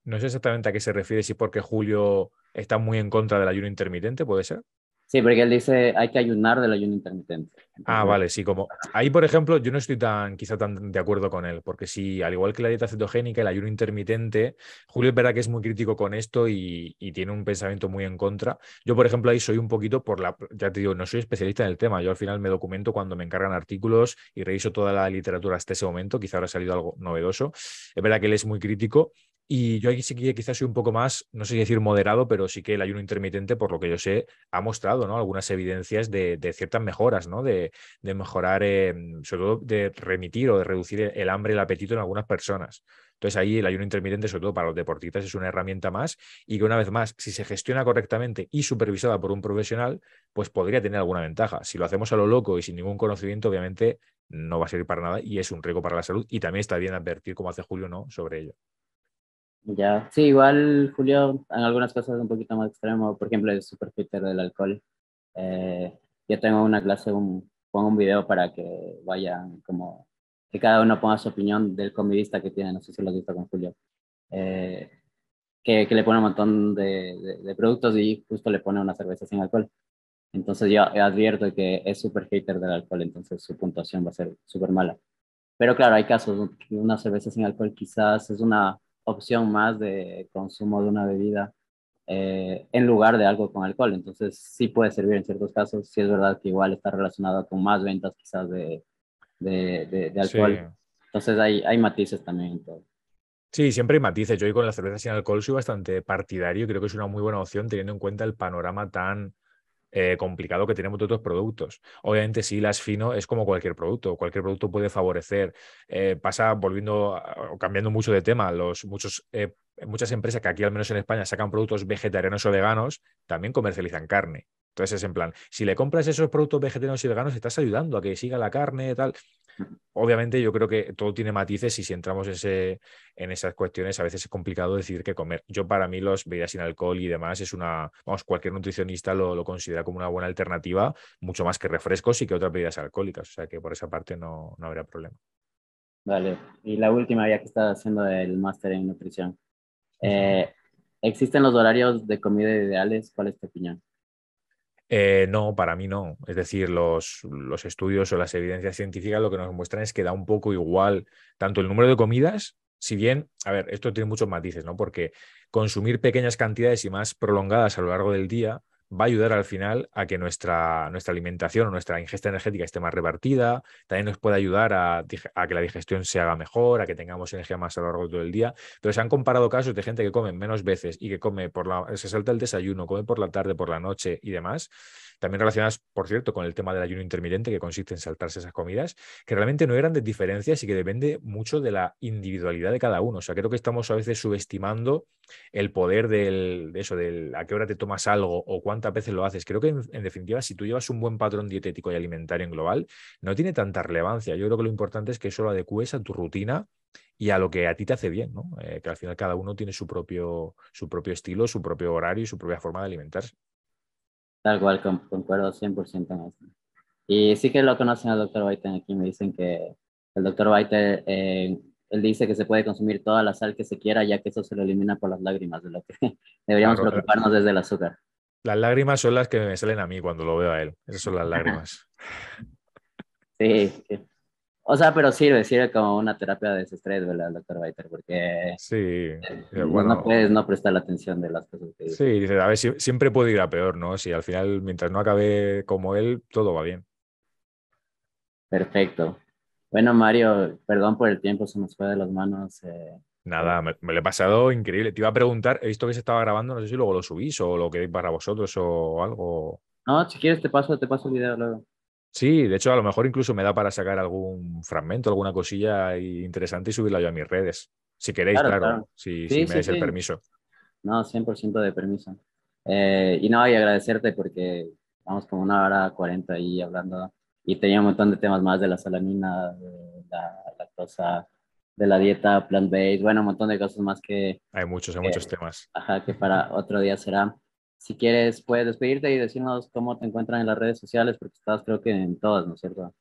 No sé exactamente a qué se refiere, si porque Julio está muy en contra del ayuno intermitente, ¿puede ser? Sí, porque él dice hay que ayunar del ayuno intermitente. Ah, vale, sí, como ahí, por ejemplo, yo no estoy tan, quizá tan de acuerdo con él, porque sí, al igual que la dieta cetogénica, el ayuno intermitente, Julio es verdad que es muy crítico con esto y, tiene un pensamiento muy en contra. Yo, por ejemplo, ahí soy un poquito por la, ya te digo, no soy especialista en el tema, yo al final me documento cuando me encargan artículos y reviso toda la literatura hasta ese momento, quizá habrá salido algo novedoso. Es verdad que él es muy crítico, y yo aquí sí que quizás soy un poco más, no sé si decir moderado, pero sí que el ayuno intermitente, por lo que yo sé, ha mostrado ¿no? algunas evidencias de, de ciertas mejoras, ¿no? De, de, mejorar, em, sobre todo de remitir o de reducir el, hambre y el apetito en algunas personas. Entonces ahí el ayuno intermitente, sobre todo para los deportistas, es una herramienta más y que una vez más, si se gestiona correctamente y supervisada por un profesional, pues podría tener alguna ventaja. Si lo hacemos a lo loco y sin ningún conocimiento, obviamente no va a servir para nada y es un riesgo para la salud y también está bien advertir, como hace Julio, ¿no? sobre ello. Ya, sí, igual Julio en algunas cosas un poquito más extremo, por ejemplo el superfitter del alcohol. Eh, yo tengo una clase un, pongo un video para que vayan como que cada uno ponga su opinión del comidista que tiene, no sé si lo has visto con Julio, eh, que, le pone un montón de, productos y justo le pone una cerveza sin alcohol. Entonces yo advierto que es súper hater del alcohol, entonces su puntuación va a ser súper mala. Pero claro, hay casos, una cerveza sin alcohol quizás es una opción más de consumo de una bebida eh, en lugar de algo con alcohol. Entonces sí puede servir en ciertos casos, sí es verdad que igual está relacionada con más ventas quizás de, de, de, alcohol. Entonces hay, hay matices también Sí, siempre hay matices. Yo hoy con las cerveza sin alcohol soy bastante partidario. Creo que es una muy buena opción teniendo en cuenta el panorama tan eh, complicado que tenemos de otros productos. Obviamente, si las fino, es como cualquier producto. Cualquier producto puede favorecer. Eh, pasa, volviendo o cambiando mucho de tema, los muchos. Eh, muchas empresas que aquí, al menos en España, sacan productos vegetarianos o veganos, también comercializan carne es en plan, si le compras esos productos vegetarianos y veganos, estás ayudando a que siga la carne, y tal. Obviamente yo creo que todo tiene matices y si entramos ese, en esas cuestiones a veces es complicado decidir qué comer. Yo para mí los bebidas sin alcohol y demás es una, vamos, cualquier nutricionista lo, lo considera como una buena alternativa, mucho más que refrescos y que otras bebidas alcohólicas. O sea que por esa parte no, no habrá problema. Vale, y la última ya que estás haciendo del máster en nutrición. Eh, ¿Existen los horarios de comida ideales? ¿Cuál es tu opinión? Eh, no, para mí no. Es decir, los, los, estudios o las evidencias científicas lo que nos muestran es que da un poco igual tanto el número de comidas, si bien, a ver, esto tiene muchos matices, ¿no? Porque consumir pequeñas cantidades y más prolongadas a lo largo del día va a ayudar al final a que nuestra, nuestra alimentación o nuestra ingesta energética esté más repartida, también nos puede ayudar a, que la digestión se haga mejor, a que tengamos energía más a lo largo de todo el día, pero se han comparado casos de gente que come menos veces y que come por la, se salta el desayuno, come por la tarde, por la noche y demás, también relacionadas, por cierto, con el tema del ayuno intermitente, que consiste en saltarse esas comidas, que realmente no hay grandes diferencias y que depende mucho de la individualidad de cada uno. O sea, creo que estamos a veces subestimando el poder del, de eso, de a qué hora te tomas algo o cuántas veces lo haces. Creo que, en, definitiva, si tú llevas un buen patrón dietético y alimentario en global, no tiene tanta relevancia. Yo creo que lo importante es que eso lo adecues a tu rutina y a lo que a ti te hace bien, ¿no? Eh, que al final cada uno tiene su propio, su propio estilo, su propio horario y su propia forma de alimentarse. Tal cual, concuerdo 100% en eso. Y sí que lo conocen al doctor Baiten aquí, me dicen que el doctor Baiten, eh, él dice que se puede consumir toda la sal que se quiera, ya que eso se lo elimina por las lágrimas, de lo que deberíamos preocuparnos desde el azúcar. Las lágrimas son las que me salen a mí cuando lo veo a él, esas son las lágrimas. sí, sí. O sea, pero sirve, sirve como una terapia de desestrés, ¿verdad, doctor Baiter? Porque sí, eh, eh, no puedes no prestar la atención de las cosas que Sí, a ver, siempre puede ir a peor, ¿no? Si al final, mientras no acabe como él, todo va bien. Perfecto. Bueno, Mario, perdón por el tiempo, se nos fue de las manos. Eh. Nada, me, le lo he pasado increíble. Te iba a preguntar, he visto que se estaba grabando, no sé si luego lo subís o lo queréis para vosotros o algo. No, si quieres te paso, te paso el video luego. Sí, de hecho, a lo mejor incluso me da para sacar algún fragmento, alguna cosilla interesante y subirla yo a mis redes. Si queréis, claro, Si, me dais el permiso. No, 100% de permiso. Eh, y no, y agradecerte porque vamos como una hora 40 ahí hablando y tenía un montón de temas más de la salamina, de la lactosa, de la dieta plant-based, bueno, un montón de cosas más que... Hay muchos, hay muchos temas. Ajá, que para otro día será si quieres, puedes despedirte y decirnos cómo te encuentran en las redes sociales, porque estás creo que en todas, ¿no es cierto?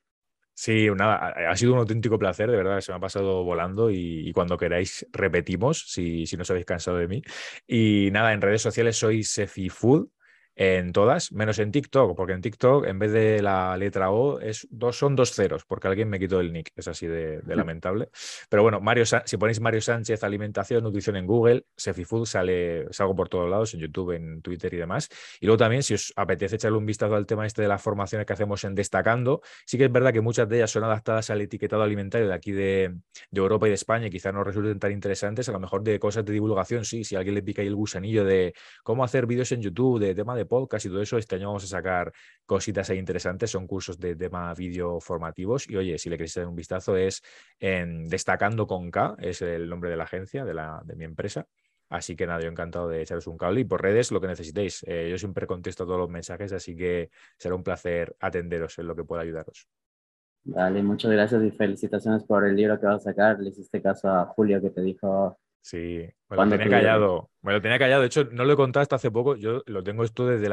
Sí, nada, ha sido un auténtico placer, de verdad, se me ha pasado volando y, cuando queráis repetimos, si, si no os habéis cansado de mí. Y nada, en redes sociales soy Sefi Food, en todas, menos en TikTok, porque en TikTok en vez de la letra O es dos, son dos ceros, porque alguien me quitó el nick, es así de, lamentable. Pero bueno, Mario, si ponéis Mario Sánchez alimentación, nutrición en Google, Food sale, por todos lados, en YouTube, en Twitter y demás. Y luego también, si os apetece echarle un vistazo al tema este de las formaciones que hacemos en Destacando, sí que es verdad que muchas de ellas son adaptadas al etiquetado alimentario de aquí de, Europa y de España y quizás no resulten tan interesantes, a lo mejor de cosas de divulgación, sí, si alguien le pica ahí el gusanillo de cómo hacer vídeos en YouTube, de tema de Casi y todo eso. Este año vamos a sacar cositas ahí interesantes, son cursos de tema vídeo formativos. Y oye, si le queréis dar un vistazo, es en Destacando con K, es el nombre de la agencia, de, la, de mi empresa. Así que nada, yo encantado de echaros un cable y por redes lo que necesitéis. Eh, yo siempre contesto todos los mensajes, así que será un placer atenderos en lo que pueda ayudaros. Vale, muchas gracias y felicitaciones por el libro que vas a sacar. Le hiciste caso a Julio que te dijo Sí, me lo tenía callado. tenía callado. De hecho, no lo he contado hasta hace poco. Yo lo tengo esto desde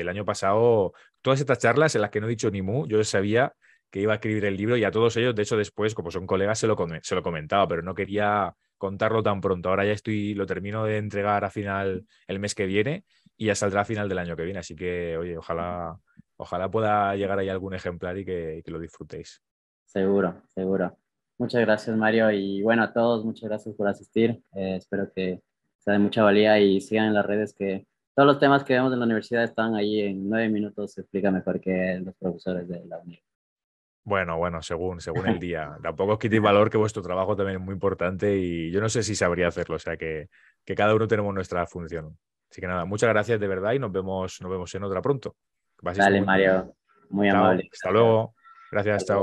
el, año, pasado. Todas estas charlas en las que no he dicho ni mu, yo sabía que iba a escribir el libro y a todos ellos, de hecho, después, como son colegas, se lo, comentaba, pero no quería contarlo tan pronto. Ahora ya estoy, lo termino de entregar a final el mes que viene y ya saldrá a final del año que viene. Así que, oye, ojalá, ojalá pueda llegar ahí algún ejemplar y que, y que lo disfrutéis. Seguro, seguro. Muchas gracias, Mario. Y bueno, a todos, muchas gracias por asistir. Eh, espero que sea de mucha valía y sigan en las redes que todos los temas que vemos en la universidad están ahí en nueve minutos. Se explica mejor que los profesores de la UNI. Bueno, bueno, según, según el día. Tampoco os quitéis valor que vuestro trabajo también es muy importante y yo no sé si sabría hacerlo. O sea que, cada uno tenemos nuestra función. Así que nada, muchas gracias de verdad y nos vemos, nos vemos en otra pronto. Dale, Mario. Muy amable. Hasta luego. Gracias, Hasta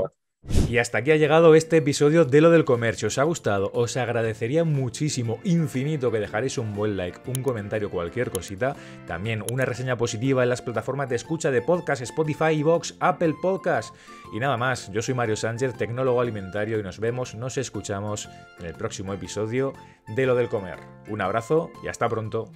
y hasta aquí ha llegado este episodio de lo del comercio. ¿Os ha gustado? Os agradecería muchísimo, infinito, que dejaréis un buen like, un comentario, cualquier cosita. También una reseña positiva en las plataformas de escucha de podcast, Spotify, Vox, Apple Podcast. Y nada más, yo soy Mario Sánchez, tecnólogo alimentario, y nos vemos, nos escuchamos en el próximo episodio de lo del comer. Un abrazo y hasta pronto.